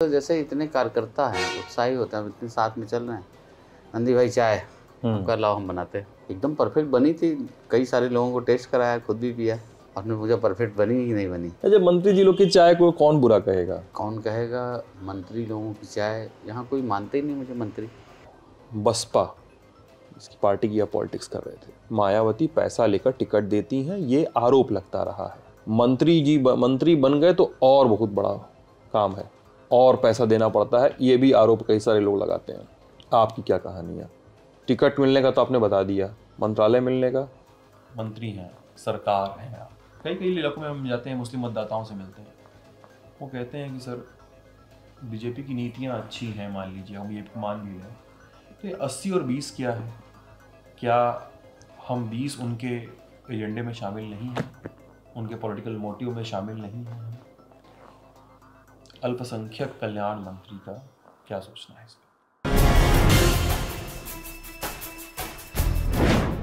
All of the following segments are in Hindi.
तो जैसे इतने कार्यकर्ता हैं उत्साही होते हैं इतने साथ में चल रहे हैं नंदी भाई चाय हम्म। कर लाओ हम बनाते एकदम परफेक्ट बनी थी कई सारे लोगों को टेस्ट कराया खुद भी पिया और पूछा परफेक्ट बनी ही नहीं बनी अच्छा मंत्री जी लोग की चाय को कौन बुरा कहेगा कौन कहेगा मंत्री लोगों की चाय यहाँ कोई मानते ही नहीं मुझे मंत्री बसपा इसकी पार्टी की या पॉलिटिक्स कर रहे थे मायावती पैसा लेकर टिकट देती हैं ये आरोप लगता रहा है मंत्री जी मंत्री बन गए तो और बहुत बड़ा काम है और पैसा देना पड़ता है ये भी आरोप कई सारे लोग लगाते हैं आपकी क्या कहानी है टिकट मिलने का तो आपने बता दिया मंत्रालय मिलने का मंत्री हैं सरकार हैं कई कई इलाकों में हम जाते हैं मुस्लिम मतदाताओं से मिलते हैं वो कहते हैं कि सर बीजेपी की नीतियाँ अच्छी हैं मान लीजिए हम ये मान भी लें तो ये अस्सी और बीस क्या है क्या हम बीस उनके एजेंडे में शामिल नहीं हैं उनके पॉलिटिकल मोटिव में शामिल नहीं हैं अल्पसंख्यक कल्याण मंत्री का क्या सोचना है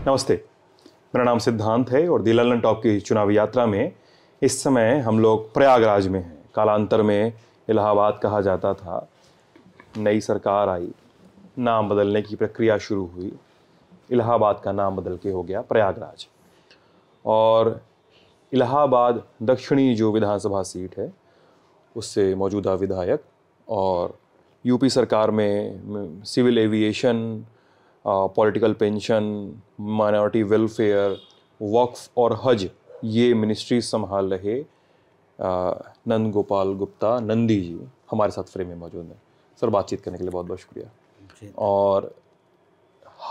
नमस्ते मेरा नाम सिद्धांत है और दिलालन टॉप की चुनावी यात्रा में इस समय हम लोग प्रयागराज में हैं कालांतर में इलाहाबाद कहा जाता था नई सरकार आई नाम बदलने की प्रक्रिया शुरू हुई इलाहाबाद का नाम बदल के हो गया प्रयागराज और इलाहाबाद दक्षिणी जो विधानसभा सीट है उससे मौजूदा विधायक और यूपी सरकार में civil aviation political pension minority welfare वक्फ और हज ये मिनिस्ट्री संभाल रहे नंद गोपाल गुप्ता नंदी जी हमारे साथ फ्रेम में मौजूद हैं सर बातचीत करने के लिए बहुत बहुत शुक्रिया और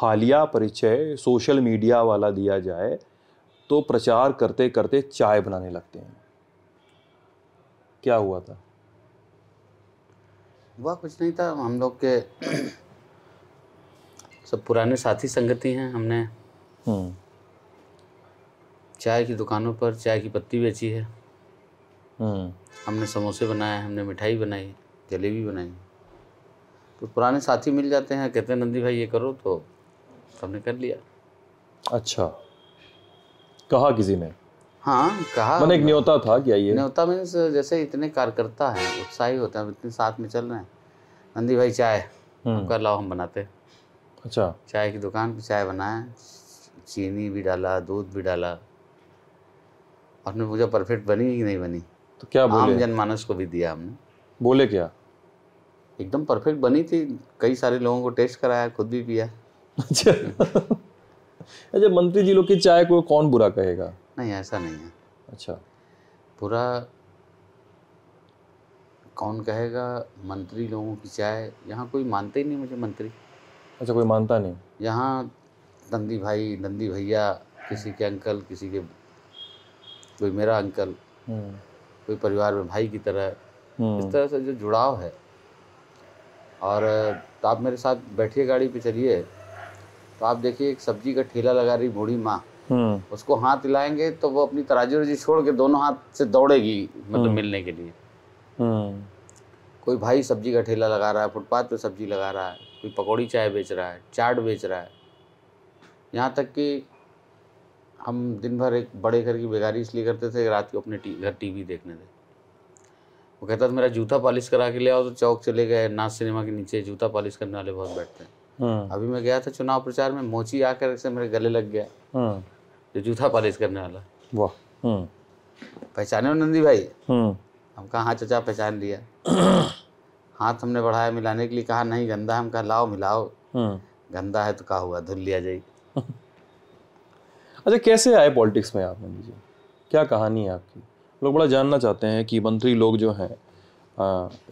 हालिया परिचय सोशल मीडिया वाला दिया जाए तो प्रचार करते करते चाय बनाने लगते हैं क्या हुआ था हुआ कुछ नहीं था हम लोग के सब पुराने साथी संगति हैं हमने हम्म। चाय की दुकानों पर चाय की पत्ती बेची है हम्म। हमने समोसे बनाए हमने मिठाई बनाई जलेबी बनाई तो पुराने साथी मिल जाते हैं कहते हैं नंदी भाई ये करो तो हमने कर लिया अच्छा कहा किसी ने हाँ कहा मैंने एक न्योता था क्या ये न्योता मीन्स जैसे इतने कार्यकर्ता हैं उत्साही होते हैं इतने साथ में चल रहे हैं नंदी भाई चाय हम्म। कर लाओ हम बनाते अच्छा चाय की दुकान पे चाय बनाए चीनी भी डाला दूध भी डाला आपने पूछा परफेक्ट बनी कि नहीं बनी तो क्या बोले आम जनमानस को भी दिया हमने बोले क्या एकदम परफेक्ट बनी थी कई सारे लोगों को टेस्ट कराया खुद भी पिया अच्छा अच्छा मंत्री जी लोग की चाय को कौन बुरा कहेगा नहीं ऐसा नहीं है अच्छा पूरा कौन कहेगा मंत्री लोगों की चाय यहाँ कोई मानते ही नहीं मुझे मंत्री अच्छा कोई मानता नहीं यहाँ नंदी भाई नंदी भैया किसी के अंकल किसी के कोई मेरा अंकल हम्म। कोई परिवार में भाई की तरह हम्म। इस तरह से जो जुड़ाव है और आप मेरे साथ बैठिए गाड़ी पे चलिए तो आप देखिए एक सब्जी का ठेला लगा रही बूढ़ी माँ हम्म। उसको हाथ हिलाएंगे तो वो अपनी तराजू रजी छोड़ के दोनों हाथ से दौड़ेगी मतलब हम्म। मिलने के लिए हम्म। कोई भाई सब्जी का ठेला लगा रहा है फुटपाथ पे सब्जी लगा रहा है कोई पकौड़ी चाय बेच रहा है चाट बेच रहा है यहाँ तक कि हम दिन भर एक बड़े घर की बेगारी इसलिए करते थे रात को अपने टी, घर टीवी देखने थे वो कहता था मेरा जूता पॉलिश करा के ले आओ तो चौक चले गए नाच सिनेमा के नीचे जूता पॉलिश करने वाले बहुत बैठते हैं अभी मैं गया था चुनाव प्रचार में मोची आकर से मेरे गले लग गया जो जूता पॉलिश करने वाला वाह हम्म। पहचाने हो नंदी भाई हम्म। हम कहा हाँ चचा पहचान लिया हाथ हमने बढ़ाया मिलाने के लिए कहा नहीं गंदा हम कहा लाओ मिलाओ हम्म। गंदा है तो कहा हुआ धुल लिया जाए अच्छा कैसे आए पॉलिटिक्स में आप नंदी जी क्या कहानी है आपकी लोग बड़ा जानना चाहते हैं कि मंत्री लोग जो हैं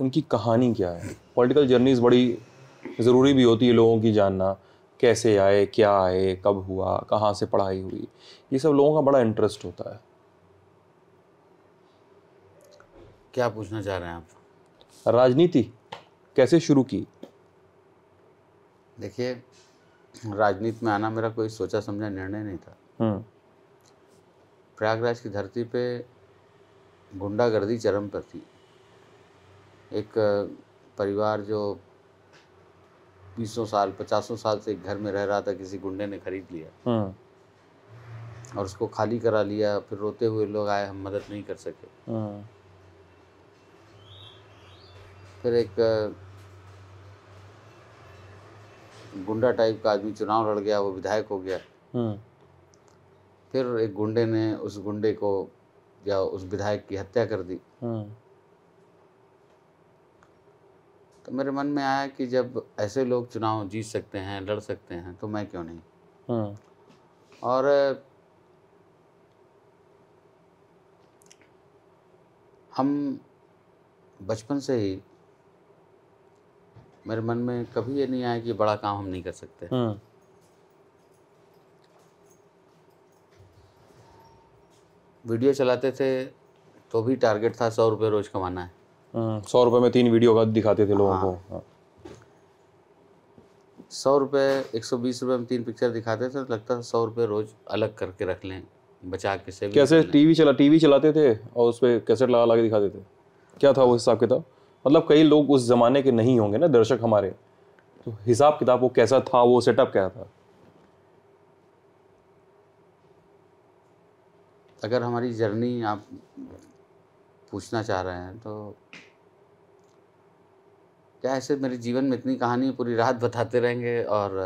उनकी कहानी क्या है पॉलिटिकल जर्नीज बड़ी ज़रूरी भी होती है लोगों की जानना कैसे आए क्या आए कब हुआ कहाँ से पढ़ाई हुई ये सब लोगों का बड़ा इंटरेस्ट होता है क्या पूछना चाह रहे हैं आप राजनीति कैसे शुरू की देखिए राजनीति में आना मेरा कोई सोचा समझा निर्णय नहीं था हम्म। प्रयागराज की धरती पे गुंडागर्दी चरम पर थी एक परिवार जो बीसों साल पचासों साल से घर में रह रहा था किसी गुंडे ने खरीद लिया हाँ। और उसको खाली करा लिया फिर रोते हुए लोग आए हम मदद नहीं कर सके हाँ। फिर एक गुंडा टाइप का आदमी चुनाव लड़ गया वो विधायक हो गया हाँ। फिर एक गुंडे ने उस गुंडे को या उस विधायक की हत्या कर दी तो मेरे मन में आया कि जब ऐसे लोग चुनाव जीत सकते हैं लड़ सकते हैं तो मैं क्यों नहीं हाँ। और हम बचपन से ही मेरे मन में कभी ये नहीं आया कि बड़ा काम हम नहीं कर सकते हाँ। वीडियो चलाते थे तो भी टारगेट था सौ रुपये रोज कमाना है सौ रुपये में तीन वीडियो का दिखाते थे लोगों को हाँ। सौ रुपये एक सौ बीस रुपये में तीन पिक्चर दिखाते थे तो लगता था सौ रुपये रोज़ अलग करके रख लें बचा के से कैसे टीवी चला टीवी चलाते थे और उस पर कैसेट लगा लगा के दिखाते थे क्या था वो हिसाब किताब मतलब कई लोग उस ज़माने के नहीं होंगे ना दर्शक हमारे तो हिसाब किताब वो कैसा था वो सेटअप क्या था अगर हमारी जर्नी आप पूछना चाह रहे हैं तो क्या ऐसे मेरे जीवन में इतनी कहानी पूरी रात बताते रहेंगे और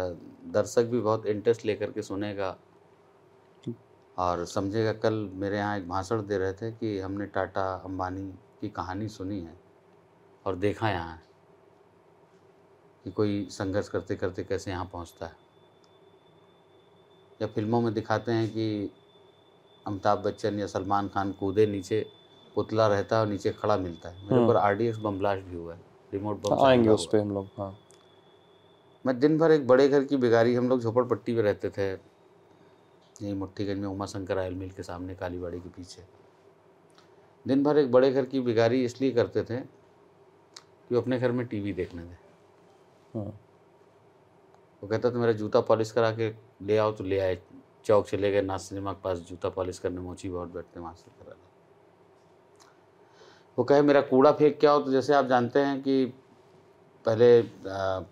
दर्शक भी बहुत इंटरेस्ट लेकर के सुनेगा और समझेगा कल मेरे यहाँ एक भाषण दे रहे थे कि हमने टाटा अंबानी की कहानी सुनी है और देखा यहाँ कि कोई संघर्ष करते करते कैसे यहाँ पहुँचता है या फिल्मों में दिखाते हैं कि अमिताभ बच्चन या सलमान खान कूदे नीचे पुतला रहता है और नीचे खड़ा मिलता है मेरे हम्म। ऊपर R D S bomb blast भी हुआ है रिमोट बम हाँ, आएंगे उस पर हम लोग हाँ मैं दिन भर एक बड़े घर की बिगारी हम लोग झोपड़पट्टी पे रहते थे यही मुठ्ठीगंज में उमा शंकर आयल मिल के सामने कालीबाड़ी के पीछे दिन भर एक बड़े घर की बिगारी इसलिए करते थे कि वो अपने घर में टीवी देखने दें हाँ। वो कहता था मेरा जूता पॉलिश करा के ले आओ तो ले आए चौक चले गए नाथ सिनेमा के पास जूता पॉलिश करने मोची बहुत बैठते वहाँ से वो कहे मेरा कूड़ा फेंक के हो तो जैसे आप जानते हैं कि पहले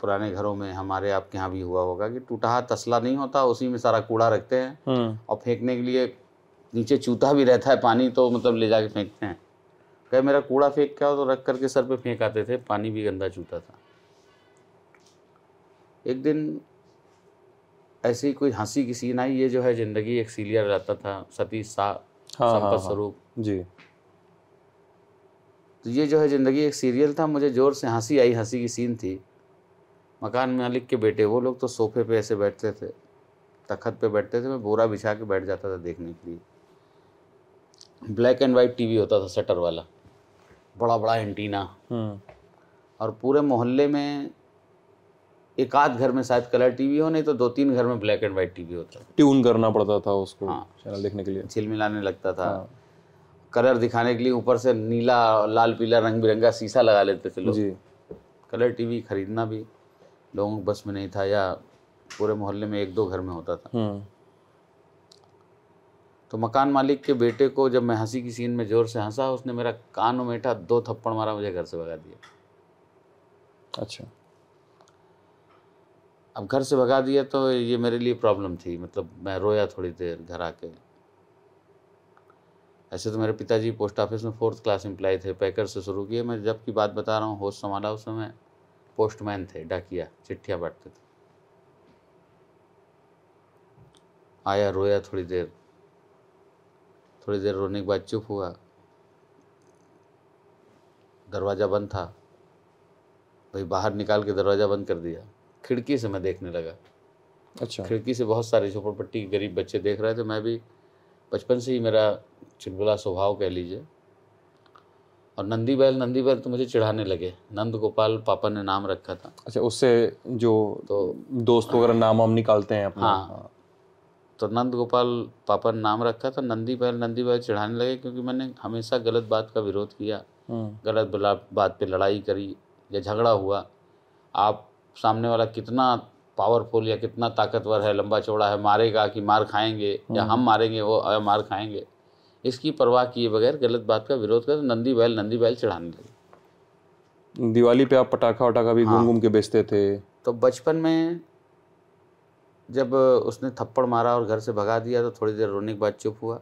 पुराने घरों में हमारे आपके यहाँ भी हुआ होगा कि टूटा हाथ तसला नहीं होता उसी में सारा कूड़ा रखते हैं हम्म। और फेंकने के लिए नीचे चूता भी रहता है पानी तो मतलब ले जाके फेंकते हैं कहे मेरा कूड़ा फेंक के हो तो रख करके सर पे फेंक आते थे पानी भी गंदा चूता था एक दिन ऐसे ही कोई हंसी की सीन आई ये जो है जिंदगी एक सीलियर रहता था सतीश शाह हाँ, हाँ, हाँ, स्वरूप जी तो ये जो है ज़िंदगी एक सीरियल था मुझे ज़ोर से हंसी आई हंसी की सीन थी मकान मालिक के बेटे वो लोग तो सोफे पे ऐसे बैठते थे तखत पे बैठते थे मैं बोरा बिछा के बैठ जाता था देखने के लिए ब्लैक एंड वाइट टीवी होता था शटर वाला बड़ा बड़ा एंटीना हम्म। और पूरे मोहल्ले में एक आध घर में शायद कलर टीवी हो नहीं तो दो तीन घर में ब्लैक एंड वाइट टीवी होता ट्यून करना पड़ता था उसको हाँ चैनल देखने के लिए छिलमिलाने मिलाने लगता था हाँ। कलर दिखाने के लिए ऊपर से नीला लाल पीला रंग बिरंगा शीशा लगा लेते थे लोग कलर टीवी खरीदना भी लोगों को बस में नहीं था या पूरे मोहल्ले में एक दो घर में होता था हम्म। तो मकान मालिक के बेटे को जब मैं हंसी की सीन में जोर से हंसा उसने मेरा कान उमेटा दो थप्पड़ मारा मुझे घर से भगा दिया अच्छा अब घर से भगा दिया तो ये मेरे लिए प्रॉब्लम थी मतलब मैं रोया थोड़ी देर घर आके ऐसे तो मेरे पिताजी पोस्ट ऑफिस में फोर्थ क्लास एम्प्लाई थे पैकर से शुरू किए मैं जब की बात बता रहा हूँ होश संभाला उस समय पोस्टमैन थे डाकिया चिट्ठियाँ बांटते थे आया रोया थोड़ी देर थोड़ी देर रोने के बाद चुप हुआ दरवाज़ा बंद था भाई बाहर निकाल के दरवाज़ा बंद कर दिया खिड़की से मैं देखने लगा अच्छा खिड़की से बहुत सारे झोपड़पट्टी गरीब बच्चे देख रहे थे मैं भी बचपन से ही मेरा चुटबुला स्वभाव कह लीजिए और नंदी बैल नंदी बैल तो मुझे चिढ़ाने लगे नंद गोपाल पापा ने नाम रखा था अच्छा उससे जो तो दोस्त वगैरह नाम हम निकालते हैं अपना हाँ तो नंद गोपाल पापा ने नाम रखा था नंदी बैल नंदी बैल चढ़ाने लगे क्योंकि मैंने हमेशा गलत बात का विरोध किया हम्म। गलत बात पे लड़ाई करी या झगड़ा हुआ आप सामने वाला कितना पावरफुल या कितना ताकतवर है लंबा चौड़ा है मारेगा कि मार खाएंगे या हम्म। हम मारेंगे वो मार खाएंगे इसकी परवाह किए बगैर गलत बात का विरोध कर नंदी बैल नंदी बैल चढ़ाने लगे दिवाली पे आप पटाखा वटाखा भी हाँ। घूम घूम के बेचते थे तो बचपन में जब उसने थप्पड़ मारा और घर से भगा दिया तो थोड़ी देर रोने के बाद चुप हुआ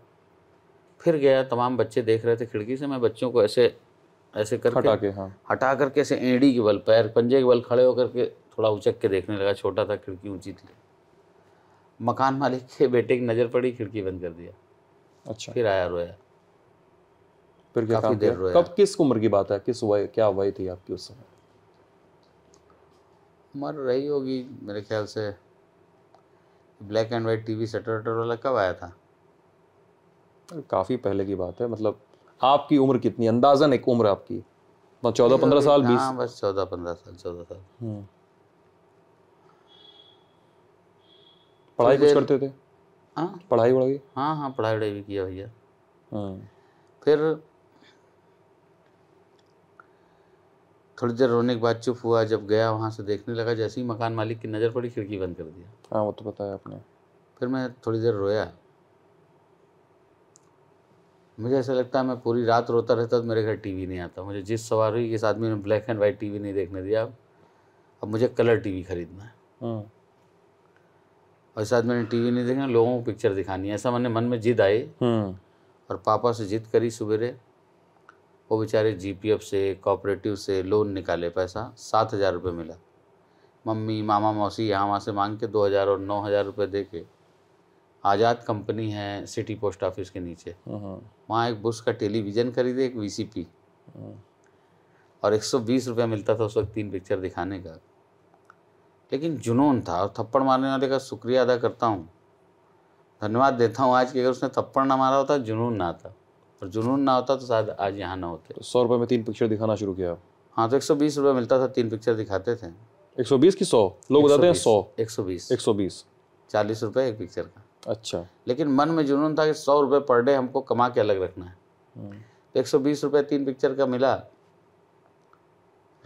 फिर गया तमाम बच्चे देख रहे थे खिड़की से मैं बच्चों को ऐसे ऐसे करके हटा के हाँ हटा करके ऐसे एड़ी के बल पैर पंजे के बल खड़े होकर के थोड़ा उचक के देखने लगा छोटा था खिड़की ऊंची थी मकान मालिक के बेटे की नज़र पड़ी खिड़की बंद कर दिया अच्छा फिर आया रोया फिर क्या काफी देर रोया कब किस उम्र की बात है किस वय क्या वय थी आपकी उस समय उम्र रही होगी मेरे ख्याल से ब्लैक एंड वाइट टीवी सटर वटर वाला कब आया था काफ़ी पहले की बात है मतलब आपकी उम्र कितनी अंदाजन एक उम्र आपकी चौदह पंद्रह साल हाँ, बीस बस चौदह पंद्रह साल चौदह साल हम्म। पढ़ाई कुछ करते थे हाँ पढ़ाई वढ़ाई हाँ हाँ पढ़ाई वढ़ाई भी किया भैया हाँ। फिर थोड़ी देर रोने के बाद चुप हुआ जब गया वहाँ से देखने लगा जैसे ही मकान मालिक की नज़र पड़ी खिड़की बंद कर दिया हाँ वो तो पता है आपने फिर मैं थोड़ी देर रोया मुझे ऐसा लगता है मैं पूरी रात रोता रहता तो मेरे घर टीवी नहीं आता मुझे जिस सवार हुई इस आदमी ने ब्लैक एंड वाइट टीवी नहीं देखने दिया अब मुझे कलर टीवी खरीदना है हाँ। और शायद मैंने टीवी नहीं देखा लोगों को पिक्चर दिखानी है ऐसा मैंने मन में जिद आई हम्म। और पापा से जिद करी सवेरे वो बेचारे जीपीएफ से कॉपरेटिव से लोन निकाले पैसा सात हज़ार रुपये मिला मम्मी मामा मौसी यहाँ वहाँ से मांग के दो हज़ार और नौ हज़ार रुपये दे के आज़ाद कंपनी है सिटी पोस्ट ऑफिस के नीचे हम्म। वहाँ एक बुश का टेलीविज़न खरीदे एक वीसीपी हम्म। और एक सौ बीस रुपया मिलता था उस वक्त तीन पिक्चर दिखाने का लेकिन जुनून था और थप्पड़ मारने वाले का शुक्रिया अदा करता हूँ धन्यवाद देता हूँ आज कि अगर उसने थप्पड़ ना मारा होता जुनून ना आता और जुनून ना होता तो शायद आज यहाँ ना होते तो सौ रुपये में तीन पिक्चर दिखाना शुरू किया हाँ तो एक सौ बीस रुपये मिलता था तीन पिक्चर दिखाते थे एक सौ बीस की सौ लोग बताते हैं सौ एक सौ बीस एक सौ बीस चालीस रुपये एक पिक्चर का अच्छा लेकिन मन में जुनून था कि सौ रुपये पर डे हमको कमा के अलग रखना है हम्म। तो एक सौ बीस रुपये तीन पिक्चर का मिला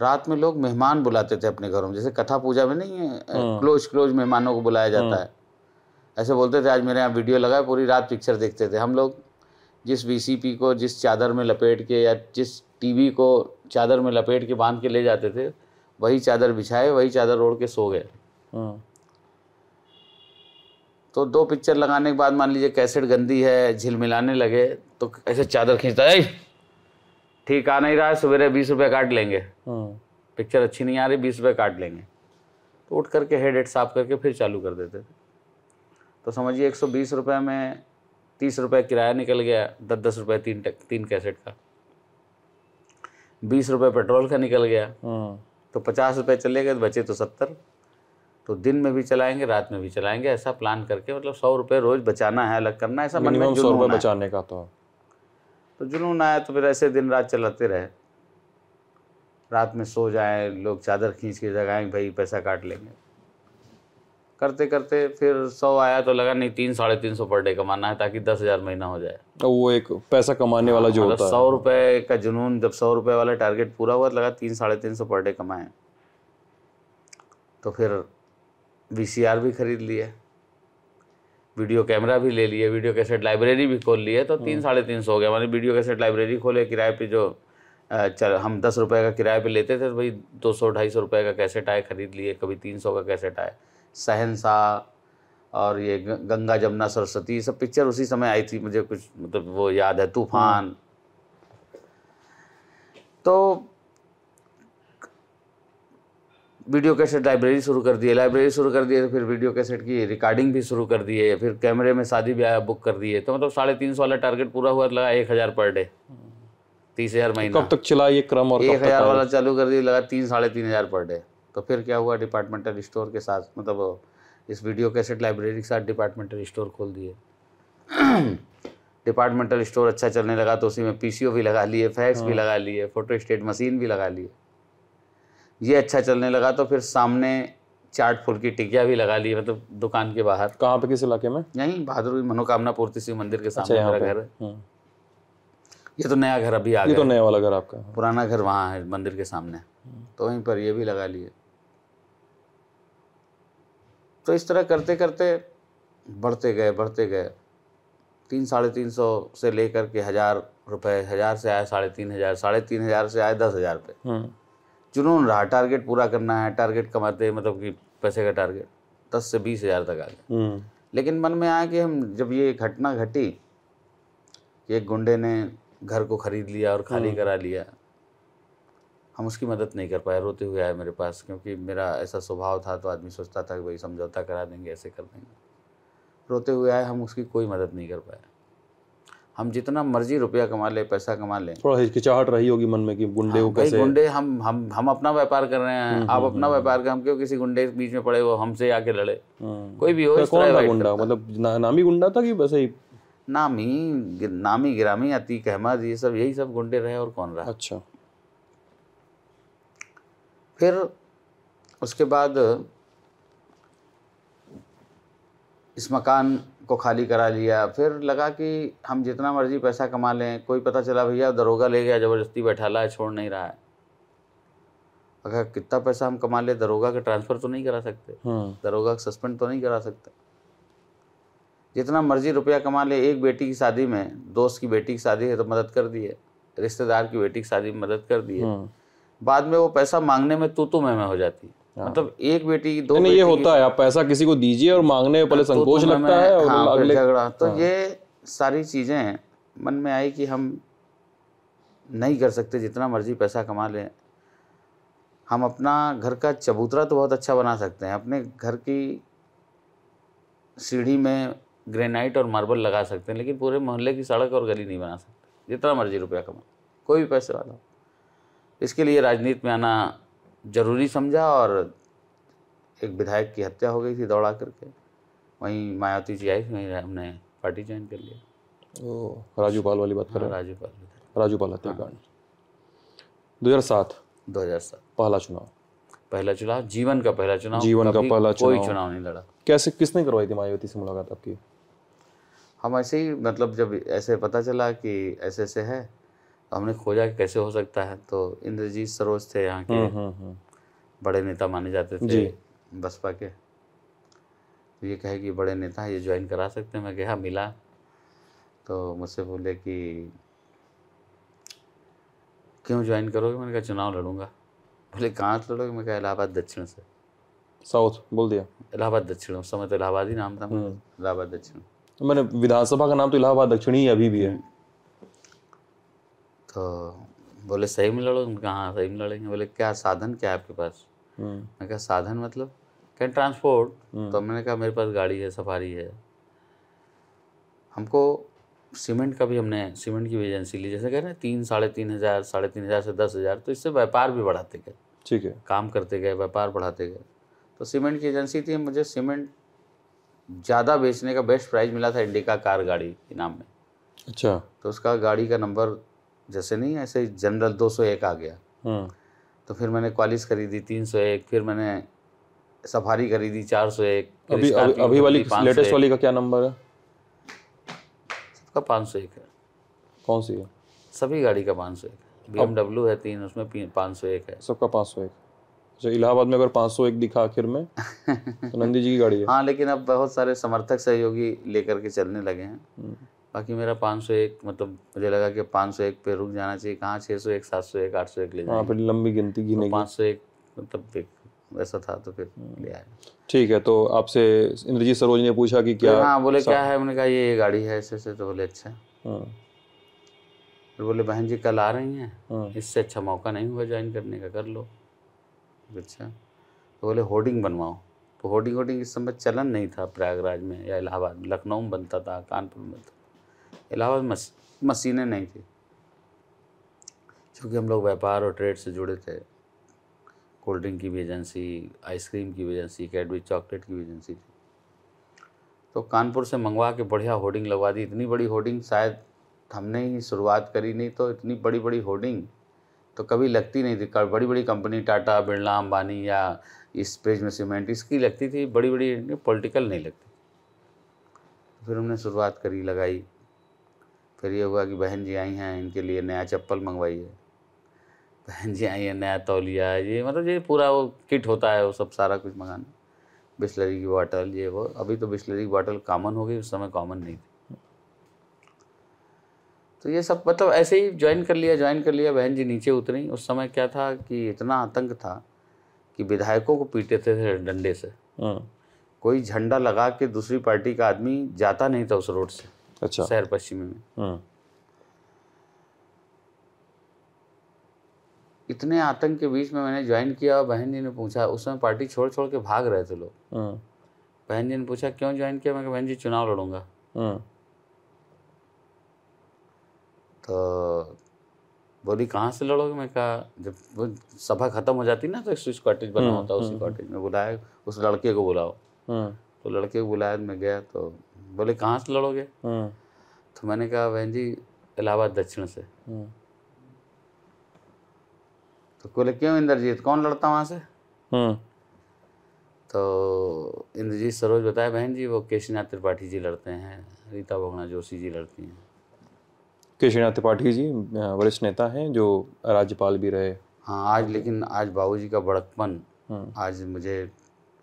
रात में लोग मेहमान बुलाते थे अपने घरों में जैसे कथा पूजा में नहीं है हाँ। क्लोज क्लोज मेहमानों को बुलाया जाता हाँ। है ऐसे बोलते थे आज मेरे यहाँ वीडियो लगा है पूरी रात पिक्चर देखते थे हम लोग जिस वीसीपी को जिस चादर में लपेट के या जिस टीवी को चादर में लपेट के बांध के ले जाते थे वही चादर बिछाए वही चादर ओढ़ के सो गए हाँ। तो दो पिक्चर लगाने के बाद मान लीजिए कैसेट गंदी है झिलमिलाने लगे तो ऐसे चादर खींचता है ठीक आ नहीं रहा है सवेरे बीस रुपये काट लेंगे हाँ। पिक्चर अच्छी नहीं आ रही बीस रुपये काट लेंगे तो उठ करके हेड हेड साफ करके फिर चालू कर देते थे तो समझिए एक सौ बीस रुपये में तीस रुपये किराया निकल गया दस दस रुपये तीन तीन कैसेट का बीस रुपये पेट्रोल का निकल गया हाँ। तो पचास रुपये चले गए तो बचे तो सत्तर तो दिन में भी चलाएंगे रात में भी चलाएंगे ऐसा प्लान करके मतलब सौ रुपये रोज बचाना है अलग करना है ऐसा मन में बचाने का तो तो जुनून आया तो फिर ऐसे दिन रात चलाते रहे रात में सो जाए लोग चादर खींच के जगाएं भाई पैसा काट लेंगे करते करते फिर सौ आया तो लगा नहीं तीन साढ़े तीन सौ पर डे कमाना है ताकि दस हज़ार महीना हो जाए तो वो एक पैसा कमाने वाला जो हाँ, मतलब होता है सौ रुपये का जुनून जब सौ रुपये वाला टारगेट पूरा हुआ तो लगा तीन साढ़े तीन सौ पर डे कमाए तो फिर वी भी खरीद लिया वीडियो कैमरा भी ले लिए वीडियो कैसेट लाइब्रेरी भी खोल लिए तो तीन हम्म। साढ़े तीन सौ हो गया मैंने वीडियो कैसेट लाइब्रेरी खोले किराए पे जो चल हम दस रुपये का किराए पे लेते थे तो भाई दो सौ ढाई सौ रुपये का कैसेट आए ख़रीद लिए कभी तीन सौ का कैसेट आए सहनसाह और ये गंगा जमुना सरस्वती सब पिक्चर उसी समय आई थी मुझे कुछ मतलब वो याद है तूफान हम्म। तो वीडियो कैसेट लाइब्रेरी शुरू कर दिए लाइब्रेरी शुरू कर दिए तो फिर वीडियो कैसेट की रिकॉर्डिंग भी शुरू कर दिए फिर कैमरे में शादी ब्याह बुक कर दिए तो मतलब साढ़े तीन सौ वाला टारगेट पूरा हुआ लगा एक हज़ार पर डे तीस हज़ार तो महीना कब तक चला ये क्रम और एक हज़ार वाला चालू कर दिया लगा तीन साढ़े तीन हज़ार पर डे तो फिर क्या हुआ डिपार्टमेंटल स्टोर के साथ मतलब इस वीडियो कैसेट लाइब्रेरी के साथ डिपार्टमेंटल स्टोर खोल दिए डिपार्टमेंटल स्टोर अच्छा चलने लगा तो उसी में ओ भी लगा लिए फैक्स हाँ। भी लगा लिए फोटो स्टेट मशीन भी लगा लिए ये अच्छा चलने लगा तो फिर सामने चाट फूल की टिकिया भी लगा ली मतलब तो दुकान के बाहर कहाँ पे किस इलाके में यहीं बहादुर मनोकामना पूर्ति शिव मंदिर के अच्छा, सामने अच्छा, घर है हम्म। ये तो नया घर अभी आ तो गया तो नया वाला घर आपका पुराना घर वहाँ है मंदिर के सामने हम्म। तो वहीं पर ये भी लगा लिए तो इस तरह करते करते बढ़ते गए बढ़ते गए तीन साढ़े तीन सौ से लेकर के हज़ार रुपए हज़ार से आए साढ़े तीन हज़ार साढ़े तीन हज़ार से आए दस हज़ार पे जुनून रहा टारगेट पूरा करना है टारगेट कमाते मतलब कि पैसे का टारगेट दस से बीस हज़ार तक आ गया हम्म। लेकिन मन में आया कि हम जब ये घटना घटी कि एक गुंडे ने घर को खरीद लिया और खाली हम्म। करा लिया हम उसकी मदद नहीं कर पाए रोते हुए आए मेरे पास क्योंकि मेरा ऐसा स्वभाव था तो आदमी सोचता था कि भाई समझौता करा देंगे ऐसे कर देंगे रोते हुए आए हम उसकी कोई मदद नहीं कर पाए हम जितना मर्जी रुपया कमा ले पैसा कमा ले थोड़ा हिचकिचाहट रही होगी मन में कि गुंडे हाँ, कैसे गुंडे हम हम हम अपना व्यापार कर रहे हैं हम्म, आप हम्म, अपना हम्म। व्यापार कर हम क्यों किसी गुंडे के बीच में पड़े हो हमसे आके लड़े कोई भी हो तो कौन था गुंडा मतलब नामी गुंडा था कि वैसे ही नामी नामी गिरामी अतीक अहमद ये सब यही सब गुंडे रहे और कौन रहा अच्छा फिर उसके बाद इस मकान को खाली करा लिया फिर लगा कि हम जितना मर्जी पैसा कमा लें कोई पता चला भैया दरोगा ले गया ज़बरदस्ती बैठा ला है छोड़ नहीं रहा है अगर कितना पैसा हम कमा ले दरोगा के ट्रांसफ़र तो नहीं करा सकते हाँ। दरोगा का सस्पेंड तो नहीं करा सकते जितना मर्जी रुपया कमा ले एक बेटी की शादी में दोस्त की बेटी की शादी है तो मदद कर दिए रिश्तेदार की बेटी की शादी में मदद कर दिए हाँ। बाद में वो पैसा मांगने में तू तो मैं हो जाती है हाँ। मतलब एक बेटी दो नहीं ये होता है आप पैसा किसी को दीजिए और मांगने में पहले तो संकोच तो लगता है और हाँ, अगले झगड़ा तो हाँ। ये सारी चीज़ें हैं मन में आई कि हम नहीं कर सकते जितना मर्जी पैसा कमा लें हम अपना घर का चबूतरा तो बहुत अच्छा बना सकते हैं अपने घर की सीढ़ी में ग्रेनाइट और मार्बल लगा सकते हैं लेकिन पूरे मोहल्ले की सड़क और गली नहीं बना सकते जितना मर्जी रुपया कमा कोई भी पैसे वाला इसके लिए राजनीति में आना ज़रूरी समझा और एक विधायक की हत्या हो गई थी दौड़ा करके वहीं मायावती जी आई थी वहीं हमने पार्टी ज्वाइन कर लिया राजूपाल वाली बात कर रहे हाँ, हैं राजू पाल हत्याकांड हाँ। दो हज़ार सात दो हज़ार सात पहला चुनाव पहला चुनाव जीवन का पहला चुनाव जीवन का पहला चुनाव कोई चुनाव नहीं लड़ा कैसे किसने करवाई थी मायावती से मुलाकात आपकी हम ऐसे ही मतलब जब ऐसे पता चला कि ऐसे ऐसे है तो हमने खोजा कैसे हो सकता है तो इंद्रजीत सरोज थे यहाँ के हम्म, हम्म, हम्म। बड़े नेता माने जाते थे बसपा के तो ये कहे कि बड़े नेता ये ज्वाइन करा सकते हैं मैं गया हाँ, मिला तो मुझसे बोले कि क्यों ज्वाइन करोगे मैंने कहा चुनाव लड़ूंगा बोले कहाँ से लड़ोगे मैं कहा इलाहाबाद दक्षिण से साउथ बोल दिया इलाहाबाद दक्षिण उस समय तो इलाहाबाद ही नाम था इलाहाबाद दक्षिण तो मैंने विधानसभा का नाम तो इलाहाबाद दक्षिण ही अभी भी है तो बोले सही में लड़ो कहाँ सही में लड़ेंगे बोले क्या साधन क्या है आपके पास हम्म। मैं कहा साधन मतलब क्या ट्रांसपोर्ट हम्म। तो मैंने कहा मेरे पास गाड़ी है सफारी है हमको सीमेंट का भी हमने सीमेंट की भी एजेंसी ली जैसे कह रहे हैं तीन साढ़े तीन हज़ार साढ़े तीन हज़ार से दस हज़ार तो इससे व्यापार भी बढ़ाते गए ठीक है काम करते गए व्यापार बढ़ाते गए तो सीमेंट की एजेंसी थी मुझे सीमेंट ज़्यादा बेचने का बेस्ट प्राइस मिला था इंडिका कार गाड़ी इनाम में अच्छा तो उसका गाड़ी का नंबर जैसे नहीं ऐसे ही जनरल 201 आ गया हाँ। तो फिर मैंने क्वालिस खरीदी 301 फिर मैंने सफारी खरीदी 401 अभी अभी, अभी वाली लेटेस्ट वाली का क्या नंबर है सबका 501 है कौन सी है सभी गाड़ी का 501 है बी है तीन उसमें पाँच सौ एक है सबका पाँच सौ एक अच्छा इलाहाबाद में अगर 501 दिखा आखिर में तो नंदी जी की गाड़ी है हाँ लेकिन अब बहुत सारे समर्थक सहयोगी लेकर के चलने लगे हैं हम्म। बाकी मेरा पाँच सौ एक मतलब मुझे लगा कि पाँच सौ एक पे रुक जाना चाहिए कहाँ छः सौ एक सात सौ एक आठ सौ एक ले जाए फिर लंबी गिनती गिने तो पाँच सौ एक मतलब एक वैसा था तो फिर हम्म। ले आया ठीक है तो आपसे इंद्रजीत सरोज ने पूछा कि क्या हाँ बोले क्या है उन्होंने कहा ये गाड़ी है ऐसे ऐसे तो बोले अच्छा हाँ। फिर बोले बहन जी कल आ रही हैं हाँ। इससे अच्छा मौका नहीं हुआ ज्वाइन करने का कर लो अच्छा तो बोले होर्डिंग बनवाओ तो होर्डिंग होर्डिंग इस समय चलन नहीं था प्रयागराज में या इलाहाबाद लखनऊ में बनता था कानपुर में बनता अलावा मस, मशीनें नहीं थी चूँकि हम लोग व्यापार और ट्रेड से जुड़े थे कोल्ड ड्रिंक की भी एजेंसी आइसक्रीम की भी एजेंसी कैडबरी चॉकलेट की भी एजेंसी थी तो कानपुर से मंगवा के बढ़िया होर्डिंग लगवा दी इतनी बड़ी होर्डिंग शायद हमने ही शुरुआत करी नहीं तो इतनी बड़ी बड़ी होर्डिंग तो कभी लगती नहीं थी बड़ी बड़ी कंपनी टाटा बिरला अंबानी या इस पेज में सीमेंट इसकी लगती थी बड़ी बड़ी पॉलिटिकल नहीं लगती फिर हमने शुरुआत करी लगाई फिर ये हुआ कि बहन जी आई हैं इनके लिए नया चप्पल मंगवाइए बहन जी आई हैं नया तौलिया ये मतलब ये पूरा वो किट होता है वो सब सारा कुछ मंगाना बिस्लरी की बॉटल ये वो अभी तो बिस्लरी की बॉटल कॉमन हो गई उस समय कॉमन नहीं थी तो ये सब मतलब ऐसे ही ज्वाइन कर लिया ज्वाइन कर लिया बहन जी नीचे उतरी उस समय क्या था कि इतना आतंक था कि विधायकों को पीटे थे, थे डंडे से हाँ। कोई झंडा लगा के दूसरी पार्टी का आदमी जाता नहीं था उस रोड से अच्छा शहर पश्चिमी में हाँ। इतने आतंक के बीच में मैंने ज्वाइन किया और बहन जी ने पूछा उस समय पार्टी छोड़ छोड़ के भाग रहे थे लोग हाँ। बहन जी ने पूछा क्यों ज्वाइन किया मैं बहन जी चुनाव लड़ूंगा हाँ। तो बोली कहाँ से लड़ोगे मैं कहा जब वो सभा खत्म हो जाती ना तो एक स्विच कॉटेज बना होता उसी कॉटेज में बुलाया उस लड़के को बुलाओ तो लड़के को बुलाया मैं गया तो बोले कहाँ से लड़ोगे हम्म। तो मैंने कहा बहन जी इलाहाबाद दक्षिण से हम्म। तो बोले क्यों इंद्रजीत कौन लड़ता वहां से हम्म। तो इंद्रजीत सरोज बताया बहन जी वो केशनाथ त्रिपाठी जी लड़ते हैं रीता बोगना जोशी जी लड़ती हैं केशनाथ त्रिपाठी जी वरिष्ठ नेता हैं जो राज्यपाल भी रहे हाँ आज लेकिन आज बाबूजी का बड़कपन आज मुझे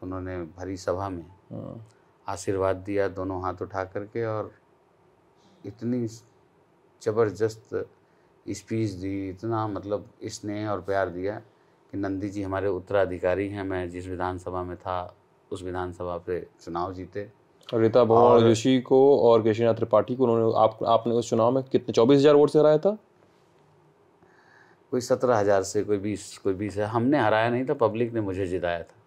उन्होंने भरी सभा में आशीर्वाद दिया दोनों हाथ उठा करके और इतनी ज़बरदस्त स्पीच दी इतना मतलब स्नेह और प्यार दिया कि नंदी जी हमारे उत्तराधिकारी हैं मैं जिस विधानसभा में था उस विधानसभा पे चुनाव जीते रीता भवन ऋषि को और केशीनाथ त्रिपाठी को उन्होंने आप आपने उस चुनाव में कितने चौबीस हज़ार वोट से हराया था कोई सत्रह हज़ार से कोई बीस कोई बीस हमने हराया नहीं था पब्लिक ने मुझे जिताया था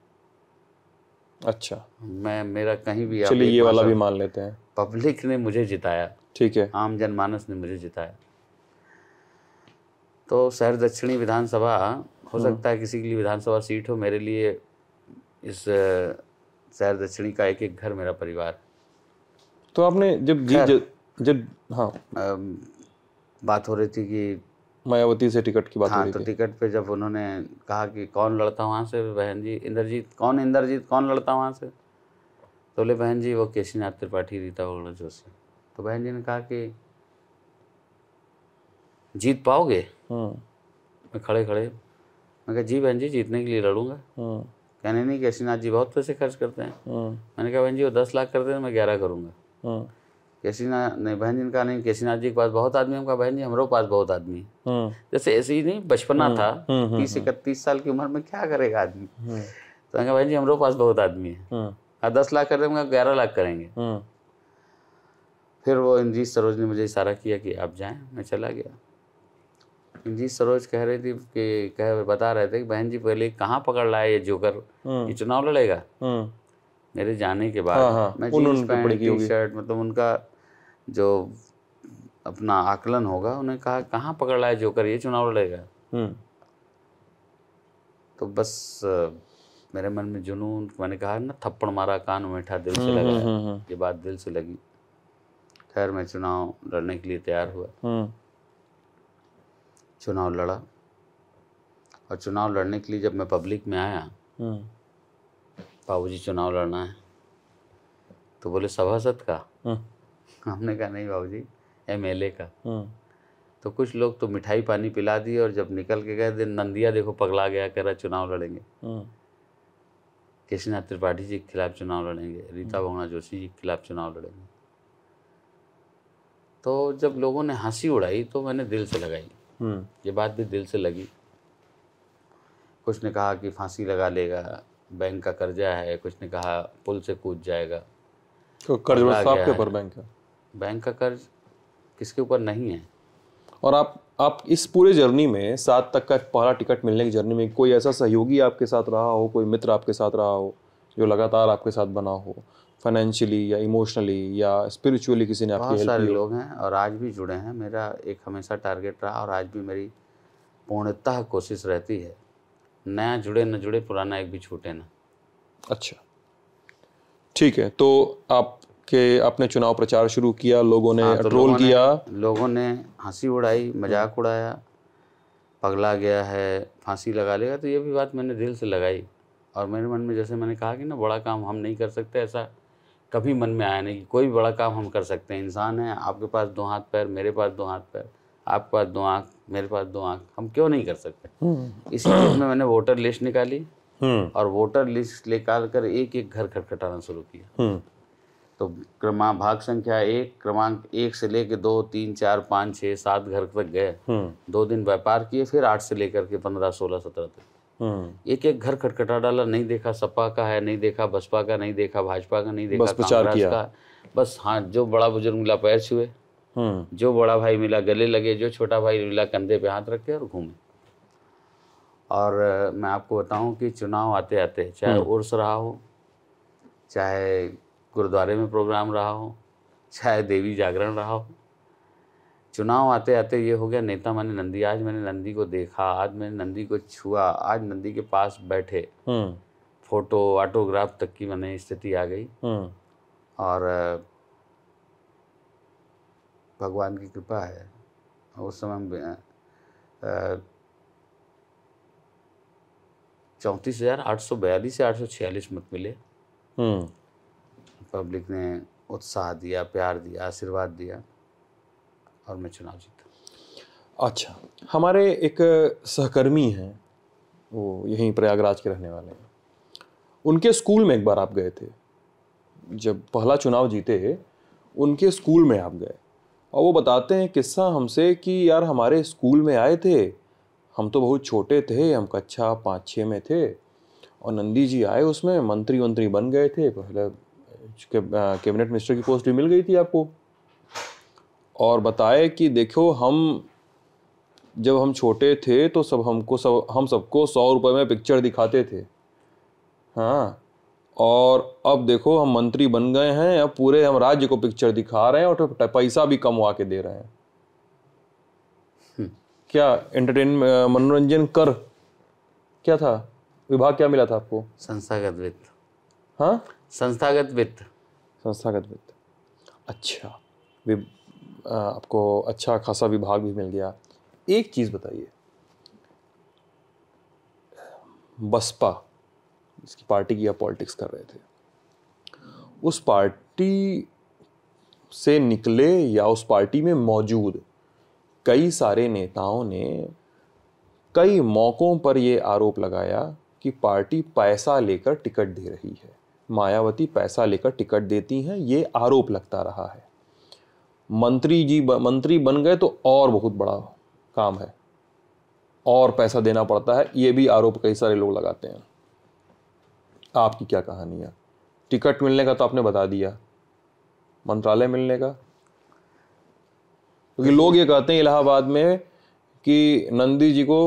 अच्छा मैं मेरा कहीं भी चलिए ये वाला भी मान लेते हैं पब्लिक ने मुझे जिताया ठीक है आम जनमानस ने मुझे जिताया तो शहर दक्षिणी विधानसभा हो हाँ। सकता है किसी के लिए विधानसभा सीट हो मेरे लिए इस शहर दक्षिणी का एक एक घर मेरा परिवार तो आपने जब जी जब, हाँ बात हो रही थी कि मायावती से टिकट की बात हाँ तो टिकट पे जब उन्होंने कहा कि कौन लड़ता वहाँ से बहन जी इंद्रजीत कौन इंद्रजीत कौन लड़ता वहाँ से तो बोले बहन जी वो केशीनाथ त्रिपाठी रीता वगड़ा जोशी तो बहन जी ने कहा कि जीत पाओगे हम्म। मैं खड़े खड़े मैं कहा जी बहन जी जीतने के लिए लड़ूंगा हम्म। कहने नहीं केशीनाथ जी बहुत पैसे खर्च करते हैं हम्म। मैंने कहा बहन जी वो दस लाख करते हैं तो मैं ग्यारह करूंगा केसीनाथ नहीं बहन जी का नहीं केसीनाथ जी के पास बहुत आदमी हमका बहन जी हमारे पास बहुत आदमी हम्म। जैसे ऐसे ही नहीं बचपना हम्म, था हम्म, तीस इकतीस साल की उम्र में क्या करेगा आदमी तो हमका बहन जी हमारे पास बहुत आदमी है हाँ दस लाख कर देंगे ग्यारह लाख करेंगे फिर वो इंजीत सरोज ने मुझे इशारा किया कि आप जाएं मैं चला गया इंजीत सरोज कह रहे थे कि कह बता रहे थे कि बहन जी पहले कहाँ पकड़ लाए ये जोकर ये चुनाव लड़ेगा मेरे जाने के बाद हाँ, हाँ, मैं जीन्स पैंट टी शर्ट मतलब उनका जो अपना आकलन होगा उन्हें कहा कहाँ पकड़ लाए जो जोकर ये चुनाव लड़ेगा हम्म। तो बस मेरे मन में जुनून मैंने कहा ना थप्पड़ मारा कान मीठा दिल से हम्म, लगा हम्म, ये बात दिल से लगी खैर मैं चुनाव लड़ने के लिए तैयार हुआ चुनाव लड़ा और चुनाव लड़ने के लिए जब मैं पब्लिक में आया बाबू चुनाव लड़ना है तो बोले सभासद का हमने कहा नहीं बाबू जी एम का हम्म। तो कुछ लोग तो मिठाई पानी पिला दिए और जब निकल के गए नंदिया देखो पगला गया कह रहा चुनाव लड़ेंगे हम्म। केशनाथ त्रिपाठी जी के खिलाफ चुनाव लड़ेंगे रीता हम्म। बहुना जोशी जी के खिलाफ चुनाव लड़ेंगे तो जब लोगों ने हंसी उड़ाई तो मैंने दिल से लगाई ये बात भी दिल से लगी कुछ ने कहा कि फांसी लगा लेगा बैंक का कर्जा है कुछ ने कहा पुल से कूद जाएगा तो कर्ज साहब के बैंक का बैंक का कर्ज किसके ऊपर नहीं है और आप आप इस पूरे जर्नी में सात तक का पहला टिकट मिलने की जर्नी में कोई ऐसा सहयोगी आपके साथ रहा हो कोई मित्र आपके साथ रहा हो जो लगातार आपके साथ बना हो फाइनेंशियली या इमोशनली या स्पिरिचुअली किसी ने आपकी बहुत सारे लोग हैं और आज भी जुड़े हैं मेरा एक हमेशा टारगेट रहा और आज भी मेरी पूर्णतः कोशिश रहती है नया जुड़े न जुड़े पुराना एक भी छूटे ना अच्छा ठीक है तो आप के आपने चुनाव प्रचार शुरू किया लोगों ने हाँ, तो लोगों किया ने, लोगों ने हंसी उड़ाई मजाक उड़ाया पगला गया है फांसी लगा लेगा तो ये भी बात मैंने दिल से लगाई और मेरे मन में जैसे मैंने कहा कि ना बड़ा काम हम नहीं कर सकते ऐसा कभी मन में आया नहीं कि कोई भी बड़ा काम हम कर सकते हैं इंसान है आपके पास दो हाथ पैर मेरे पास दो हाथ पैर आपके पास दो आँख मेरे पास दो आँख हम क्यों नहीं कर सकते हम्म। इसी चीज़ में मैंने वोटर लिस्ट निकाली हम्म। और वोटर लिस्ट निकाल कर एक एक घर खटखटाना शुरू किया हम्म। तो क्रमा भाग संख्या एक क्रमांक एक से लेके दो तीन चार पाँच छः सात घर तक गए हम्म। दो दिन व्यापार किए फिर आठ से लेकर के पंद्रह सोलह सत्रह तक हम्म। एक एक घर खटखटा डाला नहीं देखा सपा का है नहीं देखा बसपा का नहीं देखा भाजपा का नहीं देखा कांग्रेस का बस हाँ जो बड़ा बुजुर्ग मिला पैर छुए हम्म। जो बड़ा भाई मिला गले लगे जो छोटा भाई मिला कंधे पे हाथ रखे और घूमे और मैं आपको बताऊं कि चुनाव आते आते चाहे उर्स रहा हो चाहे गुरुद्वारे में प्रोग्राम रहा हो चाहे देवी जागरण रहा हो चुनाव आते आते ये हो गया नेता तो माने नंदी आज मैंने नंदी को देखा आज मैंने नंदी को छुआ आज नंदी के पास बैठे हम्म। फोटो ऑटोग्राफ तक की मैंने स्थिति आ गई हम्म। और भगवान की कृपा है उस समय चौंतीस हजार आठ सौ बयालीस से आठ सौ छियालीस मत मिले हम्म। पब्लिक ने उत्साह दिया प्यार दिया आशीर्वाद दिया और मैं चुनाव जीता अच्छा हमारे एक सहकर्मी हैं वो यहीं प्रयागराज के रहने वाले हैं उनके स्कूल में एक बार आप गए थे जब पहला चुनाव जीते उनके स्कूल में आप गए और वो बताते हैं किस्सा हमसे कि यार हमारे स्कूल में आए थे हम तो बहुत छोटे थे हम कक्षा पाँच छः में थे और नंदी जी आए उसमें मंत्री वंत्री बन गए थे पहले कैबिनेट मिनिस्टर की पोस्ट भी मिल गई थी आपको और बताए कि देखो हम जब हम छोटे थे तो सब हमको सब हम सबको सौ रुपए में पिक्चर दिखाते थे हाँ और अब देखो हम मंत्री बन गए हैं अब पूरे हम राज्य को पिक्चर दिखा रहे हैं और तो पैसा भी कमवा के दे रहे हैं हम्म। क्या एंटरटेन मनोरंजन कर क्या था विभाग क्या मिला था आपको संस्थागत वित्त हाँ संस्थागत वित्त संस्थागत वित्त अच्छा वे आपको अच्छा खासा विभाग भी मिल गया एक चीज़ बताइए बसपा जिसकी पार्टी की आप पॉलिटिक्स कर रहे थे उस पार्टी से निकले या उस पार्टी में मौजूद कई सारे नेताओं ने कई मौक़ों पर ये आरोप लगाया कि पार्टी पैसा लेकर टिकट दे रही है मायावती पैसा लेकर टिकट देती हैं ये आरोप लगता रहा है मंत्री जी ब, मंत्री बन गए तो और बहुत बड़ा काम है और पैसा देना पड़ता है ये भी आरोप कई सारे लोग लगाते हैं आपकी क्या कहानी है टिकट मिलने का तो आपने बता दिया मंत्रालय मिलने का क्योंकि तो लोग ये कहते हैं इलाहाबाद में कि नंदी जी को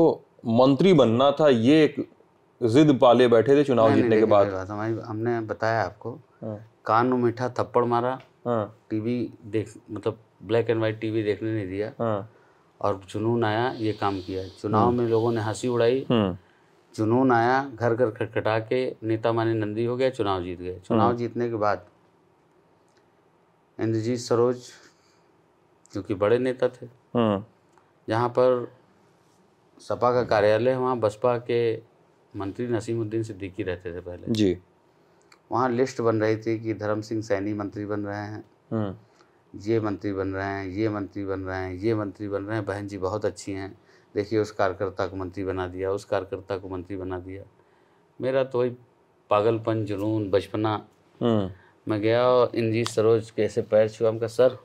मंत्री बनना था ये जिद पाले बैठे थे चुनाव जीतने के बाद हमने बताया आपको हाँ। कान में मीठा थप्पड़ मारा हाँ। टीवी देख मतलब ब्लैक एंड व्हाइट टीवी देखने नहीं दिया हाँ। और जुनून आया ये काम किया चुनाव में लोगों ने हंसी उड़ाई जुनून आया घर घर खटखटा के नेता माने नंदी हो गया चुनाव जीत गए चुनाव जीतने के बाद इंद्रजीत सरोज जो कि बड़े नेता थे यहाँ पर सपा का कार्यालय वहाँ बसपा के मंत्री नसीमुद्दीन सिद्दीकी रहते थे पहले जी वहाँ लिस्ट बन रही थी कि धर्म सिंह सैनी मंत्री बन रहे हैं हम्म। ये मंत्री बन रहे हैं ये मंत्री बन रहे हैं ये मंत्री बन रहे हैं बहन जी बहुत अच्छी हैं देखिए उस कार्यकर्ता को मंत्री बना दिया उस कार्यकर्ता को मंत्री बना दिया मेरा तो वही पागलपन जुनून बचपना हम्म। मैं गया और इंजी सरोज कैसे पैर छुआ हम सर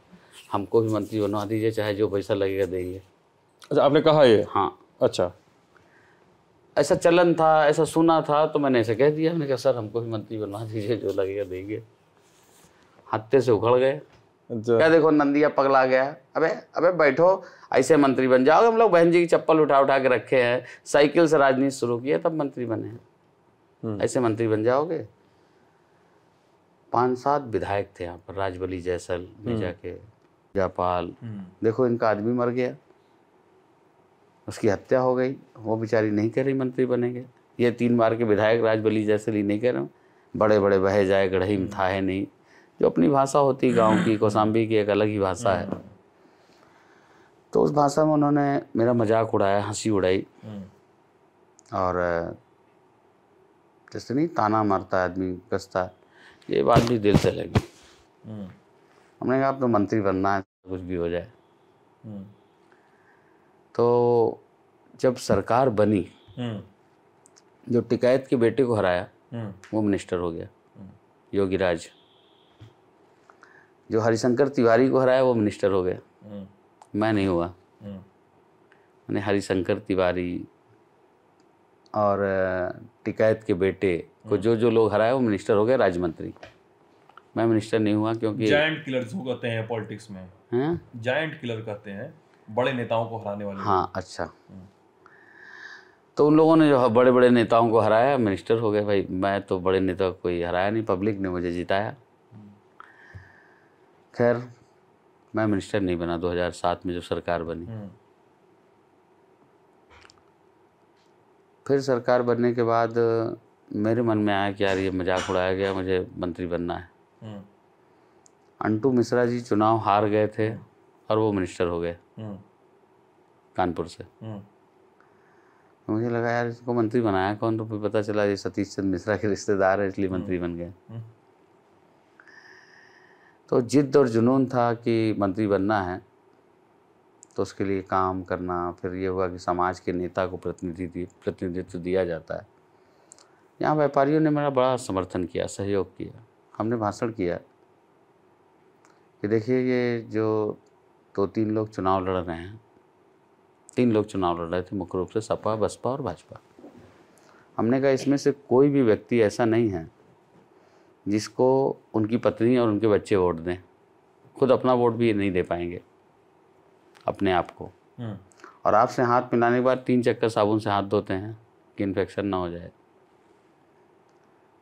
हमको भी मंत्री बनवा दीजिए चाहे जो पैसा लगेगा देंगे अच्छा आपने कहा ये हाँ अच्छा ऐसा चलन था ऐसा सुना था तो मैंने ऐसे कह दिया मैंने कहा सर हमको भी मंत्री बनवा दीजिए जो लगेगा देंगे हत्ते से उखड़ गए क्या अच्छा। देखो नंदिया पगला गया अबे अबे बैठो ऐसे मंत्री बन जाओगे हम लोग बहन जी की चप्पल उठा उठा के रखे हैं साइकिल से राजनीति शुरू किया तब मंत्री बने हम्म। ऐसे मंत्री बन जाओगे पांच सात विधायक थे यहाँ पर राजबली जैसल मिर्जा हम्म। के जापाल हम्म। देखो इनका आदमी मर गया उसकी हत्या हो गई वो बेचारी नहीं कह रही मंत्री बनेंगे ये तीन बार के विधायक राजबली जैसे ही नहीं कह रहा हूँ बड़े बड़े बहे जाए गढ़ई में था है नहीं जो अपनी भाषा होती गांव की कौसाम्बी की एक अलग ही भाषा है तो उस भाषा में उन्होंने मेरा मजाक उड़ाया हंसी उड़ाई और जैसे नहीं ताना मारता आदमी कसता ये बात भी दिल से लगी हमने कहा आप तो मंत्री बनना है कुछ भी हो जाए तो जब सरकार बनी हम्म। जो टिकायत के बेटे को हराया हम्म। वो मिनिस्टर हो गया हम्म। योगी राज जो हरिशंकर तिवारी को हराया वो मिनिस्टर हो गया मैं नहीं हुआ मैंने हरिशंकर तिवारी और टिकायत के बेटे को जो जो लोग हराया वो मिनिस्टर हो गया राज्य मंत्री मैं मिनिस्टर नहीं हुआ क्योंकि जायंट किलर्स कहते हैं पॉलिटिक्स में जायंट किलर कहते हैं बड़े नेताओं को हराने वाले हाँ अच्छा हम्म। तो उन लोगों ने जो हाँ, बड़े बड़े नेताओं को हराया मिनिस्टर हो गए भाई मैं तो बड़े नेता कोई हराया नहीं पब्लिक ने मुझे जिताया हम्म। खैर मैं मिनिस्टर नहीं बना 2007 में जब सरकार बनी हम्म। फिर सरकार बनने के बाद मेरे मन में आया कि यार ये मजाक उड़ाया गया मुझे मंत्री बनना है अंटू मिश्रा जी चुनाव हार गए थे और वो मिनिस्टर हो गए हम्म। कानपुर से हम्म। तो मुझे लगा यार इसको मंत्री बनाया कौन तो पता चला ये सतीश चंद मिश्रा के रिश्तेदार है इसलिए मंत्री हम्म। बन गए तो जिद और जुनून था कि मंत्री बनना है तो उसके लिए काम करना फिर ये हुआ कि समाज के नेता को प्रतिनिधि प्रतिनिधित्व दिया जाता है यहाँ व्यापारियों ने मेरा बड़ा समर्थन किया सहयोग किया हमने भाषण किया कि देखिए ये जो तो तीन लोग चुनाव लड़ रहे हैं तीन लोग चुनाव लड़ रहे थे मुख्य रूप से सपा बसपा और भाजपा हमने कहा इसमें से कोई भी व्यक्ति ऐसा नहीं है जिसको उनकी पत्नी और उनके बच्चे वोट दें खुद अपना वोट भी नहीं दे पाएंगे अपने आप को हम्म। और आपसे हाथ मिलाने के बाद तीन चक्कर साबुन से हाथ धोते हैं कि इन्फेक्शन ना हो जाए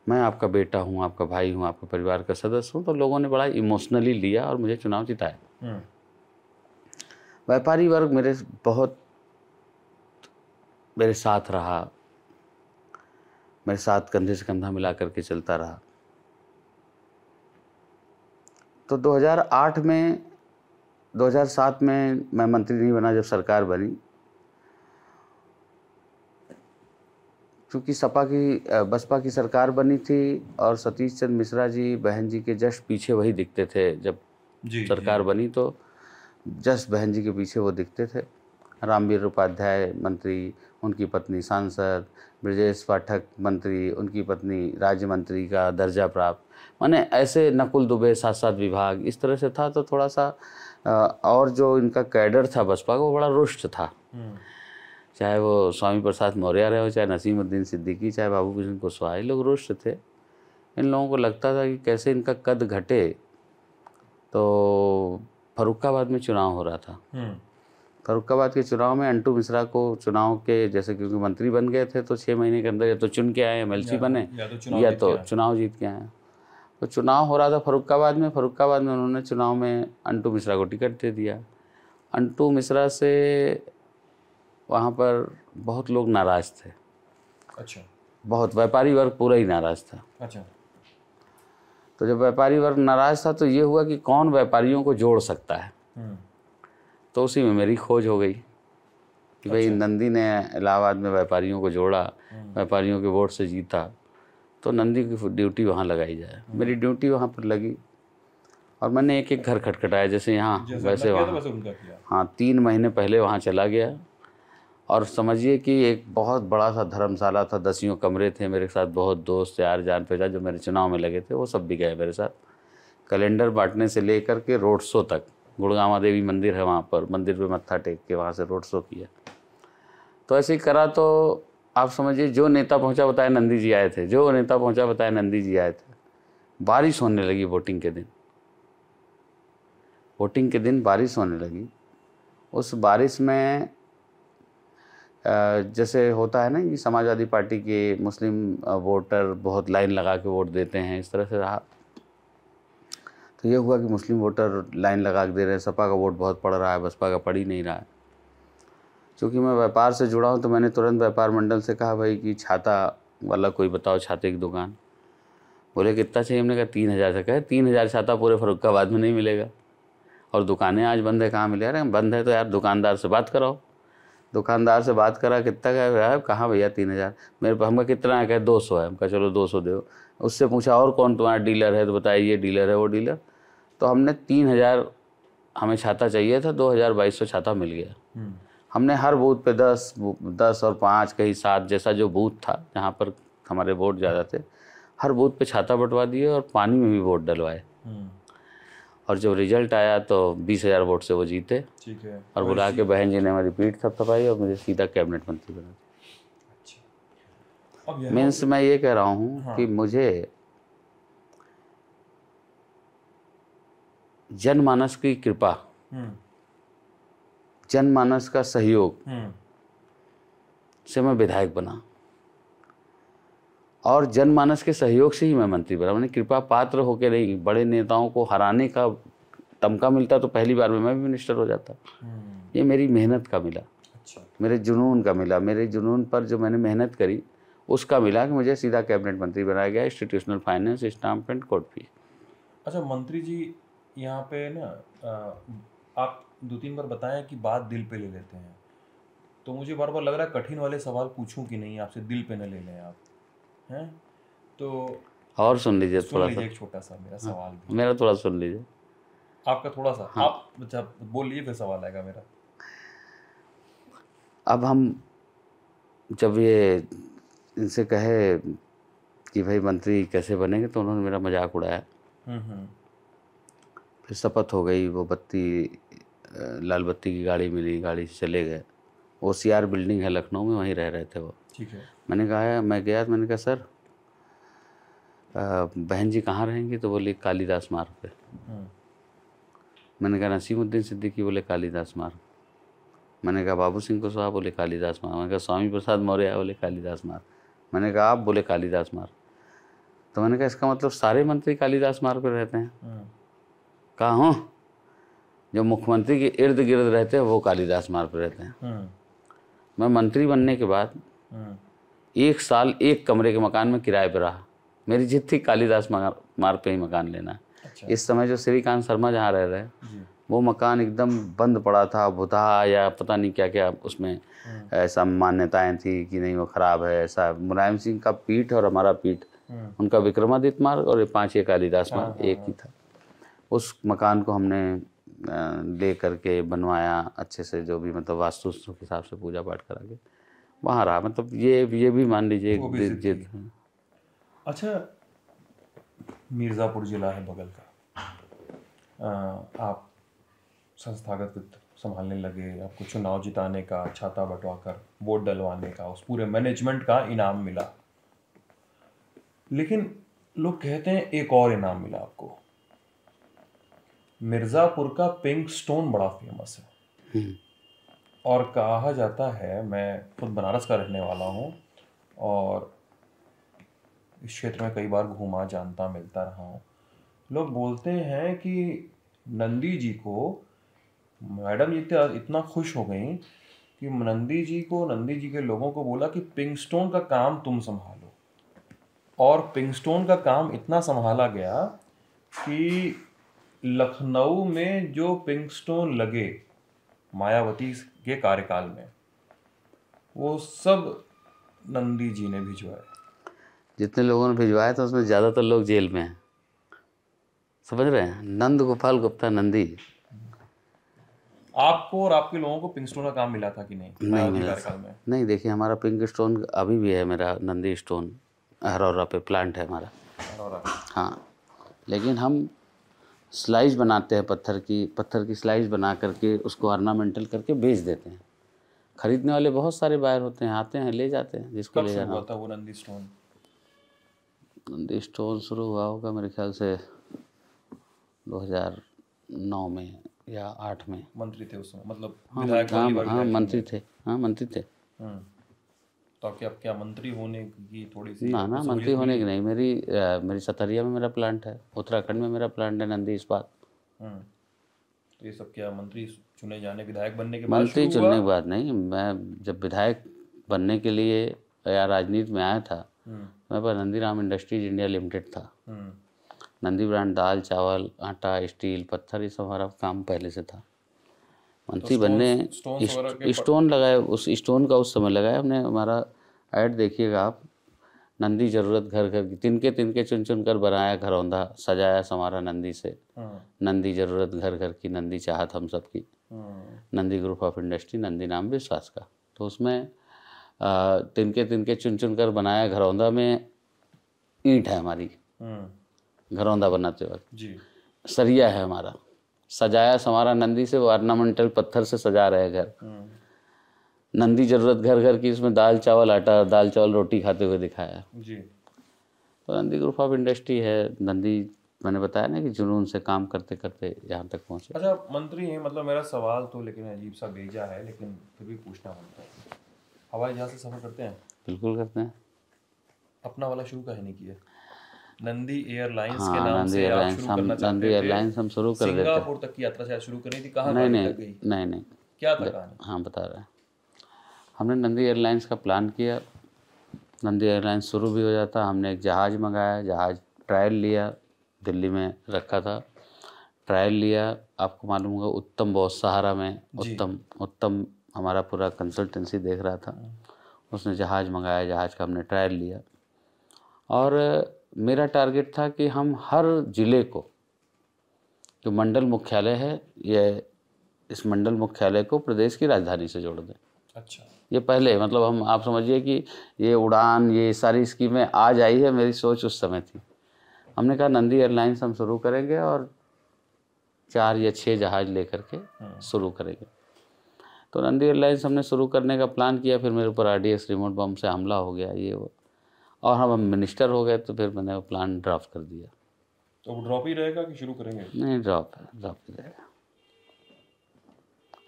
मैं आपका बेटा हूँ आपका भाई हूँ आपका परिवार का सदस्य हूँ तो लोगों ने बड़ा इमोशनली लिया और मुझे चुनाव जिताया हम्म। व्यापारी वर्ग मेरे बहुत मेरे साथ रहा मेरे साथ कंधे से कंधा मिला करके चलता रहा तो 2008 में 2007 में मैं मंत्री नहीं बना जब सरकार बनी क्योंकि सपा की बसपा की सरकार बनी थी और सतीश चंद मिश्रा जी बहन जी के जस्ट पीछे वही दिखते थे जब जी, सरकार जी। बनी तो जस्ट बहन जी के पीछे वो दिखते थे रामवीर उपाध्याय मंत्री उनकी पत्नी सांसद ब्रजेश पाठक मंत्री उनकी पत्नी राज्य मंत्री का दर्जा प्राप्त माने ऐसे नकुल दुबे साथ साथ विभाग इस तरह से था तो थोड़ा सा और जो इनका कैडर था बसपा का वो बड़ा रुष्ट था हम्म। चाहे वो स्वामी प्रसाद मौर्य रहे हो चाहे नसीमुद्दीन सिद्दीकी चाहे बाबू कृष्ण कुशवाहा लोग रुष्ट थे इन लोगों को लगता था कि कैसे इनका कद घटे तो फरुखाबाद में चुनाव हो रहा था हम्म। फरुखाबाद के चुनाव में अंटू मिश्रा को चुनाव के जैसे क्योंकि मंत्री बन गए थे तो छः महीने के अंदर या तो चुन के आए एम बने सी तो- बने या तो, तो चुनाव जीत के आए तो चुनाव हो रहा था फरुखाबाद में फरुखाबाद में उन्होंने चुनाव में अंटू मिश्रा को टिकट दे दिया अंटू मिश्रा से वहाँ पर बहुत लोग नाराज़ थे अच्छा बहुत व्यापारी वर्ग पूरा ही नाराज़ था अच्छा तो जब व्यापारी वर्ग नाराज था तो ये हुआ कि कौन व्यापारियों को जोड़ सकता है हम्म। तो उसी में मेरी खोज हो गई कि भाई अच्छा। नंदी ने इलाहाबाद में व्यापारियों को जोड़ा हम्म। व्यापारियों के वोट से जीता तो नंदी की ड्यूटी वहाँ लगाई जाए हम्म। मेरी ड्यूटी वहाँ पर लगी और मैंने एक एक घर खटखटाया जैसे यहाँ वैसे तो वहाँ हाँ तीन महीने पहले वहाँ चला गया और समझिए कि एक बहुत बड़ा सा धर्मशाला था दसियों कमरे थे मेरे साथ बहुत दोस्त यार जान पहचान जो मेरे चुनाव में लगे थे वो सब भी गए मेरे साथ कैलेंडर बांटने से लेकर के रोड शो तक गुड़गामा देवी मंदिर है वहाँ पर मंदिर पे मत्था टेक के वहाँ से रोड शो किया तो ऐसे ही करा तो आप समझिए जो नेता पहुँचा बताए नंदी जी आए थे जो नेता पहुँचा बताए नंदी जी आए थे बारिश होने लगी वोटिंग के दिन वोटिंग के दिन बारिश होने लगी उस बारिश में जैसे होता है ना कि समाजवादी पार्टी के मुस्लिम वोटर बहुत लाइन लगा के वोट देते हैं इस तरह से रहा तो ये हुआ कि मुस्लिम वोटर लाइन लगा के दे रहे हैं सपा का वोट बहुत पड़ रहा है बसपा का पड़ ही नहीं रहा है चूँकि मैं व्यापार से जुड़ा हूँ तो मैंने तुरंत व्यापार मंडल से कहा भाई कि छाता वाला कोई बताओ छाते की दुकान बोले कितना चाहिए हमने कहा तीन हज़ार से कहे तीन हज़ार छाता पूरे फरुखाबाद में नहीं मिलेगा और दुकानें आज बंद है कहाँ मिले अरे बंद है तो यार दुकानदार से बात कराओ दुकानदार से बात करा कितना का है कहाँ भैया तीन हज़ार मेरे पास हमका कितना है कहे दो सौ है हमका चलो दो सौ दो उससे पूछा और कौन तुम्हारा डीलर है तो बताया ये डीलर है वो डीलर तो हमने तीन हज़ार हमें छाता चाहिए था दो हज़ार बाईस सौ छाता मिल गया हम्म। हमने हर बूथ पे दस दस और पाँच कहीं सात जैसा जो बूथ था जहाँ पर हमारे वोट ज़्यादा थे हर बूथ पे छाता बंटवा दिए और पानी में भी वोट डलवाए हम्म। और जब रिजल्ट आया तो बीस हजार वोट से वो जीते ठीक है और बुला के बहन जी ने हमारी पीठ थपथपाई और मुझे सीधा कैबिनेट मंत्री बना दिया अच्छा। मीन्स मैं ये कह रहा हूँ हाँ। कि मुझे जनमानस की कृपा हम्म। जनमानस का सहयोग हम्म। से मैं विधायक बना और जनमानस के सहयोग से ही मैं मंत्री बना मैंने कृपा पात्र होकर नहीं बड़े नेताओं को हराने का तमका मिलता तो पहली बार में मैं भी मिनिस्टर हो जाता हम्म। ये मेरी मेहनत का मिला अच्छा। मेरे जुनून का मिला मेरे जुनून पर जो मैंने मेहनत करी उसका मिला कि मुझे सीधा कैबिनेट मंत्री बनाया गया institutional finance stamp and court fees अच्छा मंत्री जी यहाँ पे ना आप दो तीन बार बताएं कि बात दिल पे ले लेते हैं तो मुझे बार बार लग रहा है कठिन वाले सवाल पूछूं कि नहीं आपसे दिल पे न ले लें आप हैं तो और सुन लीजिए थोड़ा सा छोटा सा मेरा हाँ, सवाल भी मेरा थोड़ा सुन लीजिए आपका थोड़ा सा हाँ। आप जब बोलिए फिर सवाल आएगा मेरा अब हम जब ये इनसे कहे कि भाई मंत्री कैसे बनेंगे तो उन्होंने मेरा मजाक उड़ाया हम्म, हम्म। फिर शपथ हो गई वो बत्ती लाल बत्ती की गाड़ी मिली गाड़ी से चले गए ओ सी आर बिल्डिंग है लखनऊ में वहीं रह रहे थे वो ठीक है मैंने कहा मैं गया तो मैंने कहा सर बहन जी कहाँ रहेंगी तो बोले कालीदास मार्ग पे हाँ। मैंने कहा नसीमुद्दीन सिद्दीकी बोले कालीदास मार्ग मैंने कहा बाबू सिंह को सुहा बोले कालीदास मार्ग मैंने कहा स्वामी प्रसाद मौर्य बोले कालीदास मार्ग मैंने कहा आप बोले कालीदास मार्ग तो मैंने कहा इसका मतलब सारे मंत्री कालीदास मार्ग पर रहते हैं हाँ। कहा हों हाँ। जो मुख्यमंत्री के इर्द गिर्द रहते हैं वो कालीदास मार्ग पर रहते हैं मैं मंत्री बनने के बाद एक साल एक कमरे के मकान में किराए पर रहा मेरी जिद थी कालीदास मार्ग पे ही मकान लेना अच्छा। इस समय जो श्रीकांत शर्मा जहाँ रह रहे हैं वो मकान एकदम बंद पड़ा था भुता या पता नहीं क्या क्या उसमें हम्म। ऐसा मान्यताएं थी कि नहीं वो खराब है ऐसा मुलायम सिंह का पीठ और हमारा पीठ हम्म। उनका विक्रमादित्य मार्ग और ये पाँच ये कालीदास मार्ग हाँ, हाँ, एक ही हाँ। था उस मकान को हमने ले करके बनवाया अच्छे से जो भी मतलब वास्तु के हिसाब से पूजा पाठ करा के वहाँ रहा मतलब ये ये भी मान लीजिए जिद अच्छा मिर्ज़ापुर ज़िला है बगल का आप संस्थागत संभालने लगे आपको चुनाव जिताने का छाता बटवा कर वोट डलवाने का उस पूरे मैनेजमेंट का इनाम मिला लेकिन लोग कहते हैं एक और इनाम मिला आपको मिर्ज़ापुर का पिंक स्टोन बड़ा फेमस है हम्म। और कहा जाता है मैं खुद बनारस का रहने वाला हूँ और इस क्षेत्र में कई बार घूमा जानता मिलता रहा हूँ लोग बोलते हैं कि नंदी जी को मैडम जी इतना खुश हो गई कि नंदी जी को नंदी जी के लोगों को बोला कि स्टोन का काम तुम संभालो और स्टोन का काम इतना संभाला गया कि लखनऊ में जो स्टोन लगे मायावती के कार्यकाल में वो सब नंदी जी ने भिजवाए जितने लोगों ने भिजवाया था उसमें ज़्यादातर तो लोग जेल में हैं समझ रहे हैं नंद गोपाल गुप्ता नंदी आपको और आपके लोगों को पिंक स्टोन का काम मिला था कि नहीं नहीं मिला था नहीं देखिए हमारा पिंक स्टोन अभी भी है मेरा नंदी स्टोन हरौरा पे प्लांट है हमारा हरौरा हाँ लेकिन हम स्लाइस बनाते हैं पत्थर की पत्थर की स्लाइस बना करके उसको ऑर्नामेंटल करके बेच देते हैं खरीदने वाले बहुत सारे बायर होते हैं आते हैं ले जाते हैं जिसको ले जाना होता वो नंदी स्टोन नंदी स्टोन शुरू हुआ होगा मेरे ख्याल से 2009 में या आठ में मंत्री थे उस समय मतलब हाँ हाँ, हाँ मंत्री थे हाँ मंत्री थे हम्म। ताकि आप क्या मंत्री होने की थोड़ी सी ना ना मंत्री होने की नहीं मेरी आ, मेरी सतरिया में मेरा प्लांट है उत्तराखंड में मेरा प्लांट है नंदी बात हम्म, तो ये सब क्या मंत्री चुने जाने विधायक बनने के मंत्री चुनने के बाद नहीं मैं जब विधायक बनने के लिए या राजनीति में आया था हम्म। मैं पर राम इंडस्ट्रीज इंडिया लिमिटेड था हम्म। नंदी ब्रांड दाल चावल आटा स्टील पत्थर ये सब हमारा काम पहले से था मंत्री तो बनने स्टोन लगाए उस स्टोन का उस समय लगाया हमने हमारा ऐड देखिएगा आप नंदी जरूरत घर घर की तिनके तिनके चुन चुन कर बनाया औंधा सजाया समारा नंदी से हाँ। नंदी जरूरत घर घर की नंदी चाहत हम सब की हाँ। Nandi group of industry Nandi नाम विश्वास का तो उसमें तिनके तिनके चुन चुन कर बनाया घरौंदा में ईंट है हमारी हाँ। घरौंदा बनाते वक्त सरिया है हमारा सजाया संवारा नंदी से वो ऑर्नामेंटल पत्थर से सजा रहे घर नंदी जरूरत घर घर की उसमें दाल चावल आटा दाल चावल रोटी खाते हुए दिखाया जी तो नंदी ग्रुप ऑफ इंडस्ट्री है नंदी मैंने बताया ना कि जुनून से काम करते करते यहाँ तक पहुँचे अच्छा मंत्री हैं मतलब मेरा सवाल तो लेकिन अजीब सा भेजा है लेकिन फिर भी पूछना पड़ता है हवाई जहाज से सफ़र करते हैं बिल्कुल करते हैं अपना वाला शुरू का नहीं किया नंदी एयरलाइंस हाँ, के नाम से आप शुरू करना चाहते नंदी एयरलाइंस हम शुरू कर देते सिंगापुर तक की यात्रा शायद शुरू करनी थी कहां नहीं नहीं गई नहीं नहीं क्या था कहानी हाँ, हाँ बता रहे हैं हमने नंदी एयरलाइंस का प्लान किया नंदी एयरलाइंस शुरू भी हो जाता हमने एक जहाज़ मंगाया जहाज़ ट्रायल लिया दिल्ली में रखा था ट्रायल लिया आपको मालूम होगा उत्तम बहुत सहारा में उत्तम उत्तम हमारा पूरा कंसल्टेंसी देख रहा था हाँ। उसने जहाज़ मंगाया जहाज़ का हमने ट्रायल लिया और मेरा टारगेट था कि हम हर ज़िले को जो मंडल मुख्यालय है ये इस मंडल मुख्यालय को प्रदेश की राजधानी से जोड़ दें अच्छा ये पहले मतलब हम आप समझिए कि ये उड़ान ये सारी स्कीमें आज आई है मेरी सोच उस समय थी हमने कहा नंदी एयरलाइंस हम शुरू करेंगे और चार या छः जहाज़ लेकर के हम्म। शुरू करेंगे तो नंदी एयरलाइंस हमने शुरू करने का प्लान किया फिर मेरे ऊपर R D S remote bomb से हमला हो गया ये वो और हम मिनिस्टर हो गए तो फिर मैंने वो प्लान ड्राफ्ट कर दिया तो ड्रॉप ही रहेगा कि शुरू करेंगे नहीं ड्रॉप ड्रॉप ही रहेगा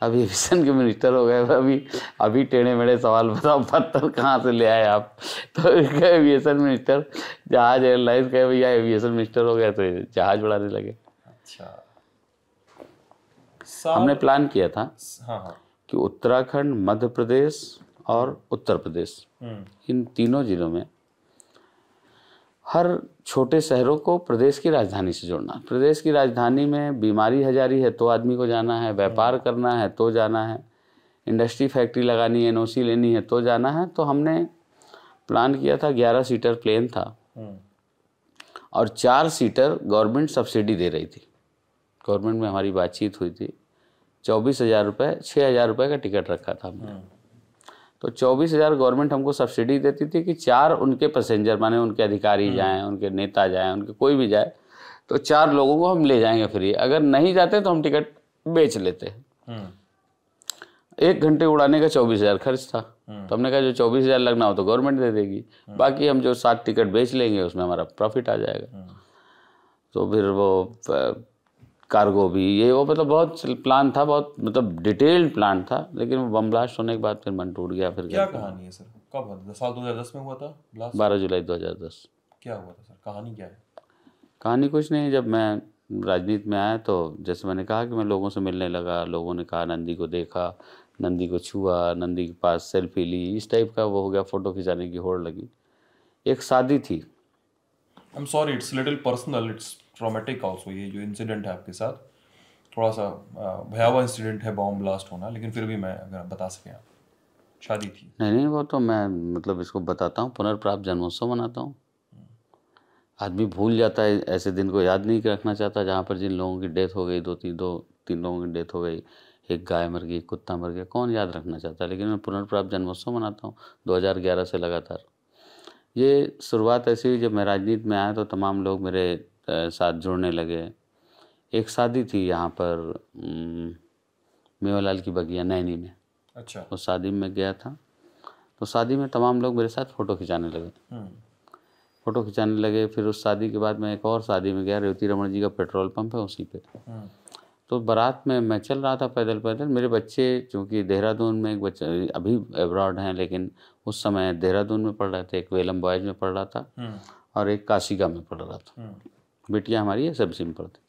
अभी विशन के मिनिस्टर हो गए अभी अभी टेढ़े मेढ़े सवाल बताओ पत्थर कहाँ से ले आए आप तो एविएशन मिनिस्टर जहाज एयरलाइंस के भैया एविएशन मिनिस्टर हो गए तो जहाज उड़ाने लगे अच्छा हमने प्लान किया था हाँ, हाँ। कि उत्तराखंड मध्य प्रदेश और उत्तर प्रदेश हम्म। इन तीनों जिलों में हर छोटे शहरों को प्रदेश की राजधानी से जोड़ना प्रदेश की राजधानी में बीमारी हजारी है तो आदमी को जाना है व्यापार करना है तो जाना है इंडस्ट्री फैक्ट्री लगानी है एनओसी लेनी है तो जाना है तो हमने प्लान किया था ग्यारह सीटर प्लेन था हम्म। और चार सीटर गवर्नमेंट सब्सिडी दे रही थी गवर्नमेंट में हमारी बातचीत हुई थी चौबीस हज़ार रुपये छः हज़ार रुपये का टिकट रखा था हमने हम्म। तो चौबीस हज़ार गवर्नमेंट हमको सब्सिडी देती थी कि चार उनके पैसेंजर माने उनके अधिकारी हम्म। जाएँ उनके नेता जाएँ उनके कोई भी जाए तो चार लोगों को हम ले जाएंगे फ्री अगर नहीं जाते तो हम टिकट बेच लेते हम्म। एक घंटे उड़ाने का चौबीस हज़ार खर्च था हम्म। तो हमने कहा जो चौबीस हज़ार लगना हो तो गवर्नमेंट दे देगी बाकी हम जो सात टिकट बेच लेंगे उसमें हमारा प्रॉफिट आ जाएगा तो फिर वो कार्गो भी ये वो मतलब बहुत प्लान था बहुत मतलब डिटेल्ड प्लान था लेकिन वो बम ब्लास्ट होने के बाद फिर मन टूट गया फिर क्या कहानी है सर कब साल 2010 में हुआ था ब्लास्ट बारह जुलाई 2010 क्या हुआ था सर कहानी क्या है कहानी कुछ नहीं जब मैं राजनीति में आया तो जैसे मैंने कहा कि मैं लोगों से मिलने लगा लोगों ने कहा नंदी को देखा नंदी को छुआ नंदी के पास सेल्फी ली इस टाइप का वो हो गया फ़ोटो खिंचाने की होड़ लगी एक शादी थी I am sorry it's little personal it's traumatic also ये जो इंसिडेंट है आपके साथ थोड़ा सा भयावह इंसिडेंट है बॉम्ब ब्लास्ट होना लेकिन फिर भी मैं अगर बता सकें आप शादी थी नहीं नहीं वो तो मैं मतलब इसको बताता हूँ पुनर्प्राप्त जन्मोत्सव मनाता हूँ आदमी भूल जाता है ऐसे दिन को याद नहीं रखना चाहता जहाँ पर जिन लोगों की डेथ हो गई दो तीन दो तीन लोगों की डेथ हो गई एक गाय मर गई कुत्ता मर गया कौन याद रखना चाहता है लेकिन मैं पुनर्प्राप्त जन्मोत्सव मनाता हूँ 2011 से लगातार ये शुरुआत ऐसी हुई जब मैं राजनीति में आया तो तमाम लोग मेरे साथ जुड़ने लगे एक शादी थी यहाँ पर मेवालाल की बगिया नैनी में अच्छा उस शादी में गया था तो शादी में तमाम लोग मेरे साथ फ़ोटो खिंचाने लगे हम्म। फ़ोटो खिंचाने लगे फिर उस शादी के बाद मैं एक और शादी में गया रेवती रमन जी का पेट्रोल पंप है उसी पे हम्म। तो बारात में मैं चल रहा था पैदल पैदल मेरे बच्चे चूँकि देहरादून में एक बच्चा अभी एब्रॉड हैं लेकिन उस समय देहरादून में पढ़ रहे थे एक वेलम बॉयज में पढ़ रहा था हम्म। और एक काशिका में पढ़ रहा था बिटिया हमारी ये सब्जी में पढ़ती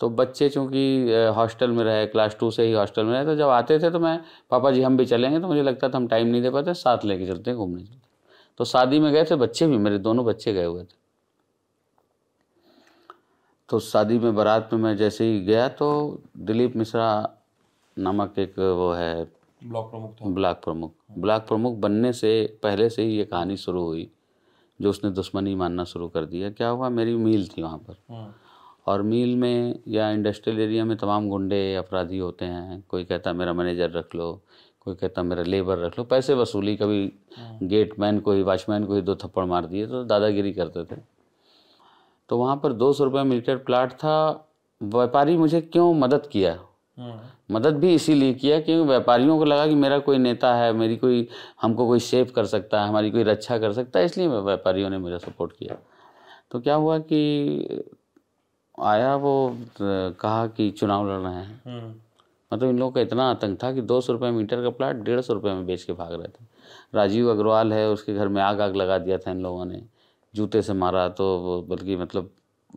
तो बच्चे चूँकि हॉस्टल में रहे क्लास टू से ही हॉस्टल में रहे तो जब आते थे तो मैं पापा जी हम भी चलेंगे तो मुझे लगता था हम टाइम नहीं दे पाते साथ लेके चलते हैं घूमने चलते तो शादी में गए थे बच्चे भी मेरे दोनों बच्चे गए हुए थे तो शादी में बारात में मैं जैसे ही गया तो दिलीप मिश्रा नामक एक वो है ब्लॉक प्रमुख ब्लॉक प्रमुख हाँ। ब्लॉक प्रमुख बनने से पहले से ही ये कहानी शुरू हुई जो उसने दुश्मनी मानना शुरू कर दिया क्या हुआ मेरी मील थी वहाँ पर हाँ। और मील में या इंडस्ट्रियल एरिया में तमाम गुंडे अपराधी होते हैं कोई कहता मेरा मैनेजर रख लो कोई कहता मेरा लेबर रख लो पैसे वसूली कभी गेट हाँ। मैन को ही वॉचमैन को ही दो थप्पड़ मार दिए तो दादागिरी करते थे तो वहाँ पर दो सौ रुपये मीटर प्लाट था व्यापारी मुझे क्यों मदद किया मदद भी इसीलिए किया क्योंकि व्यापारियों को लगा कि मेरा कोई नेता है मेरी कोई हमको कोई सेव कर सकता है हमारी कोई रक्षा कर सकता है इसलिए व्यापारियों ने मेरा सपोर्ट किया तो क्या हुआ कि आया वो कहा कि चुनाव लड़ रहे हैं हम्म। मतलब इन लोगों का इतना आतंक था कि दो सौ रुपये मीटर का प्लाट डेढ़ सौ रुपये में बेच के भाग रहे थे राजीव अग्रवाल है उसके घर में आग आग लगा दिया था इन लोगों ने जूते से मारा तो बल्कि मतलब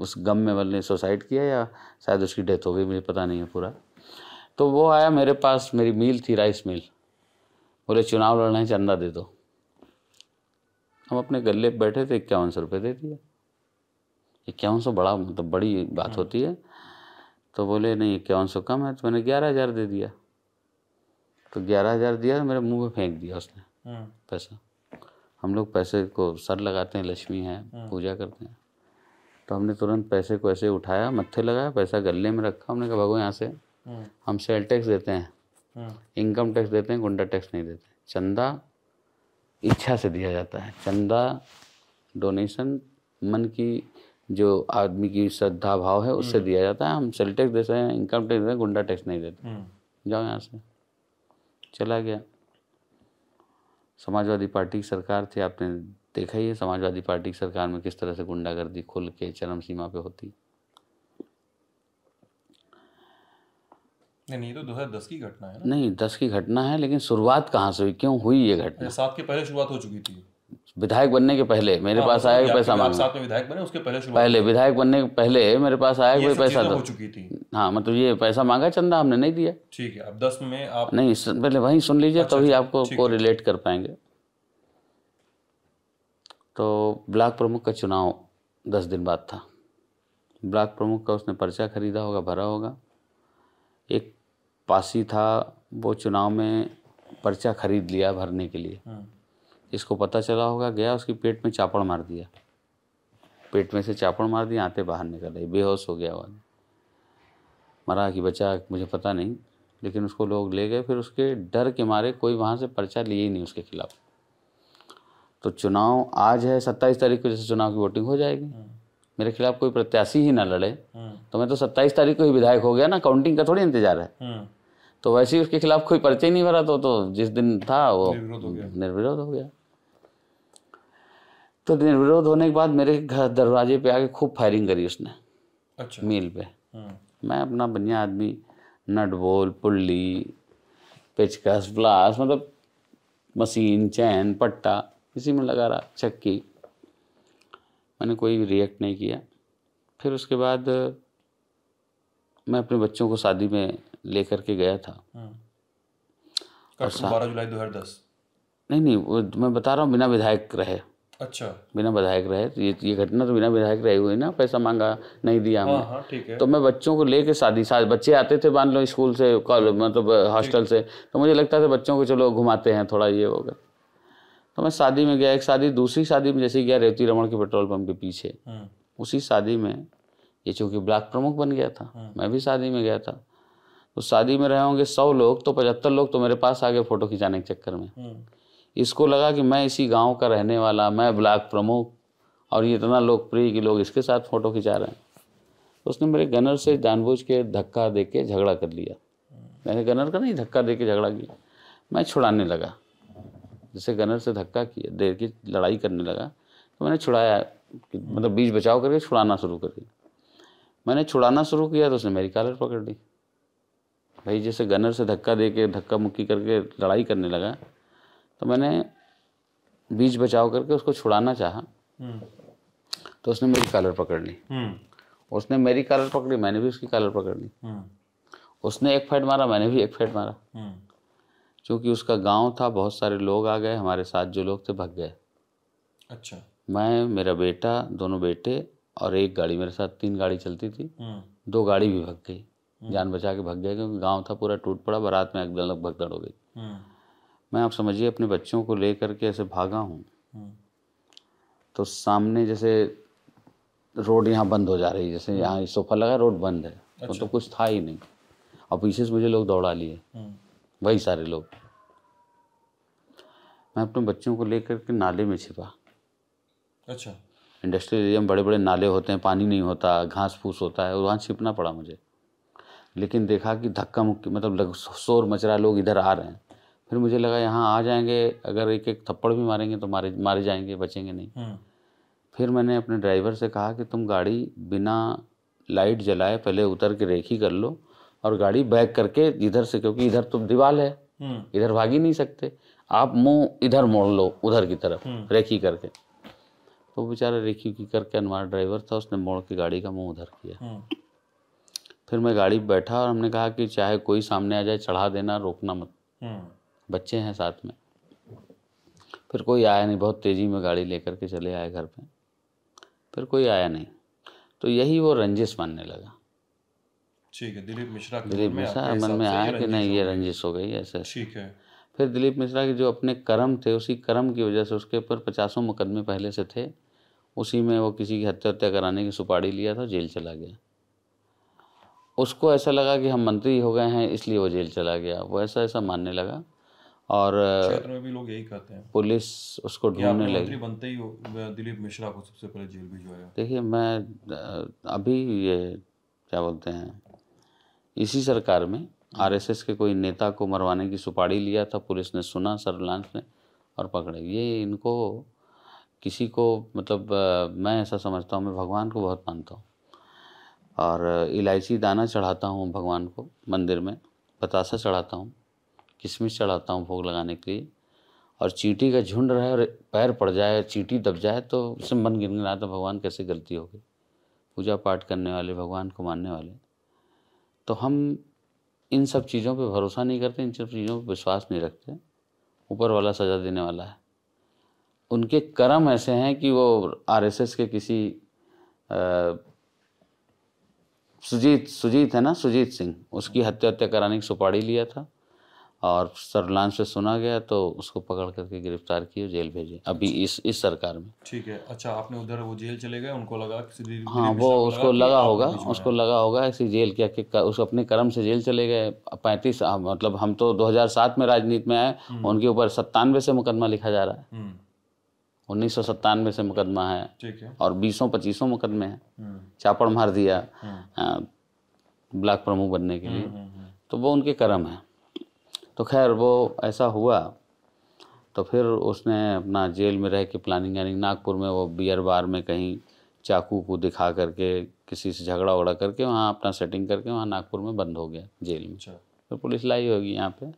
उस गम में वाले सुसाइड किया या शायद उसकी डेथ हो गई मुझे पता नहीं है पूरा तो वो आया मेरे पास मेरी मील थी राइस मिल बोले चुनाव लड़ना है चंदा दे दो हम अपने गले बैठे थे इक्यावन सौ रुपये दे दिए इक्यावन सौ बड़ा मतलब बड़ी बात हाँ। होती है तो बोले नहीं इक्यावन सौ कम है तो मैंने ग्यारह हज़ार दे दिया तो ग्यारह हज़ार दिया मेरे मुंह में फेंक दिया उसने हाँ। पैसा हम लोग पैसे को सर लगाते हैं लक्ष्मी है हाँ। पूजा करते हैं तो हमने तुरंत पैसे को ऐसे उठाया मत्थे लगाया पैसा गले में रखा हमने कहा भगवान यहाँ से हम सेल टैक्स देते हैं इनकम टैक्स देते हैं गुंडा टैक्स नहीं देते चंदा इच्छा से दिया जाता है चंदा डोनेशन मन की जो आदमी की श्रद्धा भाव है उससे दिया जाता है हम सेल टैक्स देते हैं इनकम टैक्स देते हैं गुंडा टैक्स नहीं देते जाओ यहाँ से चला गया समाजवादी पार्टी की सरकार थी आपने देखा ही है समाजवादी पार्टी की सरकार में किस तरह से गुंडागर्दी खुल के चरम सीमा पे होती नहीं नहीं तो दो हजार दस की घटना है ना? नहीं दस की घटना है लेकिन शुरुआत कहाँ से हुई क्यों हुई ये घटना सात के पहले शुरुआत हो चुकी थी विधायक बनने के पहले मेरे हाँ, पास आया कोई पैसा मांगा साथ में विधायक बने उसके पहले पहले विधायक बनने के पहले मेरे पास आया कोई पैसा तो- हो चुकी थी हाँ मतलब ये पैसा मांगा चंदा हमने नहीं दिया ठीक है अब दस में आप नहीं पहले वहीं सुन लीजिए अच्छा, तभी अच्छा, आपको को रिलेट कर पाएंगे तो ब्लॉक प्रमुख का चुनाव दस दिन बाद था ब्लॉक प्रमुख का उसने पर्चा खरीदा होगा भरा होगा एक पासी था वो चुनाव में पर्चा खरीद लिया भरने के लिए इसको हाँ। पता चला होगा गया उसकी पेट में चापड़ मार दिया पेट में से चापड़ मार दिया आते बाहर निकल रही बेहोश हो गया वो मरा कि बचा मुझे पता नहीं लेकिन उसको लोग ले गए फिर उसके डर के मारे कोई वहाँ से पर्चा लिए ही नहीं उसके खिलाफ तो चुनाव आज है सत्ताईस तारीख को जैसे चुनाव की वोटिंग हो जाएगी हाँ। मेरे खिलाफ कोई प्रत्याशी ही ना लड़े हाँ। तो मैं तो सत्ताईस तारीख को ही विधायक हो गया ना काउंटिंग का थोड़ी इंतजार है तो वैसे ही उसके खिलाफ कोई पर्चे नहीं भरा तो तो जिस दिन था वो निर्विरोध हो गया तो निर्विरोध होने के बाद मेरे घर दरवाजे पे आके खूब फायरिंग करी उसने अच्छा मील पे हाँ। मैं अपना बनिया आदमी नट बोल पुल्ली पेचकस ब्लास मतलब मशीन चैन पट्टा इसी में लगा रहा चक्की मैंने कोई रिएक्ट नहीं किया फिर उसके बाद मैं अपने बच्चों को शादी में लेकर के गया था हाँ। और बारह जुलाई दस नहीं नहीं वो मैं बता रहा हूँ बिना विधायक रहे अच्छा बिना विधायक रहे तो ये ये घटना तो बिना विधायक रहे हुई ना पैसा मांगा नहीं दिया हमने हाँ, हाँ, तो मैं बच्चों को लेके शादी साथ बच्चे आते थे मान लो स्कूल से कॉलेज मतलब हॉस्टल से तो मुझे लगता था बच्चों को चलो घुमाते हैं थोड़ा ये होगा तो मैं शादी में गया एक शादी दूसरी शादी में जैसे गया रेवती रमन के पेट्रोल पंप के पीछे उसी शादी में ये चूँकि ब्लॉक प्रमुख बन गया था मैं भी शादी में गया था तो शादी में रहे होंगे सौ लोग तो पचहत्तर लोग तो मेरे पास आगे फ़ोटो खिंचाने के चक्कर में हम्म। इसको लगा कि मैं इसी गांव का रहने वाला मैं ब्लॉक प्रमुख और ये इतना लोकप्रिय कि लोग इसके साथ फ़ोटो खिंचा रहे हैं तो उसने मेरे गनर से जानबूझ के धक्का दे के झगड़ा कर लिया मैंने गनर का नहीं धक्का दे के झगड़ा किया मैं छुड़ाने लगा जैसे गनर से धक्का किया देर के लड़ाई करने लगा तो मैंने छुड़ाया मतलब बीज बचाव करके छुड़ाना शुरू कर दिया मैंने छुड़ाना शुरू किया तो उसने मेरी कालर पकड़ ली भाई जैसे गनर से धक्का दे के धक्का मुक्की करके लड़ाई करने लगा तो मैंने बीच बचाव करके उसको छुड़ाना चाहा हम्म। तो उसने मेरी कॉलर पकड़ ली हम्म। उसने मेरी कॉलर पकड़ी मैंने भी उसकी कॉलर पकड़ ली हम्म। उसने एक फैट मारा मैंने भी एक फैट मारा क्योंकि उसका गांव था बहुत सारे लोग आ गए हमारे साथ जो लोग थे भग गए अच्छा मैं मेरा बेटा दोनों बेटे और एक गाड़ी मेरे साथ तीन गाड़ी चलती थी दो गाड़ी भी भग गई हम्म। जान बचा के भग गया क्योंकि गाँव था पूरा टूट पड़ा बारात में एकदम लग भगदड़ हो गई हम्म। मैं आप समझिए अपने बच्चों को ले करके ऐसे भागा हूँ हम्म। तो सामने जैसे रोड यहाँ बंद हो जा रही है जैसे यहाँ सोफा लगा रोड बंद है तो अच्छा। तो, तो कुछ था ही नहीं और पीछे से मुझे लोग दौड़ा लिए वही सारे लोग मैं अपने बच्चों को लेकर के नाले में छिपा अच्छा इंडस्ट्रियल एरिया में बड़े बड़े नाले होते हैं पानी नहीं होता घास फूस होता है वहाँ छिपना पड़ा मुझे लेकिन देखा कि धक्का मुक्की मतलब शोर मच रहा लोग इधर आ रहे हैं फिर मुझे लगा यहाँ आ जाएंगे अगर एक एक थप्पड़ भी मारेंगे तो मारे मारे जाएंगे बचेंगे नहीं हम्म। फिर मैंने अपने ड्राइवर से कहा कि तुम गाड़ी बिना लाइट जलाए पहले उतर के रेखी कर लो और गाड़ी बैक करके इधर से क्योंकि इधर तो दीवार है हम्म। इधर भाग ही नहीं सकते आप मुंह इधर मोड़ लो उधर की तरफ हम्म। रेखी करके तो बेचारा रेखी की करके अनवार ड्राइवर था उसने मोड़ के गाड़ी का मुंह उधर किया फिर मैं गाड़ी पर बैठा और हमने कहा कि चाहे कोई सामने आ जाए चढ़ा देना रोकना मत हम्म। बच्चे हैं साथ में फिर कोई आया नहीं बहुत तेज़ी में गाड़ी लेकर के चले आए घर पे फिर कोई आया नहीं तो यही वो रंजिश मानने लगा ठीक है दिलीप मिश्रा दिलीप मिश्रा मन में आया कि नहीं ये रंजिश हो गई ऐसे ठीक है फिर दिलीप मिश्रा के जो अपने कर्म थे उसी कर्म की वजह से उसके ऊपर पचासों मुकदमे पहले से थे उसी में वो किसी की हत्या हत्या कराने की सुपाड़ी लिया था जेल चला गया उसको ऐसा लगा कि हम मंत्री हो गए हैं इसलिए वो जेल चला गया वो ऐसा ऐसा मानने लगा और में भी लोग यही कहते हैं पुलिस उसको ढूंढने लगी बनते ही दिलीप मिश्रा को सबसे पहले जेल भिजवाया देखिए मैं अभी ये क्या बोलते हैं इसी सरकार में आरएसएस के कोई नेता को मरवाने की सुपाड़ी लिया था पुलिस ने सुना सर्विलांस ने और पकड़े ये इनको किसी को मतलब मैं ऐसा समझता हूँ मैं भगवान को बहुत मानता हूँ और इलायची दाना चढ़ाता हूँ भगवान को मंदिर में बतासा चढ़ाता हूँ किशमिश चढ़ाता हूँ भोग लगाने के लिए और चींटी का झुंड रहे और पैर पड़ जाए चींटी दब जाए तो उससे मन तो भगवान कैसे गलती हो गई पूजा पाठ करने वाले भगवान को मानने वाले तो हम इन सब चीज़ों पे भरोसा नहीं करते इन सब चीज़ों पे विश्वास नहीं रखते ऊपर वाला सजा देने वाला है उनके कर्म ऐसे हैं कि वो आरएसएस के किसी सुजीत सुजीत है ना सुजीत सिंह उसकी हत्या हत्या कराने की सुपाड़ी लिया था और सरलान से सुना गया तो उसको पकड़ करके गिरफ्तार किए जेल भेजे अभी अच्छा। इस इस सरकार में ठीक है अच्छा आपने उधर वो जेल चले गए उनको लगा किसी हाँ वो उसको लगा, लगा होगा उसको लगा होगा ऐसी जेल क्या कि उस अपने कर्म से जेल चले गए पैंतीस हाँ, मतलब हम तो 2007 में राजनीति में आए हम्म। उनके ऊपर सत्तानवे से मुकदमा लिखा जा रहा है हम्म। उन्नीस सौ सत्तानवे से मुकदमा है ठीक है और बीसों पच्चीसों मुकदमे हैं हम्म। चापड़ मार दिया हम्म। ब्लॉक प्रमुख बनने के लिए हम्म, तो वो उनके कर्म है तो खैर वो ऐसा हुआ तो फिर उसने अपना जेल में रह के प्लानिंग यानी नागपुर में वो बियर बार में कहीं चाकू को दिखा करके किसी से झगड़ा वगड़ा करके वहाँ अपना सेटिंग करके वहाँ नागपुर में बंद हो गया जेल में अच्छा। फिर पुलिस लाई होगी यहाँ पे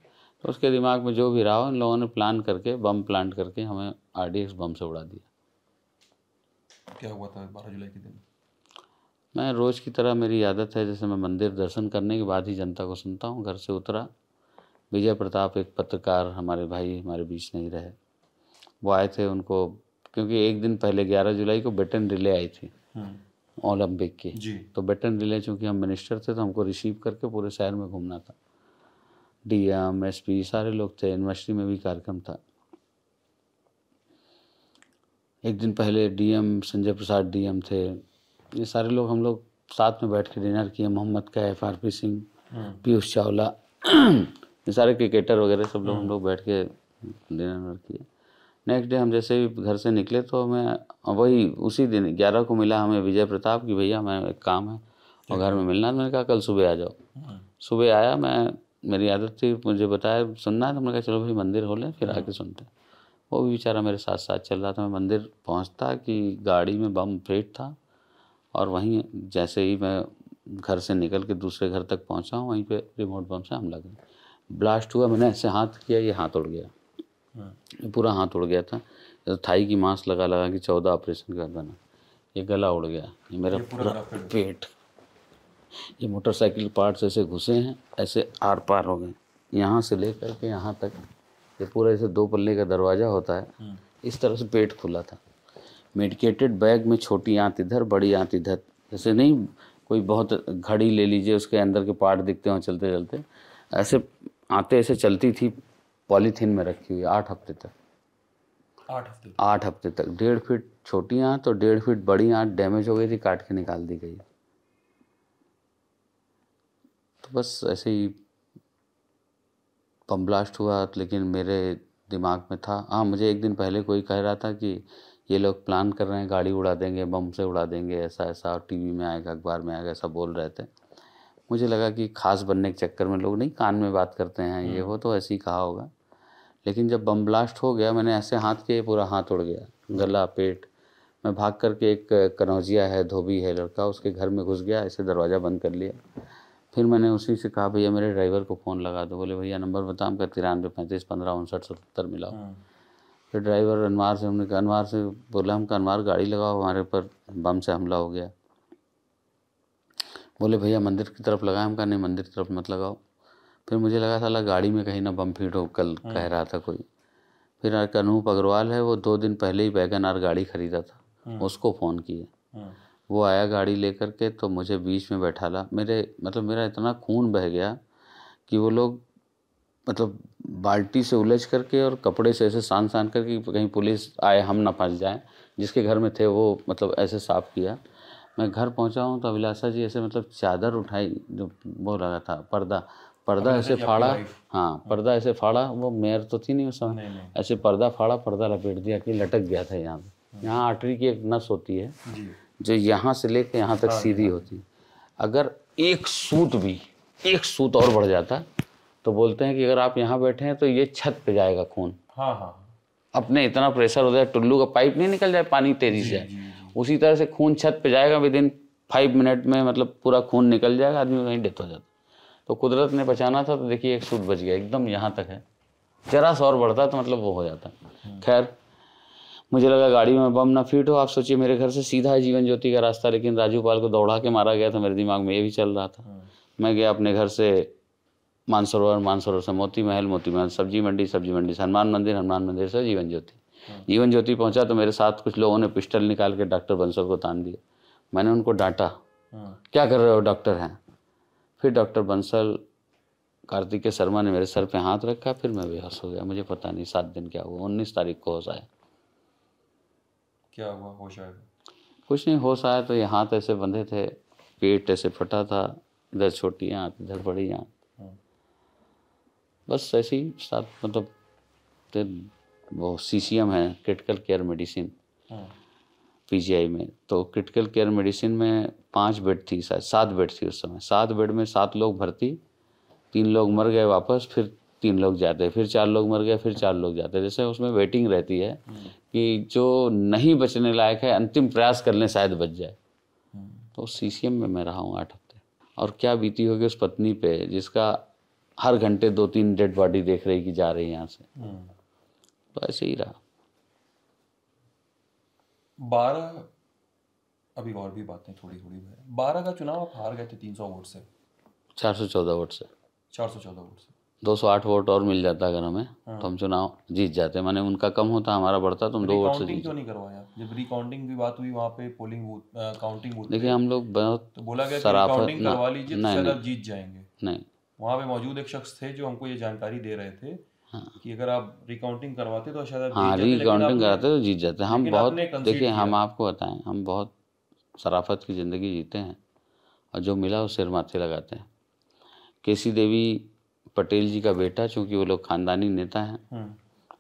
तो उसके दिमाग में जो भी रहा हो इन लोगों ने प्लान करके बम प्लांट करके हमें आर बम से उड़ा दिया क्या हुआ था बारह जुलाई के दिन मैं रोज़ की तरह मेरी आदत है जैसे मैं मंदिर दर्शन करने के बाद ही जनता को सुनता हूँ घर से उतरा विजय प्रताप एक पत्रकार हमारे भाई हमारे बीच नहीं रहे वो आए थे उनको क्योंकि एक दिन पहले 11 जुलाई को बेटन रिले आई थी ओलंपिक हम्म। की तो बेटन रिले चूँकि हम मिनिस्टर थे तो हमको रिसीव करके पूरे शहर में घूमना था डीएम एसपी सारे लोग थे यूनिवर्सिटी में भी कार्यक्रम था एक दिन पहले डीएम संजय प्रसाद डीएम थे ये सारे लोग हम लोग साथ में बैठ के डिनर किए Mohammad Kaif R P Singh हम्म। पीयूष चावला ये सारे क्रिकेटर वगैरह सब लोग हम हम्म। लोग बैठ के डिनर किए नेक्स्ट डे हम जैसे भी घर से निकले तो मैं वही उसी दिन ग्यारह को मिला हमें विजय प्रताप कि भैया हमें एक काम है और घर हम्म। में मिलना मैंने कहा कल सुबह आ जाओ सुबह आया मैं मेरी आदत थी मुझे बताया सुनना है तो मैंने कहा चलो भाई मंदिर हो लें फिर हाँ। आके सुनते हैं वो भी बेचारा मेरे साथ साथ चल रहा था मैं मंदिर पहुंचता कि गाड़ी में बम फेट था और वहीं जैसे ही मैं घर से निकल के दूसरे घर तक पहुंचा हूँ वहीं पे रिमोट बम से हमला गया ब्लास्ट हुआ मैंने ऐसे हाथ किया ये हाथ उड़ गया हाँ। पूरा हाथ उड़ गया था तो थाई की मांस लगा लगा कि चौदह ऑपरेशन कर देना ये गला उड़ गया ये मेरा पूरा पेट ये मोटरसाइकिल पार्ट्स ऐसे घुसे हैं ऐसे आर पार हो गए यहाँ से लेकर के यहाँ तक ये पूरा ऐसे दो पल्ले का दरवाज़ा होता है हम्म। इस तरह से पेट खुला था मेडिकेटेड बैग में छोटी आँत इधर बड़ी आँत इधर जैसे नहीं कोई बहुत घड़ी ले लीजिए उसके अंदर के पार्ट दिखते हों चलते चलते ऐसे आते ऐसे चलती थी पॉलीथीन में रखी हुई आठ हफ्ते तक आठ हफ्ते आठ हफ्ते तक डेढ़ फीट छोटी आँत और डेढ़ फीट बड़ी आँत डैमेज हो गई थी काट के निकाल दी गई बस ऐसे ही बम ब्लास्ट हुआ लेकिन मेरे दिमाग में था हाँ मुझे एक दिन पहले कोई कह रहा था कि ये लोग प्लान कर रहे हैं गाड़ी उड़ा देंगे बम से उड़ा देंगे ऐसा ऐसा और टीवी में आएगा अखबार में आएगा ऐसा बोल रहे थे मुझे लगा कि खास बनने के चक्कर में लोग नहीं कान में बात करते हैं ये हम्म। हो तो ऐसे ही कहा होगा लेकिन जब बम ब्लास्ट हो गया मैंने ऐसे हाथ के पूरा हाथ उड़ गया गला पेट मैं भाग करके एक कनौजिया है धोबी है लड़का उसके घर में घुस गया ऐसे दरवाज़ा बंद कर लिया फिर मैंने उसी से कहा भैया मेरे ड्राइवर को फ़ोन लगा दो बोले भैया नंबर बता हम तिरानवे पैंतीस पंद्रह उनसठ सत्तर मिलाओ हाँ। फिर ड्राइवर अनवार से हमने अनवार से बोला हम अनवार गाड़ी लगाओ हमारे ऊपर बम से हमला हो गया बोले भैया मंदिर की तरफ लगाए हम कहा नहीं मंदिर की तरफ मत लगाओ फिर मुझे लगा साला गाड़ी में कहीं ना बम फीट हो कल हाँ। कह रहा था कोई फिर अनूप अग्रवाल है वो दो दिन पहले ही वैगन आर गाड़ी खरीदा था हाँ। उसको फ़ोन किए वो आया गाड़ी लेकर के तो मुझे बीच में बैठा ला मेरे मतलब मेरा इतना खून बह गया कि वो लोग मतलब बाल्टी से उलझ करके और कपड़े से ऐसे सान सान करके कहीं पुलिस आए हम ना फंस जाए जिसके घर में थे वो मतलब ऐसे साफ किया मैं घर पहुंचा हूँ तो अभिलाषा जी ऐसे मतलब चादर उठाई जो वो लगा था पर्दा पर्दा ऐसे फाड़ा हाँ, हाँ पर्दा ऐसे फाड़ा वो मेयर तो थी नहीं उस समय ऐसे पर्दा फाड़ा पर्दा लपेट दिया कि लटक गया था यहाँ हाँ। यहाँ आर्टरी की एक नस होती है जो यहाँ से लेके यहाँ तक हाँ, सीधी हाँ। होती अगर एक सूत भी एक सूत और बढ़ जाता तो बोलते हैं कि अगर आप यहाँ बैठे हैं तो ये छत पे जाएगा खून हाँ हाँ अपने इतना प्रेशर हो जाए टुल्लू का पाइप नहीं निकल जाए पानी तेजी से उसी तरह से खून छत पे जाएगा विद इन फाइव मिनट में मतलब पूरा खून निकल जाएगा आदमी कहीं डेथ हो जाता तो कुदरत ने बचाना था तो देखिए एक सूट बच गया एकदम यहाँ तक है जरा सा और बढ़ता तो मतलब वो हो जाता हम्म। खैर मुझे लगा गाड़ी में बम ना फिट हो आप सोचिए मेरे घर से सीधा है जीवन ज्योति का रास्ता लेकिन राजू पाल को दौड़ा के मारा गया था मेरे दिमाग में ये भी चल रहा था हाँ। मैं गया अपने घर से मानसरोवर मानसरोवर से मोती महल मोती महल सब्जी मंडी सब्जी मंडी से हनुमान मंदिर हनुमान मंदिर से जीवन ज्योति हाँ। जीवन ज्योति पहुंचा तो मेरे साथ कुछ लोगों ने पिस्टल निकाल के डॉक्टर बंसल को तान दिया मैंने उनको डांटा हाँ। क्या कर रहे हो डॉक्टर हैं फिर डॉक्टर बंसल कार्तिक के शर्मा ने मेरे सर पे हाथ रखा फिर मैं बेहस हो गया मुझे पता नहीं सात दिन क्या हुआ उन्नीस तारीख को हो आया क्या हुआ होश आया कुछ नहीं होश आया तो ये हाथ ऐसे बंधे थे पेट ऐसे फटा था इधर छोटी आँख इधर बड़ी आँख हम्म। बस ऐसे ही साथ मतलब तो वो सी सी एम है critical care medicine P G I में तो क्रिटिकल केयर मेडिसिन में पांच बेड थी शायद सात बेड थी उस समय सात बेड में सात लोग भर्ती तीन लोग मर गए वापस फिर तीन लोग जाते फिर चार लोग मर गए फिर चार लोग जाते जैसे उसमें वेटिंग रहती है हम्म। कि जो नहीं बचने लायक है अंतिम प्रयास कर लें शायद बच जाए हम्म। तो सी सी एम में मैं रहा हूँ आठ हफ्ते और क्या बीती होगी उस पत्नी पे जिसका हर घंटे दो तीन डेड बॉडी देख रही कि जा रही है यहाँ से हम्म। तो ऐसे ही रहा बारह अभी और भी बातें थोड़ी थोड़ी बारह का चुनाव आप हार गए थे तीन सौ वोट से चार सौ चौदह वोट से चार सौ चौदह वोट से 208 वोट और मिल जाता अगर हमें हाँ। तो हम चुनाव जीत जाते मैंने उनका कम होता हमारा बढ़ता तो हम दो वोट से जीत क्यों नहीं करवाया जब रिकाउंटिंग की बात हुई वहाँ पे पोलिंग बूथ काउंटिंग बूथ देखिए हम लोग बहुत तो बोला गया करवा लीजिए तो जीत जाएंगे नहीं वहाँ पे मौजूद एक शख्स थे जो हमको ये जानकारी दे रहे थे हाँ। कि अगर आप रिकाउंटिंग करवाते तो शायद हाँ रिकाउंटिंग कराते तो जीत जाते हम बहुत देखिए हम आपको बताएं हम बहुत सराफत की ज़िंदगी जीते हैं और जो मिला वो सिर माथे लगाते हैं केसी देवी पटेल जी का बेटा चूंकि वो लोग खानदानी नेता हैं हम्म।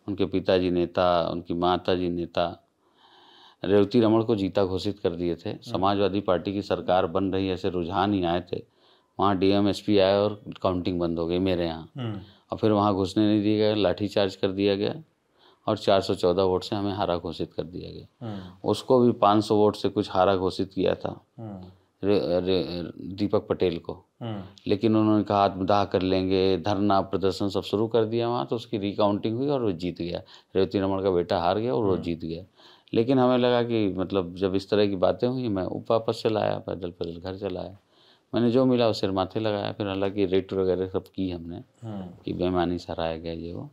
उनके पिताजी नेता उनकी माता जी नेता रेवती रमण को जीता घोषित कर दिए थे हम्म। समाजवादी पार्टी की सरकार बन रही ऐसे रुझान ही आए थे वहाँ डीएमएसपी आए और काउंटिंग बंद हो गई मेरे यहाँ हम्म। और फिर वहाँ घुसने नहीं दिया गया लाठीचार्ज कर दिया गया और 414 वोट से हमें हारा घोषित कर दिया गया उसको भी 500 वोट से कुछ हारा घोषित किया था दीपक पटेल को हम्म। लेकिन उन्होंने कहा आत्मदाह कर लेंगे धरना प्रदर्शन सब शुरू कर दिया वहाँ तो उसकी रिकाउंटिंग हुई और वो जीत गया रेवती रमन का बेटा हार गया और वो हम्म। जीत गया लेकिन हमें लगा कि मतलब जब इस तरह की बातें हुई मैं वापस चलाया पैदल पैदल घर चलाया मैंने जो मिला वो सिर माथे लगाया फिर हालांकि रेट वगैरह सब की हमने हम्म। कि बेमानी सराया गया ये वो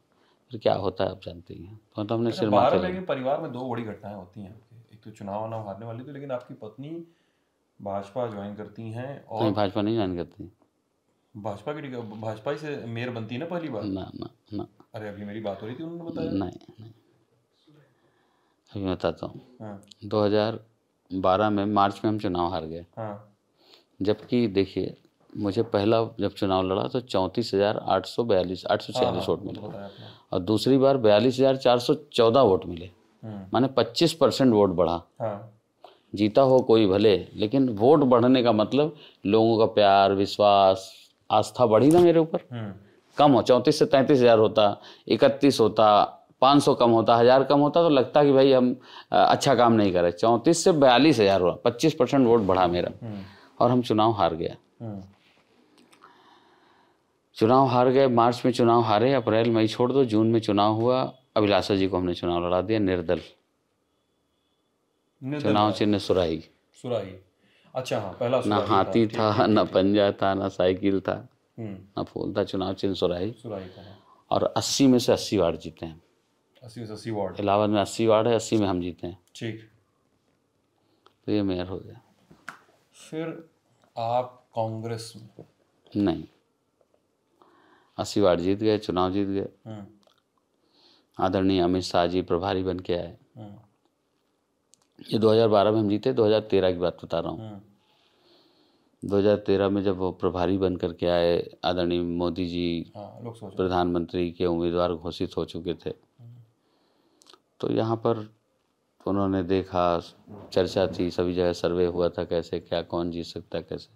फिर क्या होता है आप जानते ही हैं तो मतलब हमने अच्छा, सिर माथे परिवार में दो बड़ी घटनाएं होती हैं एक तो चुनाव ना हारने वाली थी लेकिन आपकी पत्नी भाजपा ज्वाइन करती हैं तो और नहीं भाजपा नहीं ज्वाइन करती भाजपा की भाजपा ही से मेयर बनती है ना पहली बार ना ना ना अरे अभी मेरी बात हो रही थी उन्होंने बताया नहीं नहीं अभी बताता हूँ हाँ। दो हजार बारह में मार्च में हम चुनाव हार गए हाँ। जबकि देखिए मुझे पहला जब चुनाव लड़ा तो चौंतीस हज़ार आठ सौ बयालीस आठ सौ छियालीस हाँ, वोट तो मिले और दूसरी बार बयालीस हज़ार चार सौ चौदह वोट मिले हम्म। माने पच्चीस परसेंट वोट बढ़ा हाँ। जीता हो कोई भले लेकिन वोट बढ़ने का मतलब लोगों का प्यार विश्वास आस्था बढ़ी ना मेरे ऊपर हम्म। कम हो चौंतीस से तैंतीस हज़ार होता इकतीस होता पाँच सौ कम होता हज़ार कम होता तो लगता कि भाई हम अच्छा काम नहीं करे चौंतीस से बयालीस हज़ार हुआ पच्चीस परसेंट वोट बढ़ा मेरा हम्म। और हम चुनाव हार गया हम्म। चुनाव हार गए मार्च में चुनाव हारे अप्रैल मई छोड़ दो जून में चुनाव हुआ अभिलाषा जी को हमने चुनाव लड़ा दिया निर्दल चुनाव चिन्ह सुराही सुराही अच्छा हाँ पहला ना हाथी था, था ना पंजा था ना साइकिल था हम्म। ना फूल था चुनाव चिन्ह सुराही सुराही था हाँ। और अस्सी में से अस्सी वार्ड जीते हैं अस्सी में से अस्सी वार्ड इलाहाबाद में अस्सी वार्ड है अस्सी में हम जीते हैं ठीक तो ये मेयर हो गया फिर आप कांग्रेस में नहीं अस्सी वार्ड जीत गए चुनाव जीत गए हम्म। आदरणीय अमित शाह जी प्रभारी बन के आए हम्म। ये 2012 में हम जीते 2013 की बात बता रहा हूँ 2013 हाँ। में जब वो प्रभारी बन करके आए आदरणीय मोदी जी हाँ, प्रधानमंत्री के उम्मीदवार घोषित हो चुके थे हाँ। तो यहाँ पर उन्होंने देखा चर्चा थी सभी जगह सर्वे हुआ था कैसे क्या कौन जीत सकता कैसे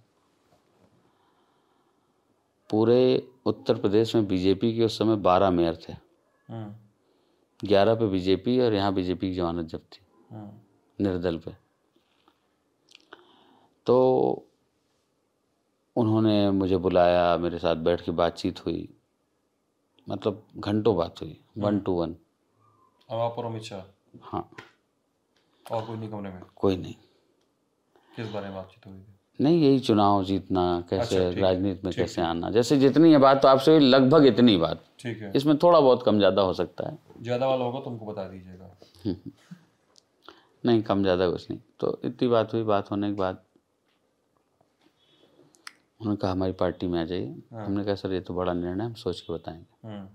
पूरे उत्तर प्रदेश में बीजेपी के उस समय बारह मेयर थे ग्यारह पे बीजेपी और यहाँ बीजेपी की जमानत जब थी निर्दल पे तो उन्होंने मुझे बुलाया मेरे साथ बैठ के बातचीत हुई मतलब घंटों बात हुई वन टू वन आप और अमित शाह हाँ और कोई नहीं कमरे में कोई नहीं किस बारे में बातचीत हुई नहीं यही चुनाव जीतना कैसे अच्छा, राजनीति में कैसे आना जैसे जितनी है बात तो आपसे लगभग इतनी बात ठीक है इसमें थोड़ा बहुत कम ज़्यादा हो सकता है ज़्यादा वाला होगा तुमको तो बता दीजिएगा हम्म, हम्म। नहीं कम ज़्यादा कुछ नहीं तो इतनी बात हुई बात होने के बाद उन्होंने कहा हमारी पार्टी में आ जाइए हाँ। हमने कहा सर ये तो बड़ा निर्णय हम सोच के बताएंगे हाँ।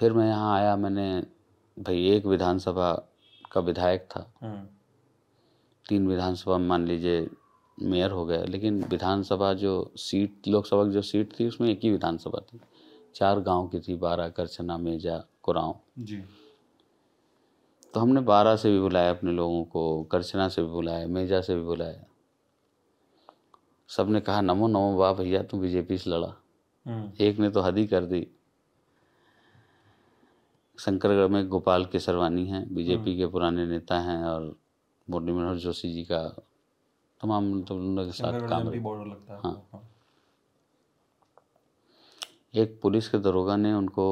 फिर मैं यहाँ आया मैंने भाई एक विधानसभा का विधायक था हाँ। तीन विधानसभा मान लीजिए मेयर हो गया लेकिन विधानसभा जो सीट लोकसभा की जो सीट थी उसमें एक ही विधानसभा थी चार गांव की थी बारह करछना मेजा कुरांव जी तो हमने बारह से भी बुलाया अपने लोगों को करछना से भी बुलाया मेजा से भी बुलाया सब ने कहा नमो नमो वाह भैया तू बीजेपी से लड़ा हम्म। एक ने तो हद ही कर दी शंकरगढ़ में गोपाल केसरवानी हैं बीजेपी हम्म। के पुराने नेता हैं और मुरली मनोहर जोशी जी का तमाम मतलब के साथ काम लगता है हाँ एक पुलिस के दरोगा ने उनको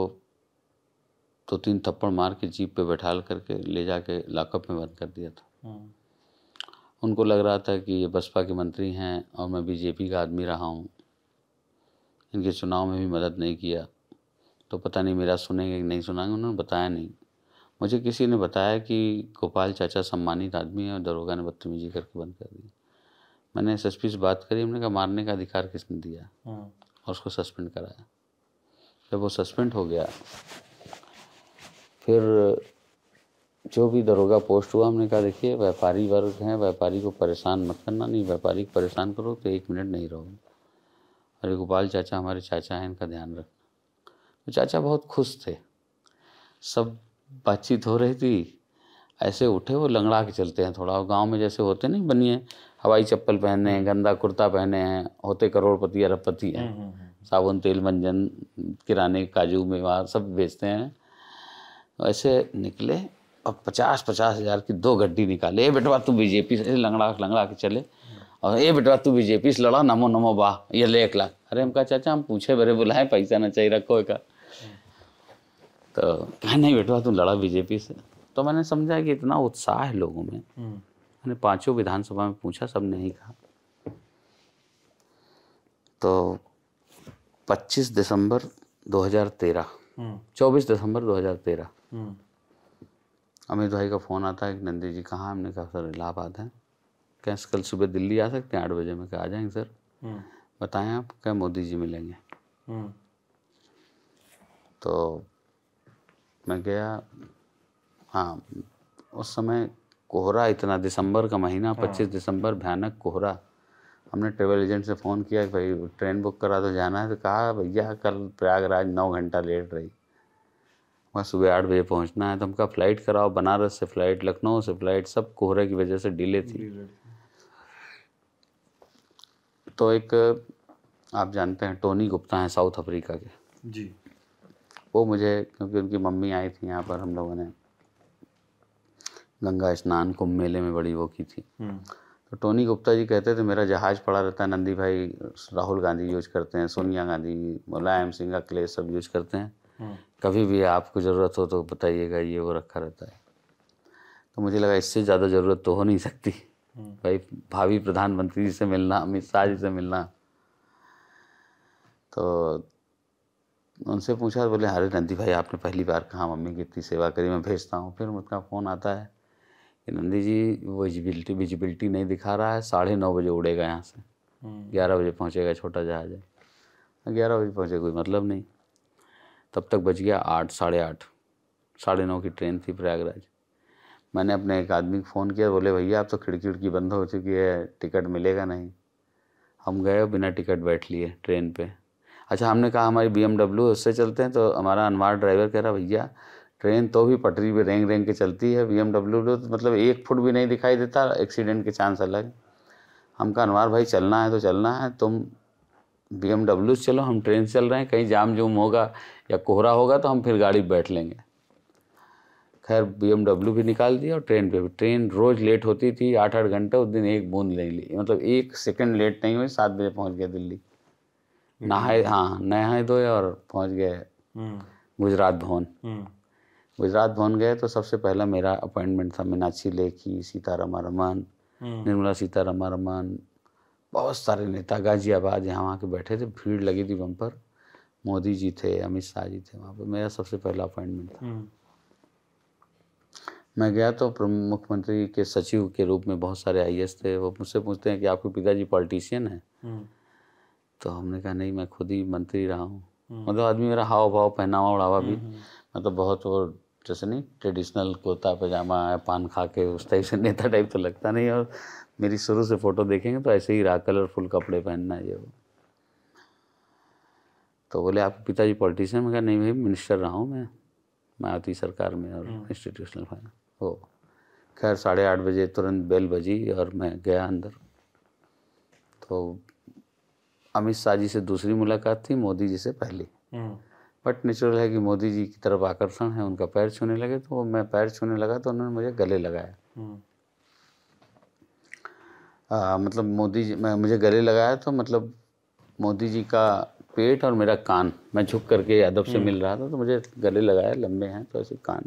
तो तीन थप्पड़ मार के जीप पे बैठा करके ले जाके लाकअप में बंद कर दिया था हाँ। उनको लग रहा था कि ये बसपा के मंत्री हैं और मैं बीजेपी का आदमी रहा हूँ इनके चुनाव में भी मदद नहीं किया तो पता नहीं मेरा सुनेंगे कि नहीं सुनाएंगे उन्होंने बताया नहीं मुझे किसी ने बताया कि गोपाल चाचा सम्मानित आदमी है और दरोगा ने बदतमीजी करके बंद कर दी मैंने एस से बात करी हमने कहा मारने का अधिकार किसने दिया हाँ। और उसको सस्पेंड कराया जब वो सस्पेंड हो गया फिर जो भी दरोगा पोस्ट हुआ हमने कहा देखिए व्यापारी वर्ग हैं व्यापारी को परेशान मत करना नहीं व्यापारी परेशान करो तो एक मिनट नहीं रहोगे अरे गोपाल चाचा हमारे चाचा हैं इनका ध्यान रखना तो चाचा बहुत खुश थे सब बातचीत हो रही थी ऐसे उठे वो लंगड़ा के चलते हैं थोड़ा गांव में जैसे होते नहीं बनिए हवाई चप्पल पहने हैं गंदा कुर्ता पहने हैं होते करोड़पति अरबपति हैं हम्म, हम्म, हम्म। साबुन तेल मंजन किराने काजू मेवा सब बेचते हैं ऐसे निकले और पचास पचास हज़ार की दो गड्डी निकाले ए बेटवा तू बीजेपी से लंगड़ा लंगड़ा के चले और ए बेटवा तू बीजेपी से लड़ा नमो नमो वाह ये ले एक लाख अरे हम कहा चाचा हम पूछे बरे बुलाए पैसा ना चाहिए रखो एक तो कहा नहीं बेटवा तू लड़ा बीजेपी से तो मैंने समझा कि इतना उत्साह है लोगों में हम्म। मैंने पांचों विधानसभा में पूछा सब नहीं कहा तो 25 दिसंबर 2013 24 हम्म। दिसंबर 2013 अमित भाई का फ़ोन आता है कि नंदी जी कहाँ हमने कहा सर इलाहाबाद हैं क्या कल सुबह दिल्ली आ सकते हैं आठ बजे में क्या आ जाएंगे सर हम्म। बताएं आप क्या मोदी जी मिलेंगे हम्म। तो मैं गया हाँ उस समय कोहरा इतना दिसंबर का महीना हाँ। पच्चीस दिसंबर भयानक कोहरा हमने ट्रेवल एजेंट से फ़ोन किया कि भाई ट्रेन बुक करा तो जाना है तो कहा भैया कल प्रयागराज नौ घंटा लेट रही वहाँ सुबह आठ बजे पहुँचना है तो हमका फ़्लाइट कराओ बनारस से फ़्लाइट लखनऊ से फ़्लाइट सब कोहरे की वजह से डिले थी तो एक आप जानते हैं टोनी गुप्ता हैं साउथ अफ्रीका के जी वो मुझे क्योंकि उनकी मम्मी आई थी यहाँ पर हम लोगों ने गंगा स्नान कुंभ मेले में बड़ी वो की थी हम्म। तो टोनी गुप्ता जी कहते थे मेरा जहाज पड़ा रहता है नंदी भाई राहुल गांधी यूज करते हैं सोनिया गांधी मुलायम सिंह अखिलेश सब यूज करते हैं कभी भी आपको ज़रूरत हो तो बताइएगा ये वो रखा रहता है तो मुझे लगा इससे ज़्यादा ज़रूरत तो हो नहीं सकती भाई भावी प्रधानमंत्री जी से मिलना अमित शाह जी से मिलना तो उनसे पूछा बोले अरे नंदी भाई आपने पहली बार कहा मम्मी की इतनी सेवा करी मैं भेजता हूँ फिर उनका फ़ोन आता है कि नंदी जी विजिबिलिटी विजिबिलिटी नहीं दिखा रहा है साढ़े नौ बजे उड़ेगा यहाँ से हम्म। ग्यारह बजे पहुँचेगा छोटा जहाज है ग्यारह बजे पहुँचे कोई मतलब नहीं तब तक बच गया आठ साढ़े आठ साढ़े नौ की ट्रेन थी प्रयागराज मैंने अपने एक आदमी को फ़ोन किया बोले भैया आप तो खिड़की उड़की बंद हो चुकी है टिकट मिलेगा नहीं हम गए बिना टिकट बैठ लिए ट्रेन पे अच्छा हमने कहा हमारी बी उससे चलते हैं तो हमारा अनवार ड्राइवर कह रहा भैया ट्रेन तो भी पटरी पे रेंग रेंग के चलती है बी एम तो मतलब एक फुट भी नहीं दिखाई देता एक्सीडेंट के चांस अलग हम कहा अनवार भाई चलना है तो चलना है तुम बी से चलो हम ट्रेन से चल रहे हैं कहीं जाम जूम होगा या कोहरा होगा तो हम फिर गाड़ी बैठ लेंगे खैर बी भी निकाल दिया और ट्रेन पे भी ट्रेन रोज़ लेट होती थी आठ आठ घंटे उस दिन एक बूंद ले ली मतलब एक सेकंड लेट नहीं हुई सात बजे पहुंच गया दिल्ली हम्म। नहाए हाँ नहाए धोए और पहुंच गए हम्म। गुजरात भवन हम्म। गुजरात भवन गए तो सबसे पहला मेरा अपॉइंटमेंट था मीनाक्षी लेखी सीतारामा रमन निर्मला सीतारामा रमन बहुत सारे नेता गाजियाबाद यहाँ वहाँ के बैठे थे भीड़ लगी थी वहाँ पर मोदी जी थे अमित शाह जी थे वहाँ पर मेरा सबसे पहला अपॉइंटमेंट था हम्म। मैं गया तो मुख्यमंत्री के सचिव के रूप में बहुत सारे आई थे वो मुझसे पूछते हैं कि आपके पिताजी पॉलिटिशियन हैं हम्म। तो हमने कहा नहीं मैं खुद ही मंत्री रहा हूँ हम्म। मतलब आदमी मेरा हाव भाव पहनावा उड़ावा भी मतलब बहुत वो जैसे नहीं ट्रेडिशनल कुर्ता पैजामा पान खा के उस टाइप से नेता टाइप तो लगता नहीं और मेरी शुरू से फ़ोटो देखेंगे तो ऐसे ही रहा कलरफुल कपड़े पहनना ये वो तो बोले आपके पिताजी पॉलिटिशियन मैं कहा नहीं भाई मिनिस्टर रहा हूँ मैं मायावती सरकार में और इंस्टीट्यूशनल फाइनेंस हो खैर साढ़े आठ बजे तुरंत बेल बजी और मैं गया अंदर तो अमित शाह जी से दूसरी मुलाकात थी मोदी जी से पहली हम्म। बट नेचुरल है कि मोदी जी की तरफ आकर्षण है उनका पैर छूने लगे तो मैं पैर छूने लगा तो उन्होंने मुझे गले लगाया हम्म। आ, मतलब मोदी जी मैं मुझे गले लगाया तो मतलब मोदी जी का पेट और मेरा कान मैं झुक करके यादव से हम्म। मिल रहा था तो मुझे गले लगाया लंबे हैं तो ऐसे कान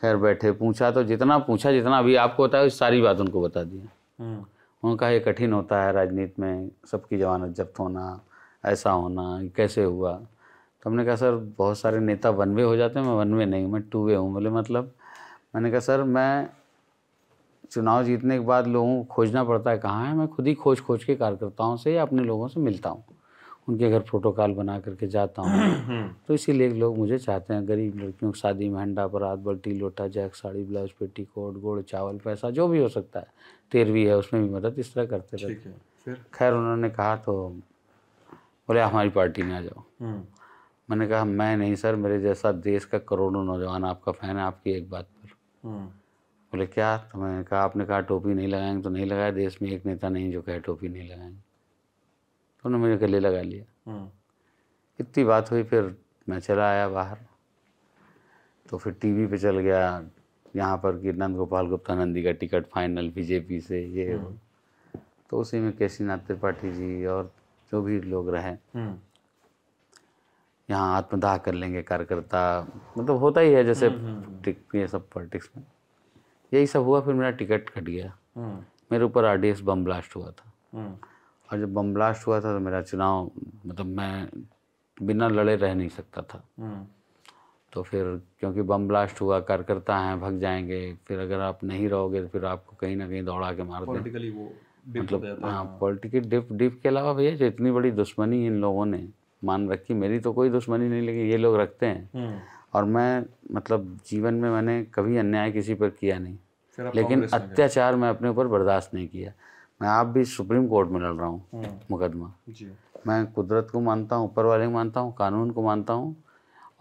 खैर बैठे पूछा तो जितना पूछा जितना अभी आपको बताया सारी बात उनको बता दी हम्म। उनका ये कठिन होता है राजनीति में सबकी जवानत जब्त होना ऐसा होना कैसे हुआ तो हमने कहा सर बहुत सारे नेता वन वे हो जाते हैं मैं वन वे नहीं मैं टू वे हूँ बोले मतलब मैंने कहा सर मैं चुनाव जीतने के बाद लोगों को खोजना पड़ता है कहाँ है मैं खुद ही खोज खोज के कार्यकर्ताओं से या अपने लोगों से मिलता हूँ उनके घर प्रोटोकॉल बना करके जाता हूँ हम्म, हम्म। तो इसीलिए लोग मुझे चाहते हैं गरीब लड़कियों की शादी में हंडा परात बल्टी लोटा जैक साड़ी ब्लाउज पेटी कोट गोड़ चावल पैसा जो भी हो सकता है तेरवी है उसमें भी मदद इस तरह करते रहते हैं खैर उन्होंने कहा तो बोले हमारी पार्टी में आ जाओ हम्म। मैंने कहा मैं नहीं सर मेरे जैसा देश का करोड़ों नौजवान आपका फैन है आपकी एक बात पर बोले क्या तो मैंने कहा आपने कहा टोपी नहीं लगाएंगे तो नहीं लगाया देश में एक नेता नहीं जो कहे टोपी नहीं लगाएंगे तो उन्होंने मुझे गले लगा लिया हम्म। इतनी बात हुई फिर मैं चला आया बाहर तो फिर टीवी पे चल गया यहाँ पर कि नंद गोपाल गुप्ता नंदी का टिकट फाइनल बीजेपी से ये हम्म। तो उसी में केसीनाथ त्रिपाठी जी और जो भी लोग रहे हम्म। यहाँ आत्मदाह कर लेंगे कार्यकर्ता मतलब होता ही है जैसे ये सब पॉलिटिक्स में यही सब हुआ फिर मेरा टिकट कट गया हम्म। मेरे ऊपर आर डी बम ब्लास्ट हुआ था हम्म। और जब बम ब्लास्ट हुआ था तो मेरा चुनाव मतलब मैं बिना लड़े रह नहीं सकता था हम्म। तो फिर क्योंकि बम ब्लास्ट हुआ कार्यकर्ता हैं भग जाएंगे फिर अगर आप नहीं रहोगे तो फिर आपको कहीं ना कहीं दौड़ा के मार दें मतलब हाँ पॉलिटिकल डिप डिप के अलावा भैया जो इतनी बड़ी दुश्मनी इन लोगों ने मान रखी मेरी तो कोई दुश्मनी नहीं लेकिन ये लोग रखते हैं और मैं मतलब जीवन में मैंने कभी अन्याय किसी पर किया नहीं लेकिन अत्याचार मैं अपने ऊपर बर्दाश्त नहीं किया मैं आप भी सुप्रीम कोर्ट में लड़ रहा हूँ हम्म। मुकदमा मैं कुदरत को मानता हूँ ऊपर वाले को मानता हूँ कानून को मानता हूँ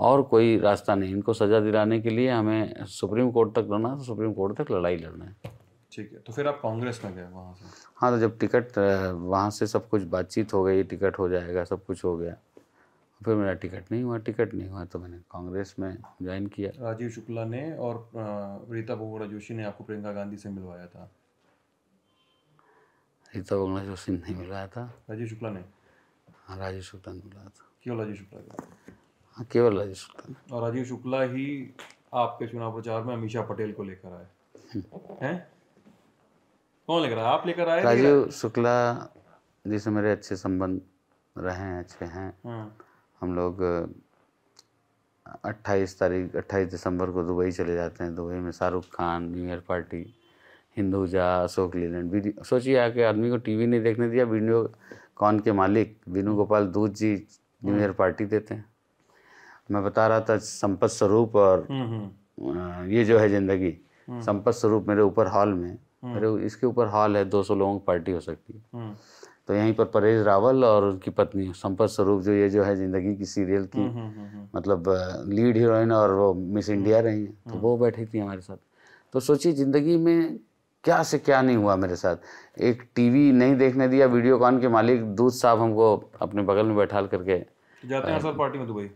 और कोई रास्ता नहीं इनको सज़ा दिलाने के लिए हमें सुप्रीम कोर्ट तक लड़ना तो सुप्रीम कोर्ट तक लड़ाई लड़ना है ठीक है तो फिर आप कांग्रेस में गए वहाँ से हाँ तो जब टिकट वहाँ से सब कुछ बातचीत हो गई टिकट हो जाएगा सब कुछ हो गया फिर मेरा टिकट नहीं हुआ टिकट नहीं हुआ तो मैंने कांग्रेस में ज्वाइन किया राजीव शुक्ला ने और रीता बोगड़ा जोशी ने आपको प्रियंका गांधी से मिलवाया था रीता बोगड़ा जोशी ने नहीं मिलवाया था राजीव शुक्ला ने हाँ राजीव शुक्ला ने मिलाया था केवल राजीव शुक्ला हाँ केवल राजीव शुक्ला ने और राजीव शुक्ला ही आपके चुनाव प्रचार में अमीशा पटेल को लेकर आए हैं कौन लेकर आया आप लेकर आए राजीव शुक्ला जी से मेरे अच्छे संबंध रहे हैं अच्छे हैं हाँ। हम लोग अट्ठाईस तारीख अट्ठाईस दिसंबर को दुबई चले जाते हैं दुबई में Shahrukh Khan new year party Hinduja Ashok Leyland सोचिए आके आदमी को टीवी नहीं देखने दिया वीडियो कॉन के मालिक Venugopal ji new year party देते हैं मैं बता रहा था संपत स्वरूप और हम्म, हम्म। ये जो है ज़िंदगी हम्म। संपत स्वरूप मेरे ऊपर हॉल में मेरे इसके ऊपर हॉल है दो सौ लोगों की पार्टी हो सकती है तो यहीं पर परेश रावल और उनकी पत्नी संपत स्वरूप जो ये जो है ज़िंदगी की सीरियल की हम्म, हम्म, हम्म, मतलब लीड हीरोइन और वो मिस इंडिया रही हैं तो वो बैठी थी हमारे साथ तो सोचिए ज़िंदगी में क्या से क्या नहीं हुआ मेरे साथ एक टीवी नहीं देखने दिया वीडियो कॉन के मालिक दूध साहब हमको अपने बगल में बैठा करके जाते हैं हर साल पार्टी में दुबई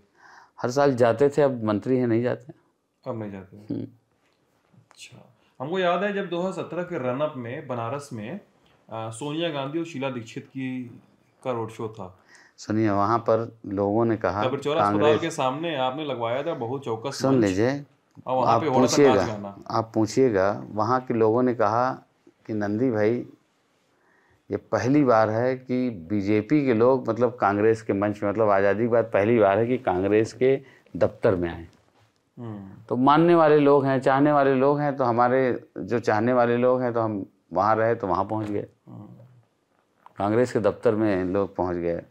हर साल जाते थे अब मंत्री हैं नहीं जाते अब नहीं जाते अच्छा हमको याद है जब 2017 के रनअप में बनारस में सोनिया गांधी और शीला दीक्षित की का रोड शो था सुनिए वहाँ पर लोगों ने कहा कांग्रेस के सामने आपने लगवाया था बहुत चौकस सुन लीजिए आप पूछिएगा आप पूछिएगा वहाँ के लोगों ने कहा कि नंदी भाई ये पहली बार है कि बीजेपी के लोग मतलब कांग्रेस के मंच में मतलब आज़ादी के बाद पहली बार है कि कांग्रेस के दफ्तर में आए हम्म। तो मानने वाले लोग हैं चाहने वाले लोग हैं तो हमारे जो चाहने वाले लोग हैं तो हम वहाँ रहे तो वहाँ पहुँच गए कांग्रेस के दफ्तर में लोग पहुँच गए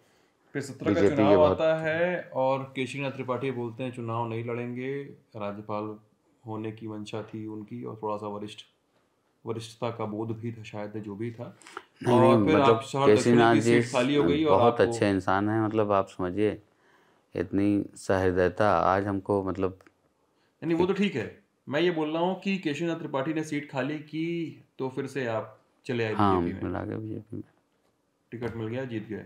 फिर सत्रह का चुनाव आता है और केशरीनाथ त्रिपाठी बोलते हैं चुनाव नहीं लड़ेंगे राज्यपाल होने की मंशा थी उनकी और थोड़ा सा वरिष्ठ वरिष्ठता का बोध भी था शायद जो भी था और फिर मतलब आप केशरीनाथ जी खाली हो गई बहुत और अच्छे इंसान हैं मतलब आप समझिए इतनी सहृदयता आज हमको मतलब यानी वो तो ठीक है मैं ये बोल रहा हूँ कि केशरीनाथ त्रिपाठी ने सीट खाली की तो फिर से आप चले आए हाँ मिला गया बीजेपी में टिकट मिल गया जीत गए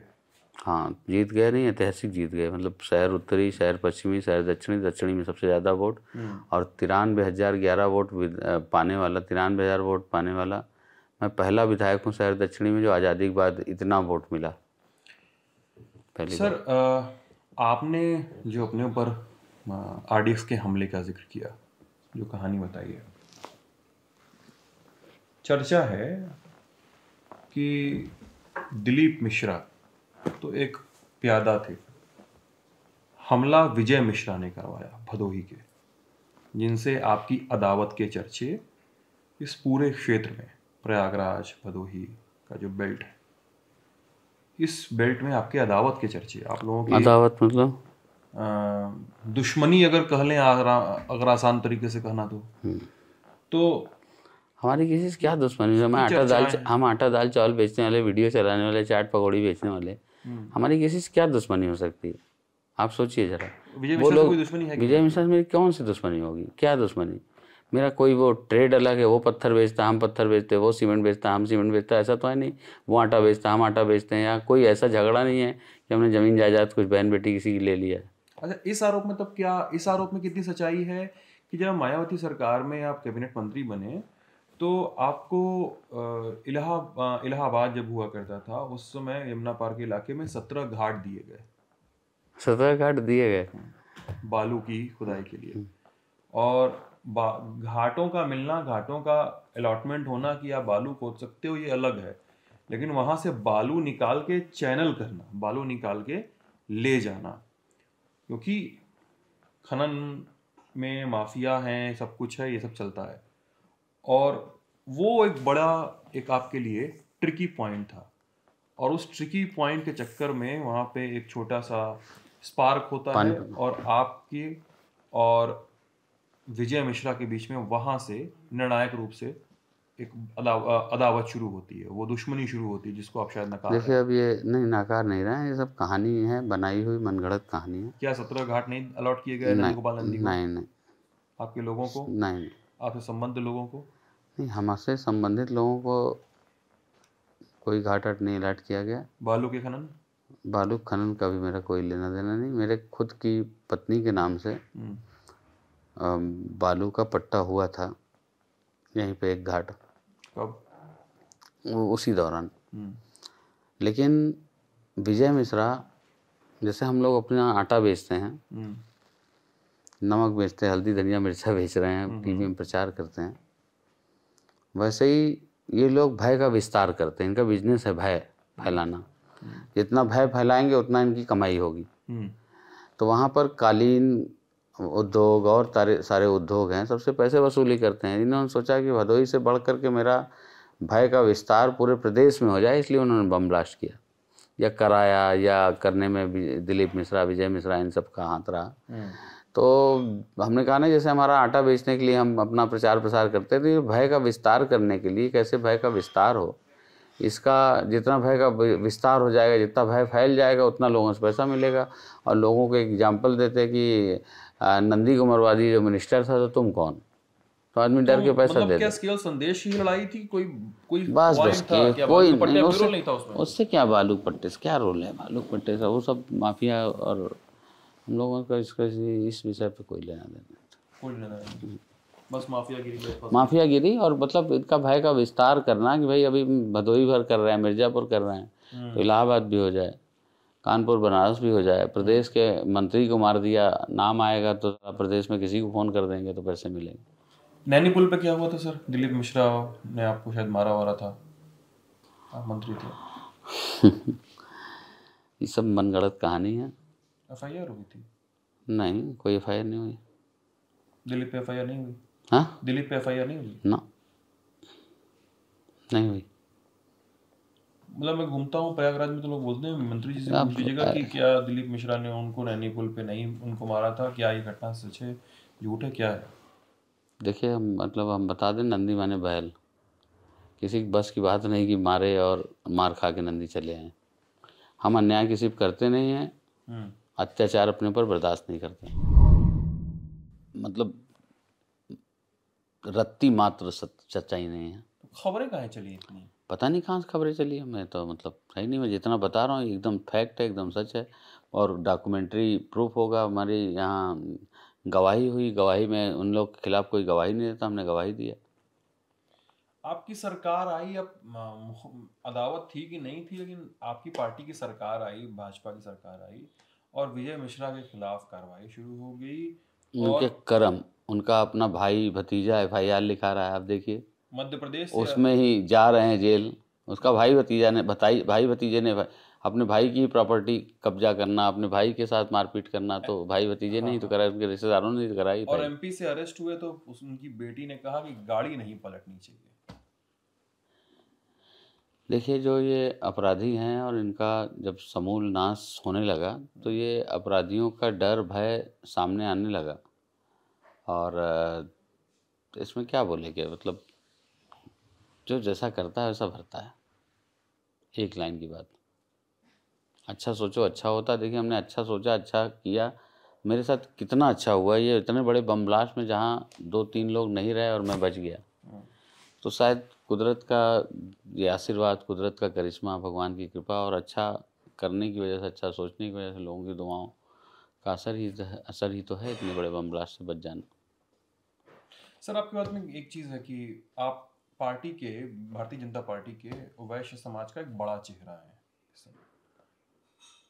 हाँ जीत गए नहीं ऐतिहासिक जीत गए मतलब शहर उत्तरी शहर पश्चिमी शहर दक्षिणी दक्षिणी में सबसे ज़्यादा वोट हम्म। और तिरानवे हज़ार ग्यारह वोट पाने वाला तिरानवे हज़ार वोट पाने वाला मैं पहला विधायक हूँ शहर दक्षिणी में जो आज़ादी के बाद इतना वोट मिला पहले सर आ, आपने जो अपने ऊपर आर के हमले का जिक्र किया जो कहानी बताई है चर्चा है कि दिलीप मिश्रा तो एक प्यादा थे हमला विजय मिश्रा ने करवाया भदोही के जिनसे आपकी अदावत के चर्चे इस पूरे क्षेत्र में प्रयागराज भदोही का जो बेल्ट है इस बेल्ट में आपके अदावत के चर्चे आप लोगों की अदावत मतलब आ, दुश्मनी अगर कह लें अगर आसान तरीके से कहना तो हम्म। तो हमारी किसी से क्या दुश्मनी हम आटा दाल हम आटा दाल चावल बेचने वाले वीडियो चलाने वाले चाट पकौड़ी बेचने वाले हम्म। हमारी किसी से क्या दुश्मनी हो सकती है आप सोचिए जरा वो लोग विजय मिश्रा मेरी कौन सी दुश्मनी होगी क्या दुश्मनी मेरा कोई वो ट्रेड अलग है वो पत्थर बेचता हम पत्थर बेचते वो सीमेंट बेचता हम सीमेंट बेचता ऐसा तो है नहीं वो आटा हाँ। बेचता हम आटा बेचते हैं या कोई ऐसा झगड़ा नहीं है कि हमने जमीन जायदाद कुछ बहन बेटी किसी की ले लिया है अच्छा इस आरोप में तब क्या इस आरोप में कितनी सच्चाई है कि जब मायावती सरकार में आप कैबिनेट मंत्री बने तो आपको इलाहा इलाहाबाद जब हुआ करता था उस समय यमुना पार के इलाके में सत्रह घाट दिए गए सत्रह घाट दिए गए बालू की खुदाई के लिए हम्म। और घाटों का मिलना घाटों का अलॉटमेंट होना कि आप बालू खोद सकते हो ये अलग है लेकिन वहाँ से बालू निकाल के चैनल करना बालू निकाल के ले जाना क्योंकि खनन में माफिया हैं सब कुछ है ये सब चलता है और वो एक बड़ा एक आपके लिए ट्रिकी पॉइंट था और उस ट्रिकी पॉइंट के चक्कर में वहाँ पे एक छोटा सा स्पार्क होता है और आपके और विजय मिश्रा के बीच में वहाँ से निर्णायक रूप से एक अदावत शुरू होती है वो दुश्मनी शुरू होती है जिसको आप शायद नकार देखिए अब ये नहीं नाकार नहीं रहे हैं ये सब कहानी है बनाई हुई मनगढ़ंत कहानी है क्या सत्रह घाट नहीं अलॉट किए गए नहीं नहीं आपके लोगों को नहीं आपके संबंध लोगों को नहीं हमसे संबंधित लोगों को कोई घाट घाटाट नहीं अलर्ट किया गया बालू के खनन बालू खनन का भी मेरा कोई लेना देना नहीं मेरे खुद की पत्नी के नाम से हम्म। बालू का पट्टा हुआ था यहीं पे एक घाट कब वो उसी दौरान हम्म। लेकिन विजय मिश्रा जैसे हम लोग अपना आटा बेचते हैं हम्म। नमक बेचते हैं हल्दी धनिया मिर्चा बेच रहे हैं टीवी में प्रचार करते हैं वैसे ही ये लोग भय का विस्तार करते हैं इनका बिजनेस है भय फैलाना जितना भय फैलाएंगे उतना इनकी कमाई होगी हम्म। तो वहाँ पर कालीन उद्योग और तारे सारे उद्योग हैं सबसे पैसे वसूली करते हैं इन्होंने सोचा कि भदोही से बढ़ करके मेरा भय का विस्तार पूरे प्रदेश में हो जाए इसलिए उन्होंने बम ब्लास्ट किया या कराया या करने में दिलीप मिश्रा विजय मिश्रा इन सब का हाथ रहा तो हमने कहा ना जैसे हमारा आटा बेचने के लिए हम अपना प्रचार प्रसार करते हैं तो भय का विस्तार करने के लिए कैसे भय का विस्तार हो इसका जितना भय का विस्तार हो जाएगा जितना भय फैल जाएगा उतना लोगों से पैसा मिलेगा और लोगों को एग्जाम्पल देते कि नंदी कुमारवादी जो मिनिस्टर था तो तुम कौन तो आदमी डर तो के पैसा मतलब दे संदेश ही लड़ाई थी कोई कोई बस बस कोई नहीं उससे क्या बालू पट्टे से क्या रोल है बालू पट्टे वो सब माफिया और हम लोगों का इसका इस विषय पे कोई लेना देना कोई लेना देना बस माफियागिरी माफियागिरी और मतलब इनका भय का विस्तार करना कि भाई अभी भदोही भर कर रहे हैं मिर्ज़ापुर कर रहे हैं तो हम्म। इलाहाबाद भी हो जाए कानपुर बनारस भी हो जाए प्रदेश के मंत्री को मार दिया नाम आएगा तो प्रदेश में किसी को फ़ोन कर देंगे तो पैसे मिलेंगे नैनी पुल पे क्या हुआ था सर दिलीप मिश्रा ने आपको शायद मारा वारा था आप मंत्री थे ये सब मनगढ़ंत कहानी है एफ आई आर हुई थी नहीं कोई एफ आई आर नहीं हुई दिलीप पे एफ आई आर नहीं हुई हाँ दिलीप पे एफ आई आर नहीं हुई ना नहीं हुई मतलब मैं घूमता हूँ प्रयागराज में तो लोग बोलते हैं मंत्री जी से पूछ लीजिएगा कि क्या दिलीप मिश्रा ने उनको नैनी पुल पे नहीं उनको मारा था क्या ये घटना सच है झूठ है क्या है देखिए हम मतलब हम बता दें नंदी माने बैल किसी बस की बात नहीं कि मारे और मार खा के नंदी चले आए हम अन्याय किसी पर करते नहीं हैं हम्म। अत्याचार अपने ऊपर बर्दाश्त नहीं करते मतलब रत्ती मात्र सच्चाई नहीं है खबरें कहाँ चली इतनी पता नहीं कहाँ से खबरें चली है मैं तो मतलब है नहीं मैं जितना बता रहा हूँ एकदम फैक्ट है एकदम सच है और डॉक्यूमेंट्री प्रूफ होगा हमारे यहाँ गवाही हुई गवाही में उन लोग के खिलाफ कोई गवाही नहीं देता हमने गवाही दिया आपकी सरकार आई अब अदावत थी कि नहीं थी लेकिन आपकी पार्टी की सरकार आई भाजपा की सरकार आई और विजय मिश्रा के खिलाफ कार्रवाई शुरू हो गई उनके कर्म उनका अपना भाई भतीजा एफ आई आर लिखा रहा है आप देखिए मध्य प्रदेश उसमें ही जा रहे हैं जेल उसका भाई भतीजा ने बताई भाई भतीजे ने अपने भाई की प्रॉपर्टी कब्जा करना अपने भाई के साथ मारपीट करना तो भाई भतीजे तो हाँ, नहीं तो कराया उनके रिश्तेदारों ने तो कराई तो और एमपी से अरेस्ट हुए तो उनकी बेटी ने कहा कि गाड़ी नहीं पलटनी चाहिए देखिए जो ये अपराधी हैं और इनका जब समूल नाश होने लगा तो ये अपराधियों का डर भय सामने आने लगा और इसमें क्या बोलेंगे मतलब जो जैसा करता है वैसा भरता है एक लाइन की बात अच्छा सोचो अच्छा होता देखिए हमने अच्छा सोचा अच्छा किया मेरे साथ कितना अच्छा हुआ ये इतने बड़े बम ब्लास्ट में जहाँ दो तीन लोग नहीं रहे और मैं बच गया हम्म। तो शायद कुदरत का ये आशीर्वाद कुदरत का करिश्मा भगवान की कृपा और अच्छा करने की वजह से अच्छा सोचने की वजह से लोगों की दुआओं का असर ही असर ही तो है इतने बड़े बम ब्लास्ट से बच जाना सर आपकी बात में एक चीज़ है कि आप पार्टी के भारतीय जनता पार्टी के वैश्य समाज का एक बड़ा चेहरा है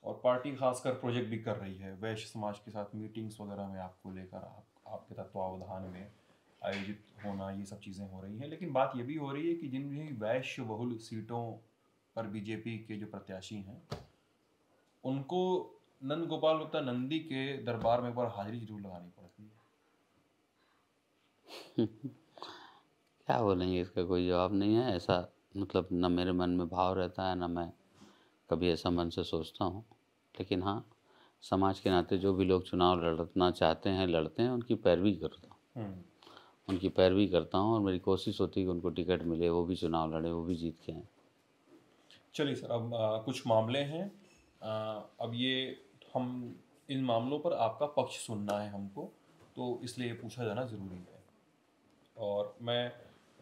और पार्टी खासकर प्रोजेक्ट भी कर रही है वैश्य समाज के साथ मीटिंग्स वगैरह में आपको लेकर आप आपके तत्वावधान में आयोजित होना ये सब चीज़ें हो रही हैं लेकिन बात ये भी हो रही है कि जिन भी वैश्य बहुल सीटों पर बीजेपी के जो प्रत्याशी हैं उनको नंद गोपाल गुप्ता नंदी के दरबार में एक बार हाजिरी जरूर लगानी पड़ती है क्या बोलेंगे इसका कोई जवाब नहीं है ऐसा मतलब न मेरे मन में भाव रहता है ना मैं कभी ऐसा मन से सोचता हूँ लेकिन हाँ समाज के नाते जो भी लोग चुनाव लड़ना चाहते हैं लड़ते हैं उनकी पैरवी करता हूँ हम्म। उनकी पैरवी करता हूँ और मेरी कोशिश होती है कि उनको टिकट मिले वो भी चुनाव लड़े वो भी जीत के आए चलिए सर अब आ, कुछ मामले हैं आ, अब ये हम इन मामलों पर आपका पक्ष सुनना है हमको तो इसलिए पूछा जाना ज़रूरी है और मैं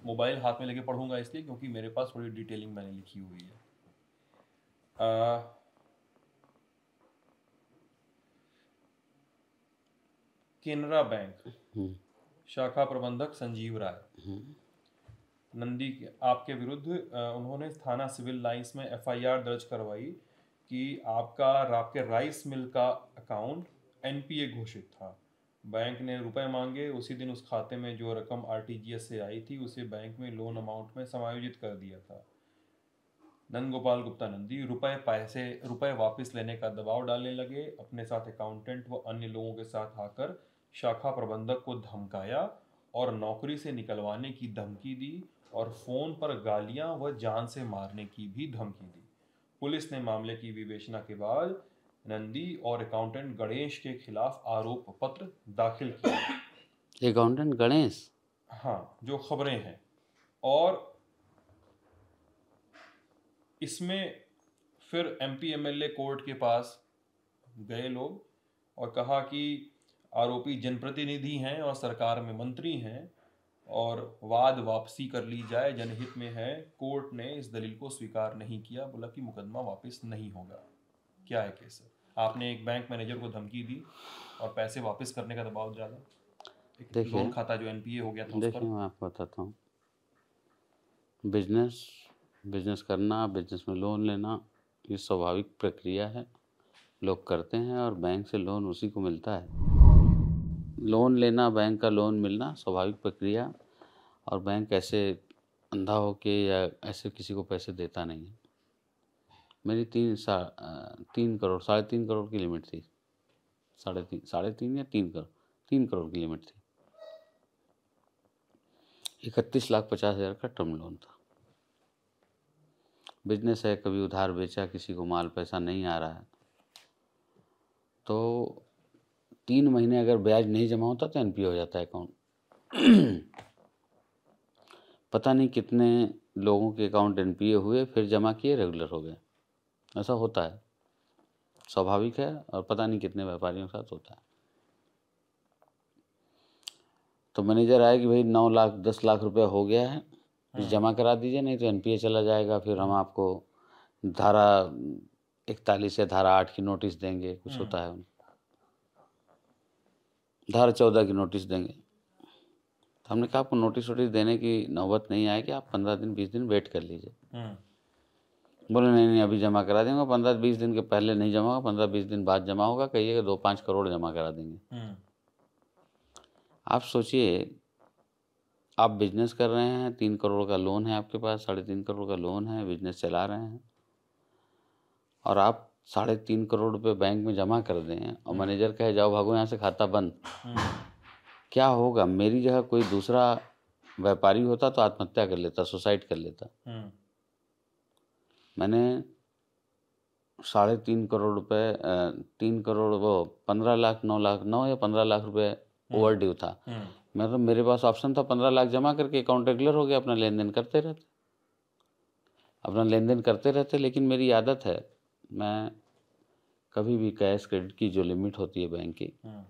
मोबाइल हाथ में लेके पढ़ूंगा इसलिए क्योंकि मेरे पास थोड़ी डिटेलिंग मैंने लिखी हुई है आ, केनरा बैंक हम्म। शाखा प्रबंधक संजीव राय हम्म। नंदी आपके विरुद्ध उन्होंने थाना सिविल लाइंस में एफआईआर दर्ज करवाई कि आपका आपके राइस मिल का अकाउंट एनपीए घोषित था बैंक ने रुपए मांगे उसी दिन उस खाते में जो रकम आरटीजीएस से आई थी उसे बैंक में लोन अमाउंट में समायोजित कर दिया था नंद गोपाल गुप्ता नंदी रुपए पैसे रुपए वापस लेने का दबाव डालने लगे अपने साथ अकाउंटेंट व अन्य लोगों के साथ आकर शाखा प्रबंधक को धमकाया और नौकरी से निकलवाने की धमकी दी और फ़ोन पर गालियां व जान से मारने की भी धमकी दी पुलिस ने मामले की विवेचना के बाद नंदी और अकाउंटेंट गणेश के खिलाफ आरोप पत्र दाखिल किया अकाउंटेंट गणेश हाँ जो खबरें हैं और इसमें फिर M P M L A court के पास गए लोग और कहा कि आरोपी जनप्रतिनिधि हैं और सरकार में मंत्री हैं और वाद वापसी कर ली जाए जनहित में है कोर्ट ने इस दलील को स्वीकार नहीं किया बोला कि मुकदमा वापस नहीं होगा क्या है केस आपने एक बैंक मैनेजर को धमकी दी और पैसे वापस करने का दबाव डाला देखिए खाता जो एनपीए हो गया था देखिए मैं आपको बताता हूँ बिजनेस बिजनेस करना बिजनेस में लोन लेना ये स्वाभाविक प्रक्रिया है लोग करते हैं और बैंक से लोन उसी को मिलता है लोन लेना बैंक का लोन मिलना स्वाभाविक प्रक्रिया और बैंक ऐसे अंधा हो के या ऐसे किसी को पैसे देता नहीं है मेरी तीन सा तीन करोड़ साढ़े तीन करोड़ की लिमिट थी साढ़े तीन साढ़े तीन या तीन करोड़ तीन करोड़ की लिमिट थी इकतीस लाख पचास हज़ार का टर्म लोन था बिजनेस है कभी उधार बेचा किसी को माल पैसा नहीं आ रहा है तो तीन महीने अगर ब्याज नहीं जमा होता तो एनपी हो जाता है अकाउंट पता नहीं कितने लोगों के अकाउंट एनपीए हुए फिर जमा किए रेगुलर हो गए ऐसा होता है स्वाभाविक है और पता नहीं कितने व्यापारियों के साथ होता है तो मैनेजर आए कि भाई नौ लाख दस लाख रुपया हो गया है हाँ। जमा करा दीजिए नहीं तो एनपीए चला जाएगा फिर हम आपको धारा इकतालीस या धारा आठ की नोटिस देंगे कुछ हाँ। होता है उनको धारा चौदह की नोटिस देंगे तो हमने कहा आपको नोटिस वोटिस देने की नौबत नहीं आएगी आप पंद्रह दिन बीस दिन वेट कर लीजिए हम्म। बोले नहीं नहीं अभी जमा करा देंगे पंद्रह बीस दिन के पहले नहीं जमा होगा पंद्रह बीस दिन बाद जमा होगा कहिएगा दो पाँच करोड़ जमा करा देंगे हम्म। आप सोचिए आप बिजनेस कर रहे हैं तीन करोड़ का लोन है आपके पास साढ़े तीन करोड़ का लोन है बिजनेस चला रहे हैं और आप साढ़े तीन करोड़ रुपए बैंक में जमा कर दें और हम्म। मैनेजर कहे जाओ भागो यहाँ से खाता बंद हम्म। क्या होगा मेरी जगह कोई दूसरा व्यापारी होता तो आत्महत्या कर लेता सुसाइड कर लेता हम्म। मैंने साढ़े तीन करोड़ रुपए तीन करोड़ वो पंद्रह लाख नौ लाख नौ या पंद्रह लाख रुपए ओवर ड्यू था मतलब मेरे पास ऑप्शन था पंद्रह लाख जमा करके अकाउंट रेगुलर हो गया अपना लेन देन करते रहते अपना लेन देन करते रहते लेकिन मेरी आदत है मैं कभी भी कैश क्रेडिट की जो लिमिट होती है बैंक की हाँ।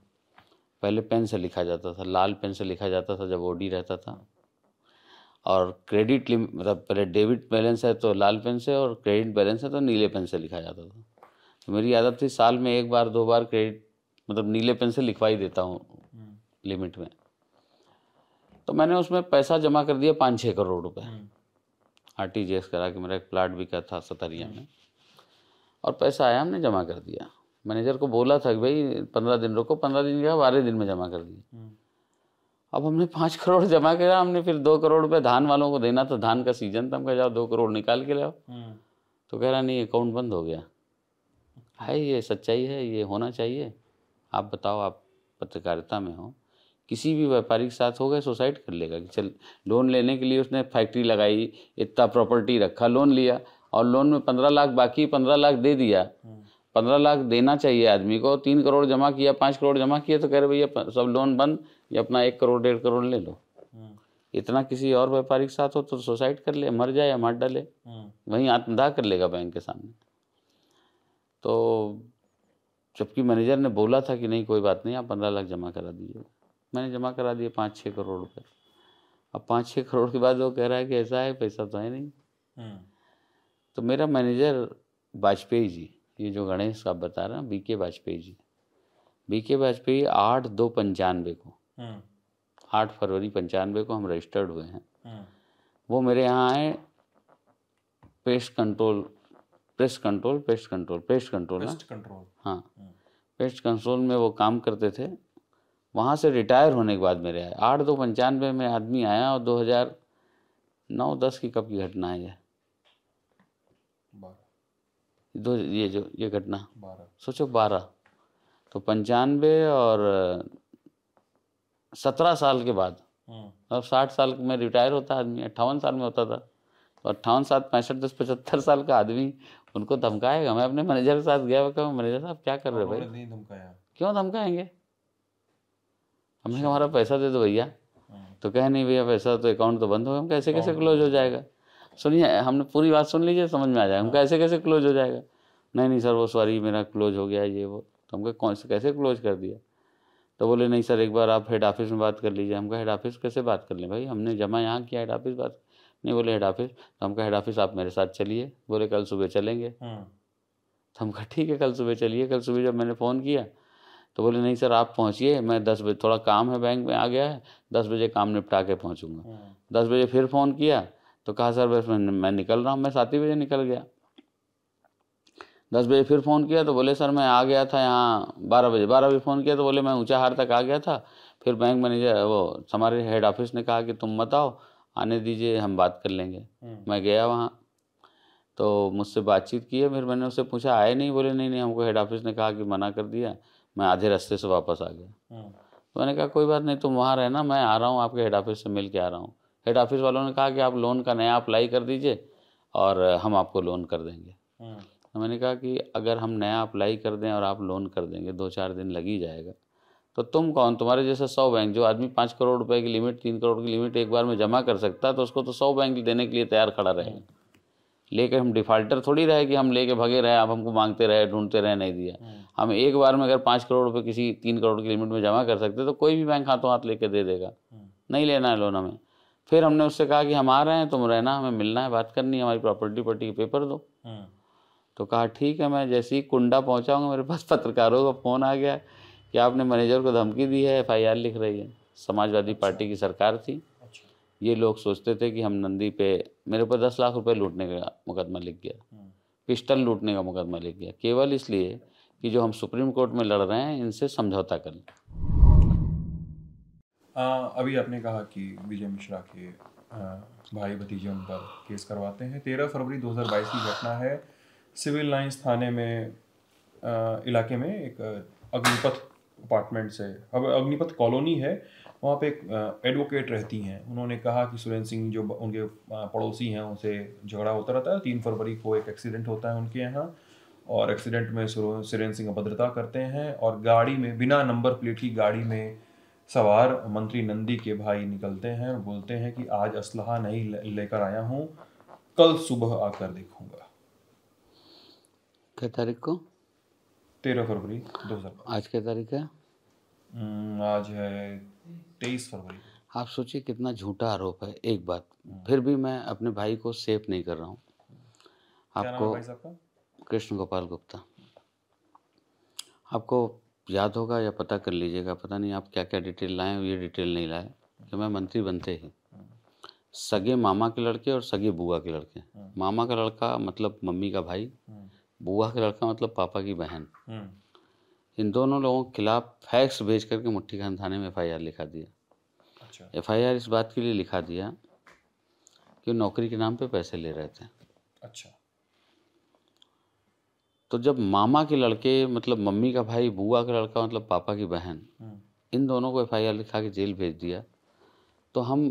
पहले पेन से लिखा जाता था लाल पेन से लिखा जाता था जब ओडी रहता था और क्रेडिट मतलब पहले डेबिट बैलेंस है तो लाल पेन से और क्रेडिट बैलेंस है तो नीले पेन से लिखा जाता था तो मेरी आदत थी साल में एक बार दो बार क्रेडिट मतलब नीले पेन से लिखवा ही देता हूँ हाँ। लिमिट में तो मैंने उसमें पैसा जमा कर दिया पाँच छः करोड़ रुपए हाँ। आर टी जी एस करा के मेरा एक प्लाट बिका था सतरिया में और पैसा आया हमने जमा कर दिया मैनेजर को बोला था कि भाई पंद्रह दिन रुको पंद्रह दिन गया बारह दिन में जमा कर दिए हम्म। अब हमने पाँच करोड़ जमा करा हमने फिर दो करोड़ रुपये धान वालों को देना था धान का सीजन था हम कह जाओ दो करोड़ निकाल के लाओ हम्म। तो कह रहा नहीं अकाउंट बंद हो गया है ये सच्चाई है ये होना चाहिए आप बताओ आप पत्रकारिता में हो किसी भी व्यापारी के साथ हो गए सुसाइड कर लेगा कि चल लोन लेने के लिए उसने फैक्ट्री लगाई इतना प्रॉपर्टी रखा लोन लिया और लोन में पंद्रह लाख बाकी पंद्रह लाख दे दिया हम्म। पंद्रह लाख देना चाहिए आदमी को तीन करोड़ जमा किया पाँच करोड़ जमा किया तो कह रहे भैया सब लोन बंद ये अपना एक करोड़ डेढ़ करोड़ ले लो हम्म। इतना किसी और व्यापारी के साथ हो तो सुसाइड कर ले मर जाए या मार डाले हम्म। वहीं आत्मदाह कर लेगा बैंक के सामने तो जबकि मैनेजर ने बोला था कि नहीं कोई बात नहीं आप पंद्रह लाख जमा करा दीजिए मैंने जमा करा दिए पाँच छः करोड़ रुपये अब पाँच छः करोड़ के बाद वो कह रहा है कि ऐसा है पैसा तो है नहीं तो मेरा मैनेजर वाजपेयी जी ये जो गणेश आप बता रहे हैं बी के वाजपेयी जी बी के वाजपेयी आठ दो पंचानवे को हम्म। आठ फरवरी पंचानवे को हम रजिस्टर्ड हुए हैं हम्म। वो मेरे यहाँ आए pest control press control pest control pest control pest control हाँ, हाँ। हम्म। पेस्ट कंट्रोल में वो काम करते थे वहाँ से रिटायर होने के बाद मेरे आए आठ दो पंचानवे में आदमी आया और दो हज़ार नौ दस की कब की घटना है यह दो ये जो ये घटना बारह सोचो बारह तो पंचानवे और सत्रह साल के बाद अब हम्म। मतलब साठ साल में रिटायर होता आदमी अट्ठावन साल में होता था तो अट्ठावन साल पैंसठ दस पचहत्तर साल का आदमी उनको धमकाएगा मैं अपने मैनेजर के साथ गया मैनेजर साहब क्या कर रहे हो भाई नहीं धमकाया क्यों धमकाएंगे हमने अच्छा। हमारा पैसा दे दो भैया हम्म। तो कह नहीं भैया पैसा तो अकाउंट तो बंद हो गया कैसे कैसे क्लोज हो जाएगा सुनिए हमने पूरी बात सुन लीजिए समझ में आ जाएगा हम हाँ। कैसे कैसे क्लोज हो जाएगा नहीं नहीं सर वो सॉरी मेरा क्लोज हो गया ये वो तो हमको कौन से कैसे क्लोज कर दिया तो बोले नहीं सर एक बार आप हेड ऑफिस में बात कर लीजिए हमको हेड ऑफिस कैसे बात कर लें भाई हमने जमा यहाँ किया हेड ऑफिस बात नहीं बोले हेड ऑफिस तो हमका हेड ऑफिस आप मेरे साथ चलिए बोले कल सुबह चलेंगे हाँ। तो हम कहा ठीक है कल सुबह चलिए कल सुबह जब मैंने फ़ोन किया तो बोले नहीं सर आप पहुंचिए मैं दस बजे थोड़ा काम है बैंक में आ गया है दस बजे काम निपटा के पहुँचूँगा हाँ। दस बजे फिर फ़ोन किया तो कहा सर बस मैं मैं निकल रहा हूँ मैं सात ही बजे निकल गया दस बजे फिर फ़ोन किया तो बोले सर मैं आ गया था यहाँ बारह बजे बारह बजे फ़ोन किया तो बोले मैं ऊँचा हार तक आ गया था फिर बैंक मैनेजर वो हमारे हेड ऑफिस ने कहा कि तुम मत आओ आने दीजिए हम बात कर लेंगे हम्म। मैं गया वहाँ तो मुझसे बातचीत की है फिर मैंने उससे पूछा आए नहीं बोले नहीं नहीं हमको हेड ऑफिस ने कहा कि मना कर दिया मैं आधे रास्ते से वापस आ गया हम्म। तो मैंने कहा कोई बात नहीं तुम वहाँ रहना मैं आ रहा हूँ आपके हेड ऑफिस से मिल के आ रहा हूँ हेड ऑफिस वालों ने कहा कि आप लोन का नया अप्लाई कर दीजिए और हम आपको लोन कर देंगे हम्म। तो मैंने कहा कि अगर हम नया अप्लाई कर दें और आप लोन कर देंगे दो चार दिन लग ही जाएगा तो तुम कौन तुम्हारे जैसे सौ बैंक जो आदमी पाँच करोड़ रुपए की लिमिट तीन करोड़ की लिमिट एक बार में जमा कर सकता है तो उसको तो सौ बैंक देने के लिए तैयार खड़ा रहे हम्म। लेकर हम डिफ़ाल्टर थोड़ी रहे कि हम लेके भगे रहे आप हमको मांगते रहे ढूंढते रहे नहीं दिया हम्म। हम एक बार में अगर पाँच करोड़ रुपये किसी तीन करोड़ की लिमिट में जमा कर सकते तो कोई भी बैंक हाथों हाथ लेके दे देगा नहीं लेना है लोन हमें फिर हमने उससे कहा कि हम आ रहे हैं तुम रहना हमें मिलना है बात करनी है हमारी प्रॉपर्टी पर्टी के पेपर दो हम्म। तो कहा ठीक है मैं जैसे ही कुंडा पहुँचाऊँगा मेरे पास पत्रकारों का फ़ोन आ गया कि आपने मैनेजर को धमकी दी है एफ लिख रही है समाजवादी अच्छा। पार्टी की सरकार थी अच्छा। ये लोग सोचते थे कि हम नंदी पे मेरे ऊपर दस लाख रुपए लूटने का मुकदमा लिख गया हम्म। पिस्टल लूटने का मुकदमा लिख गया केवल इसलिए कि जो हम सुप्रीम कोर्ट में लड़ रहे हैं इनसे समझौता कर लें अभी आपने कहा कि विजय मिश्रा के भाई भतीजे उन पर केस करवाते हैं तेरह फरवरी 2022 की घटना है सिविल लाइन्स थाने में आ, इलाके में एक अग्निपथ अपार्टमेंट से अब अग्निपथ कॉलोनी है वहाँ पे एक एडवोकेट रहती हैं उन्होंने कहा कि सुरेंद्र सिंह जो उनके पड़ोसी हैं उनसे झगड़ा होता रहता है तीन फरवरी को एक एक्सीडेंट होता है उनके यहाँ और एक्सीडेंट में सुरेंद्र सिंह अभद्रता करते हैं और गाड़ी में बिना नंबर प्लेट की गाड़ी में सवार मंत्री नंदी के भाई निकलते हैं और बोलते हैं कि आज असलहा नहीं लेकर आया हूँ कल सुबह आकर देखूंगा क्या तारीख को तेरह फरवरी दो हजार आज क्या तारीख है हम्म, आज है तेईस फरवरी आप सोचिए कितना झूठा आरोप है एक बात हम्म। फिर भी मैं अपने भाई को सेफ नहीं कर रहा हूँ आपको कृष्ण गोपाल गुप्ता आपको याद होगा या पता कर लीजिएगा पता नहीं आप क्या क्या डिटेल लाए ये डिटेल नहीं लाए कि मैं मंत्री बनते ही सगे मामा के लड़के और सगे बुआ के लड़के मामा का लड़का मतलब मम्मी का भाई बुआ का लड़का मतलब पापा की बहन इन दोनों लोगों के खिलाफ फैक्स भेज करके मुट्ठी खान थाने में एफ लिखा दिया अच्छा। इस बात के लिए लिखा दिया कि नौकरी के नाम पे पैसे ले रहे थे अच्छा तो जब मामा के लड़के मतलब मम्मी का भाई बुआ का लड़का मतलब पापा की बहन हम्म। इन दोनों को एफआईआर लिखा के जेल भेज दिया तो हम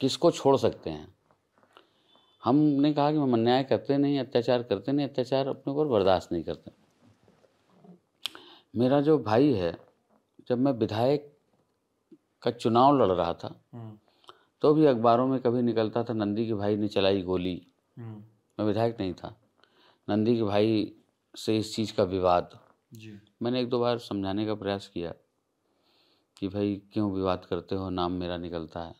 किसको छोड़ सकते हैं हमने कहा कि हम अन्याय करते नहीं अत्याचार करते नहीं अत्याचार अपने ऊपर बर्दाश्त नहीं करते मेरा जो भाई है जब मैं विधायक का चुनाव लड़ रहा था हम्म। तो भी अखबारों में कभी निकलता था नंदी के भाई ने चलाई गोली हम्म। मैं विधायक नहीं था नंदी के भाई से इस चीज़ का विवाद जी मैंने एक दो बार समझाने का प्रयास किया कि भाई क्यों विवाद करते हो नाम मेरा निकलता है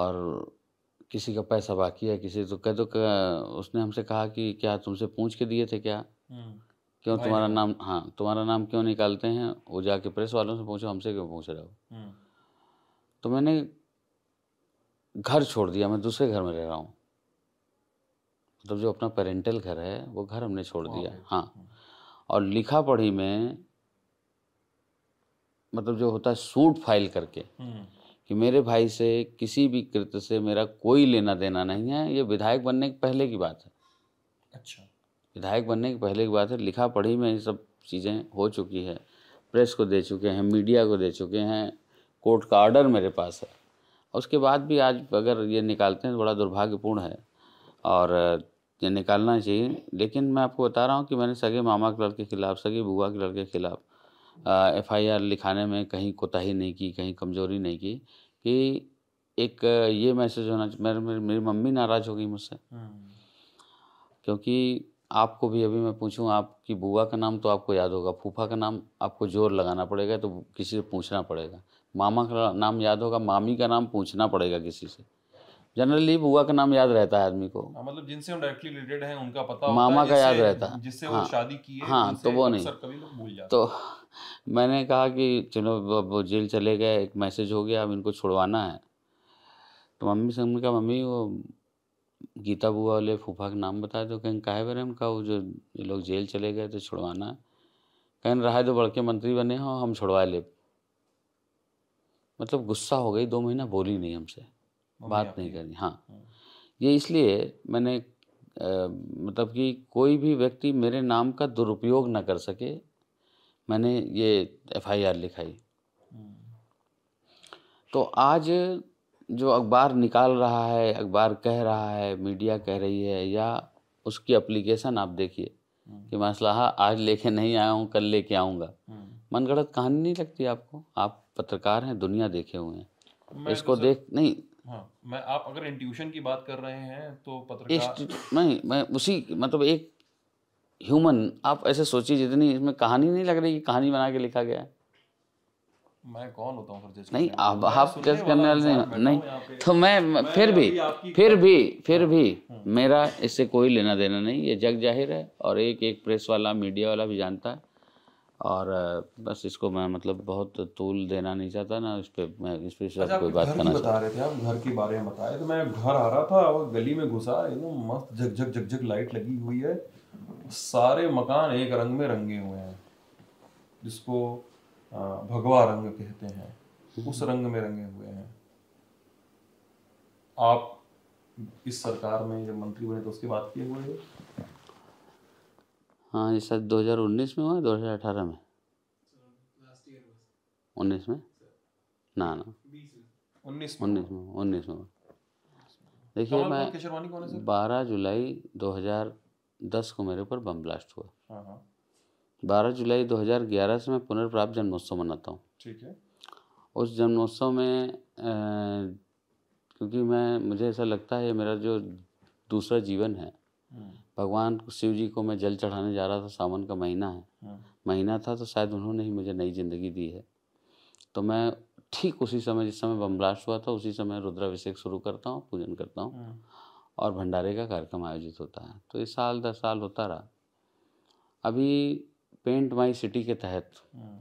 और किसी का पैसा बाकी है किसी तो कह दो उसने हमसे कहा कि क्या तुमसे पूछ के दिए थे क्या हम्म। क्यों तुम्हारा नाम हाँ तुम्हारा नाम क्यों निकालते हैं वो जाके प्रेस वालों से पूछो हमसे क्यों पूछ रहे हो हम्म। तो मैंने घर छोड़ दिया मैं दूसरे घर में रह रहा हूँ मतलब जो अपना पेरेंटल घर है वो घर हमने छोड़ दिया हाँ और लिखा पढ़ी में मतलब जो होता है सूट फाइल करके हम्म। कि मेरे भाई से किसी भी कृत्य से मेरा कोई लेना देना नहीं है ये विधायक बनने के पहले की बात है अच्छा विधायक बनने के पहले की बात है लिखा पढ़ी में ये सब चीज़ें हो चुकी है प्रेस को दे चुके हैं मीडिया को दे चुके हैं कोर्ट का ऑर्डर मेरे पास है उसके बाद भी आज अगर ये निकालते हैं तो बड़ा दुर्भाग्यपूर्ण है और ये निकालना चाहिए लेकिन मैं आपको बता रहा हूँ कि मैंने सगे मामा के लड़के खिलाफ सगे बुआ के लड़के के खिलाफ एफ आई आर लिखाने में कहीं कोताही नहीं की कहीं कमज़ोरी नहीं की कि एक ये मैसेज होना मेरे मेरी, मेरी मम्मी नाराज़ हो गई मुझसे हम्म। क्योंकि आपको भी अभी मैं पूछूं आपकी बुआ का नाम तो आपको याद होगा फूफा का नाम आपको जोर लगाना पड़ेगा तो किसी से पूछना पड़ेगा मामा का नाम याद होगा मामी का नाम पूछना पड़ेगा किसी से जनरली बुआ का नाम याद रहता है आदमी को आ, हाँ, मतलब जिनसे हम डायरेक्टली रिलेटेड हैं उनका पता मामा का याद रहता है जिससे हाँ, वो शादी की है हाँ तो वो नहीं कभी लोग भूल जाते तो मैंने कहा कि चलो वो जेल चले गए एक मैसेज हो गया अब इनको छुड़वाना है तो मम्मी से हमने कहा मम्मी वो गीता बुआ वाले फूफा का नाम बताए तो कहीं काहे बारे हम कहा वो जो ये लोग जेल चले गए तो छुड़वाना है कहीं रहा तो बड़के मंत्री बने हो हम छुड़वा ले मतलब गुस्सा हो गई दो महीना बोली नहीं हमसे बात नहीं करनी हाँ हम्म। ये इसलिए मैंने मतलब कि कोई भी व्यक्ति मेरे नाम का दुरुपयोग ना कर सके मैंने ये एफआईआर लिखाई हम्म। तो आज जो अखबार निकाल रहा है अखबार कह रहा है मीडिया कह रही है या उसकी अप्लीकेशन आप देखिए हम्म। कि मसला हाँ, आज लेके नहीं आया हूँ कल लेके आऊँगा मन गढ़त कहानी नहीं लगती आपको आप पत्रकार हैं दुनिया देखे हुए हैं इसको देख नहीं हाँ, मैं आप अगर इंट्यूशन की बात कर रहे हैं तो पत्रकार नहीं मैं उसी मतलब एक ह्यूमन आप ऐसे सोचिए जितनी इसमें कहानी नहीं लग रही कि कहानी बना के लिखा गया है मैं कौन होता हूँ नहीं आप आप करने वाले नहीं नहीं तो मैं फिर भी फिर भी फिर हाँ। भी मेरा इससे कोई लेना देना नहीं ये जग जाहिर है और एक एक प्रेस वाला मीडिया वाला भी जानता है और बस इसको मैं मतलब बहुत तूल देना नहीं चाहता ना इस पर मैं इस पर अच्छा, कोई बात करना बता रहे थे आप घर के बारे में बताए तो मैं घर आ रहा था और गली में घुसा एकदम मस्त झकझक झकझक लाइट लगी हुई है सारे मकान एक रंग में रंगे हुए हैं जिसको भगवा रंग कहते हैं उस हम्म। रंग में रंगे हुए हैं आप इस सरकार में जब मंत्री बने तो उसके बाद किए हुए हाँ जी सर उन्नीस में हुआ दो हज़ार अठारह में उन्नीस में ना ना उन्नीस उन्नीस में उन्नीस में देखिए मैं बारह जुलाई दो हज़ार दस को मेरे ऊपर बम ब्लास्ट हुआ हाँ, हाँ। बारह जुलाई दो हजार ग्यारह से मैं पुनर्प्राप्त जन्मोत्सव मनाता हूँ ठीक है उस जन्मोत्सव में क्योंकि मैं मुझे ऐसा लगता है मेरा जो दूसरा जीवन है भगवान शिव जी को मैं जल चढ़ाने जा रहा था सावन का महीना है हाँ। महीना था तो शायद उन्होंने ही मुझे नई जिंदगी दी है तो मैं ठीक उसी समय जिस समय बम ब्लास्ट हुआ था उसी समय रुद्राभिषेक शुरू करता हूँ पूजन करता हूँ हाँ। और भंडारे का कार्यक्रम आयोजित होता है तो इस साल दस साल होता रहा अभी पेंट माई सिटी के तहत हाँ।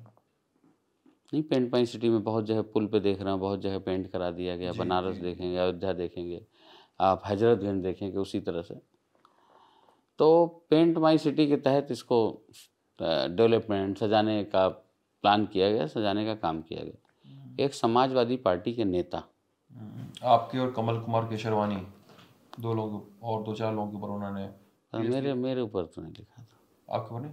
नहीं पेंट माई सिटी में बहुत जगह पुल पे देख रहा हूँ बहुत जगह पेंट करा दिया गया बनारस देखेंगे अयोध्या देखेंगे आप हजरतगंज देखेंगे उसी तरह से तो पेंट माई सिटी के तहत इसको डेवलपमेंट सजाने का प्लान किया गया सजाने का काम किया गया हम्म। एक समाजवादी पार्टी के नेता हम्म। आपके और कमल कुमार केशरवानी दो लोग और दो चार लोगों के ऊपर उन्होंने मेरे मेरे ऊपर तो नहीं लिखा था आपके ऊपर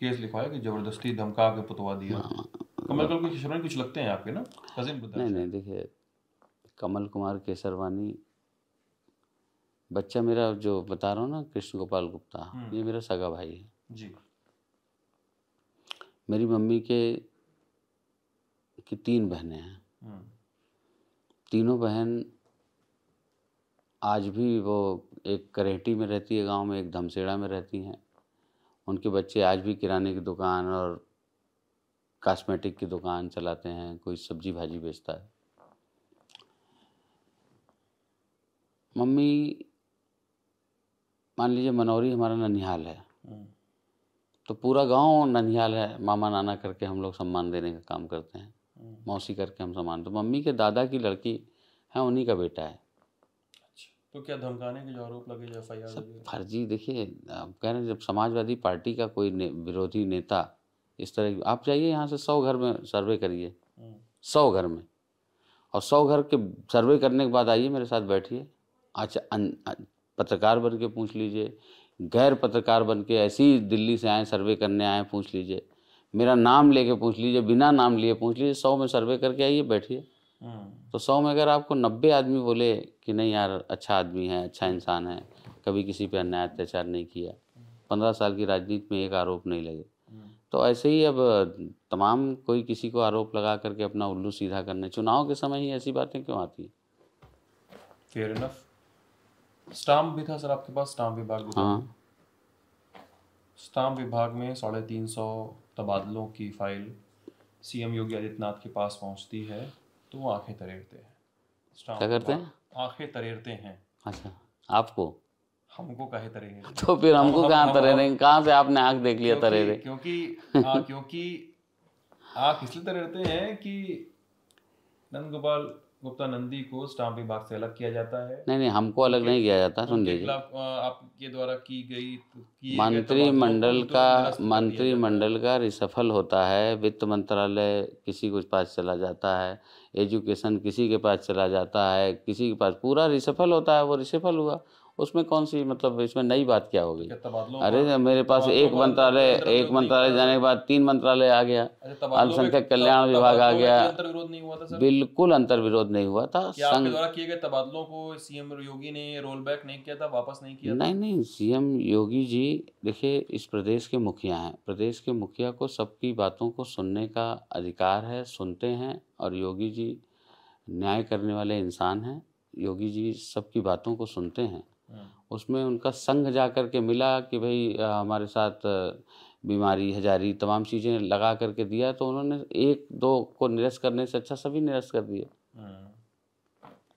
केस लिखवाया कि जबरदस्ती धमका के पुतवा दिया हाँ, हाँ, हाँ। कमल कुमार केशरवानी कुछ लगते हैं आपके ना नहीं नहीं देखिए कमल कुमार केसरवानी बच्चा मेरा जो बता रहा हूँ ना कृष्ण गोपाल गुप्ता हम्म। ये मेरा सगा भाई है जी मेरी मम्मी के की तीन बहनें हैं हम्म। तीनों बहन आज भी वो एक करेटी में रहती है गांव में एक धमसेड़ा में रहती हैं उनके बच्चे आज भी किराने की दुकान और कॉस्मेटिक की दुकान चलाते हैं कोई सब्जी भाजी बेचता है मम्मी मान लीजिए मनौरी हमारा ननिहाल है हम्म। तो पूरा गांव ननिहाल है मामा नाना करके हम लोग सम्मान देने का काम करते हैं हम्म। मौसी करके हम सम्मान तो मम्मी के दादा की लड़की है उन्हीं का बेटा है अच्छा, तो क्या धमकाने के जो आरोप लगे सब फर्जी देखिए आप कह रहे हैं जब समाजवादी पार्टी का कोई ने, विरोधी नेता इस तरह आप जाइए यहाँ से सौ घर में सर्वे करिए हम्म। सौ घर में और सौ घर के सर्वे करने के बाद आइए मेरे साथ बैठिए अच्छा पत्रकार बन के पूछ लीजिए गैर पत्रकार बन के ऐसे ही दिल्ली से आए सर्वे करने आए पूछ लीजिए मेरा नाम लेके पूछ लीजिए बिना नाम लिए पूछ लीजिए सौ में सर्वे करके आइए बैठिए हम्म। तो सौ में अगर आपको नब्बे आदमी बोले कि नहीं यार अच्छा आदमी है अच्छा इंसान है कभी किसी पे अन्याय अत्याचार नहीं किया पंद्रह साल की राजनीति में एक आरोप नहीं लगे हम्म। तो ऐसे ही अब तमाम कोई किसी को आरोप लगा करके अपना उल्लू सीधा करने चुनाव के समय ही ऐसी बातें क्यों आती हैं इनफ स्टाम्प भी था सर आपके पास स्टाम्प विभाग हाँ स्टाम्प विभाग में साढ़े तीन सौ तबादलों की फाइल सीएम योगी आदित्यनाथ के पास पहुंचती है तो वो आंखें तरेरते हैं क्या करते हैं आंखें तरेरते हैं अच्छा आपको हमको कहे तरेरे तो फिर हमको हम, कहाँ तरेरे कहाँ से आपने आंख देख लिया तरेरे क्योंकि हाँ, क्योंकि आंख इसलिए तरेरते हैं कि नंद गोपाल गुप्ता नंदी को स्टाम्प विभाग से अलग किया जाता है नहीं नहीं हमको अलग नहीं किया जाता सुन लीजिए आपके द्वारा की गई तो मंत्रिमंडल का मंत्रिमंडल का रिसफल होता है वित्त मंत्रालय किसी के पास चला जाता है एजुकेशन किसी के पास चला जाता है किसी के पास पूरा रिसफल होता है वो रिसफल हुआ उसमें कौन सी मतलब इसमें नई बात क्या होगी अरे मेरे पास एक मंत्रालय एक मंत्रालय जाने के बाद तीन मंत्रालय आ गया अल्पसंख्यक कल्याण विभाग आ गया बिल्कुल अंतर विरोध नहीं हुआ था संघ द्वारा किए गए तबादलों को सीएम योगी ने रोल बैक नहीं किया था वापस नहीं किया नहीं नहीं सीएम योगी जी देखिए इस प्रदेश के मुखिया हैं प्रदेश के मुखिया को सबकी बातों को सुनने का अधिकार है सुनते हैं और योगी जी न्याय करने वाले इंसान हैं योगी जी सबकी बातों को सुनते हैं उसमें उनका संघ जा कर के मिला कि भाई हमारे साथ बीमारी हजारी तमाम चीज़ें लगा करके दिया तो उन्होंने एक दो को निरस्त करने से अच्छा सभी निरस्त कर दिया हाँ।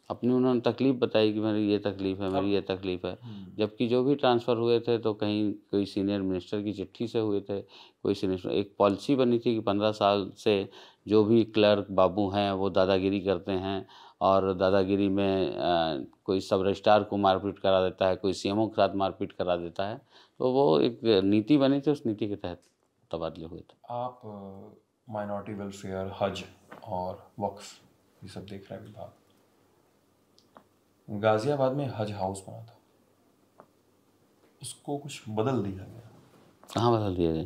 अपनी उन्होंने तकलीफ बताई कि मेरी ये तकलीफ़ है मेरी ये तकलीफ़ है हम्म। जबकि जो भी ट्रांसफ़र हुए थे तो कहीं कोई सीनियर मिनिस्टर की चिट्ठी से हुए थे कोई सीनियर एक पॉलिसी बनी थी कि पंद्रह साल से जो भी क्लर्क बाबू हैं वो दादागिरी करते हैं और दादागिरी में कोई सब रजिस्ट्रार को मारपीट करा देता है कोई सीएमओ के साथ मारपीट करा देता है तो वो एक नीति बनी थी उस नीति के तहत तबादले हुए थे आप माइनॉरिटी वेलफेयर हज और वक्फ ये सब देख रहे हैं विभाग गाज़ियाबाद में हज हाउस बना था उसको कुछ बदल दिया गया कहाँ बदल दिया गया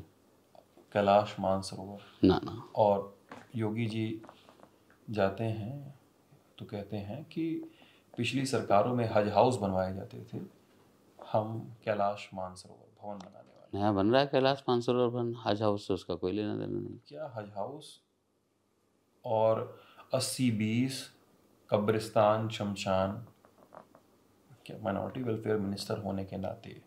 कैलाश मानसरोवर ना ना और योगी जी जाते हैं तो कहते हैं कि पिछली सरकारों में हज हाउस बनवाए जाते थे हम कैलाश मानसरोवर भवन बनाने वाले नया बन रहा है कैलाश मानसरोवर भवन हज हाउस से उसका कोई लेना देना नहीं क्या हज हाउस और अस्सी बीस कब्रिस्तान शमशान क्या माइनॉरिटी वेलफेयर मिनिस्टर होने के नाते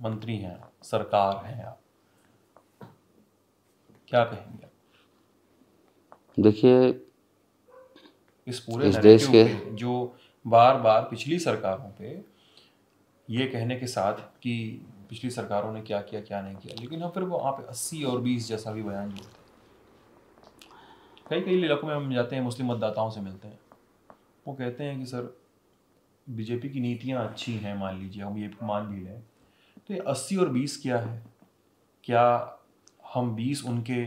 मंत्री हैं सरकार हैं आप क्या कहेंगे देखिए इस पूरे इस देश के जो बार बार पिछली सरकारों पे ये कहने के साथ कि पिछली सरकारों ने क्या किया क्या नहीं किया लेकिन हम हाँ, फिर वो आप अस्सी और बीस जैसा भी बयान जोड़ते कई कई इलाकों में हम जाते हैं मुस्लिम मतदाताओं से मिलते हैं वो कहते हैं कि सर बीजेपी की नीतियाँ अच्छी हैं मान लीजिए हम ये मान भी लें तो ये अस्सी और बीस क्या है क्या हम बीस उनके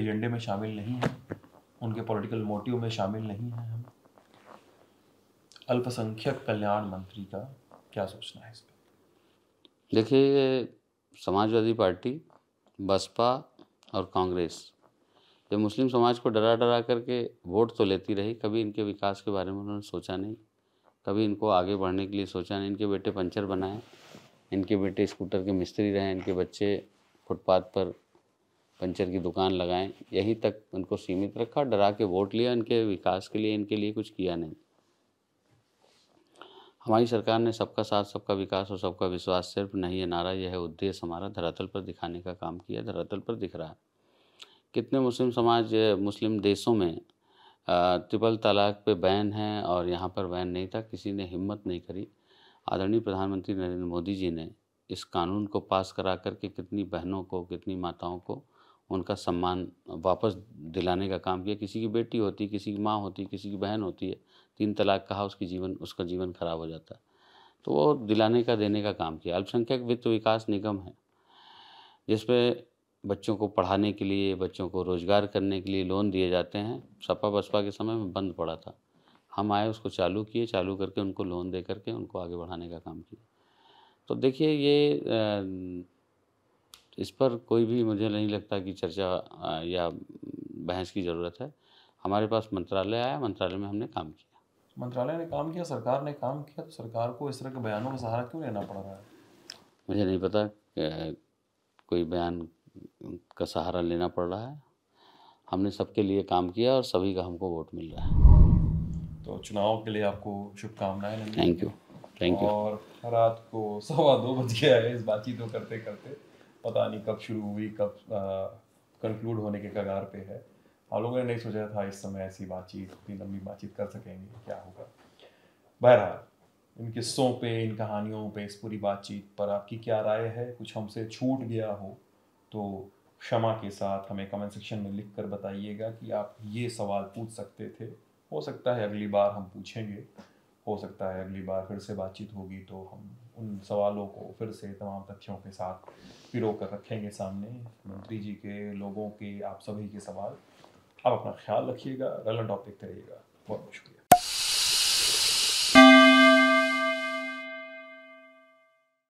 एजेंडे में शामिल नहीं हैं उनके पॉलिटिकल मोटिव में शामिल नहीं हैं हम अल्पसंख्यक कल्याण मंत्री का क्या सोचना है इस पर देखिए समाजवादी पार्टी बसपा और कांग्रेस ये मुस्लिम समाज को डरा डरा करके वोट तो लेती रही कभी इनके विकास के बारे में उन्होंने सोचा नहीं कभी इनको आगे बढ़ने के लिए सोचा नहीं इनके बेटे पंचर बनाए इनके बेटे स्कूटर के मिस्त्री रहे इनके बच्चे फुटपाथ पर पंचर की दुकान लगाएं यहीं तक उनको सीमित रखा डरा के वोट लिया इनके विकास के लिए इनके लिए कुछ किया नहीं हमारी सरकार ने सबका साथ सबका विकास और सबका विश्वास सिर्फ नहीं है नारा यह उद्देश्य हमारा धरातल पर दिखाने का काम किया धरातल पर दिख रहा है कितने मुस्लिम समाज मुस्लिम देशों में ट्रिपल तलाक पे बैन है और यहाँ पर बैन नहीं था किसी ने हिम्मत नहीं करी आदरणीय प्रधानमंत्री नरेंद्र मोदी जी ने इस कानून को पास करा करके कितनी बहनों को कितनी माताओं को उनका सम्मान वापस दिलाने का काम किया किसी की बेटी होती किसी की माँ होती किसी की बहन होती है तीन तलाक कहा उसकी जीवन उसका जीवन खराब हो जाता तो वो दिलाने का देने का काम किया अल्पसंख्यक वित्त विकास निगम है जिसमें बच्चों को पढ़ाने के लिए बच्चों को रोज़गार करने के लिए लोन दिए जाते हैं सपा बसपा के समय में बंद पड़ा था हम आए उसको चालू किए चालू करके उनको लोन दे करके उनको आगे बढ़ाने का काम किया तो देखिए ये आ, इस पर कोई भी मुझे नहीं लगता कि चर्चा या बहस की ज़रूरत है हमारे पास मंत्रालय आया मंत्रालय में हमने काम किया मंत्रालय ने काम किया सरकार ने काम किया तो सरकार को इस तरह के बयानों का सहारा क्यों लेना पड़ रहा है मुझे नहीं पता कोई बयान का सहारा लेना पड़ रहा है हमने सबके लिए काम किया और सभी का हमको वोट मिल रहा है तो चुनाव के लिए आपको शुभकामनाएं थैंक यू थैंक यू और रात को सवा दो बज गया है इस बातचीत को करते करते पता नहीं कब शुरू हुई कब कंक्लूड होने के कगार पे है हम लोगों ने नहीं सोचा था इस समय ऐसी बातचीत इतनी लंबी बातचीत कर सकेंगे क्या होगा बहरहाल इन किस्सों पे इन कहानियों पे इस पूरी बातचीत पर आपकी क्या राय है कुछ हमसे छूट गया हो तो क्षमा के साथ हमें कमेंट सेक्शन में लिख कर बताइएगा कि आप ये सवाल पूछ सकते थे हो सकता है अगली बार हम पूछेंगे हो सकता है अगली बार फिर से बातचीत होगी तो हम उन सवालों को फिर से तमाम तथ्यों के साथ पिरो कर रखेंगे सामने मंत्री जी के लोगों के आप सभी के सवाल आप अपना ख्याल रखिएगा रलन टॉपिक करिएगा बहुत शुक्रिया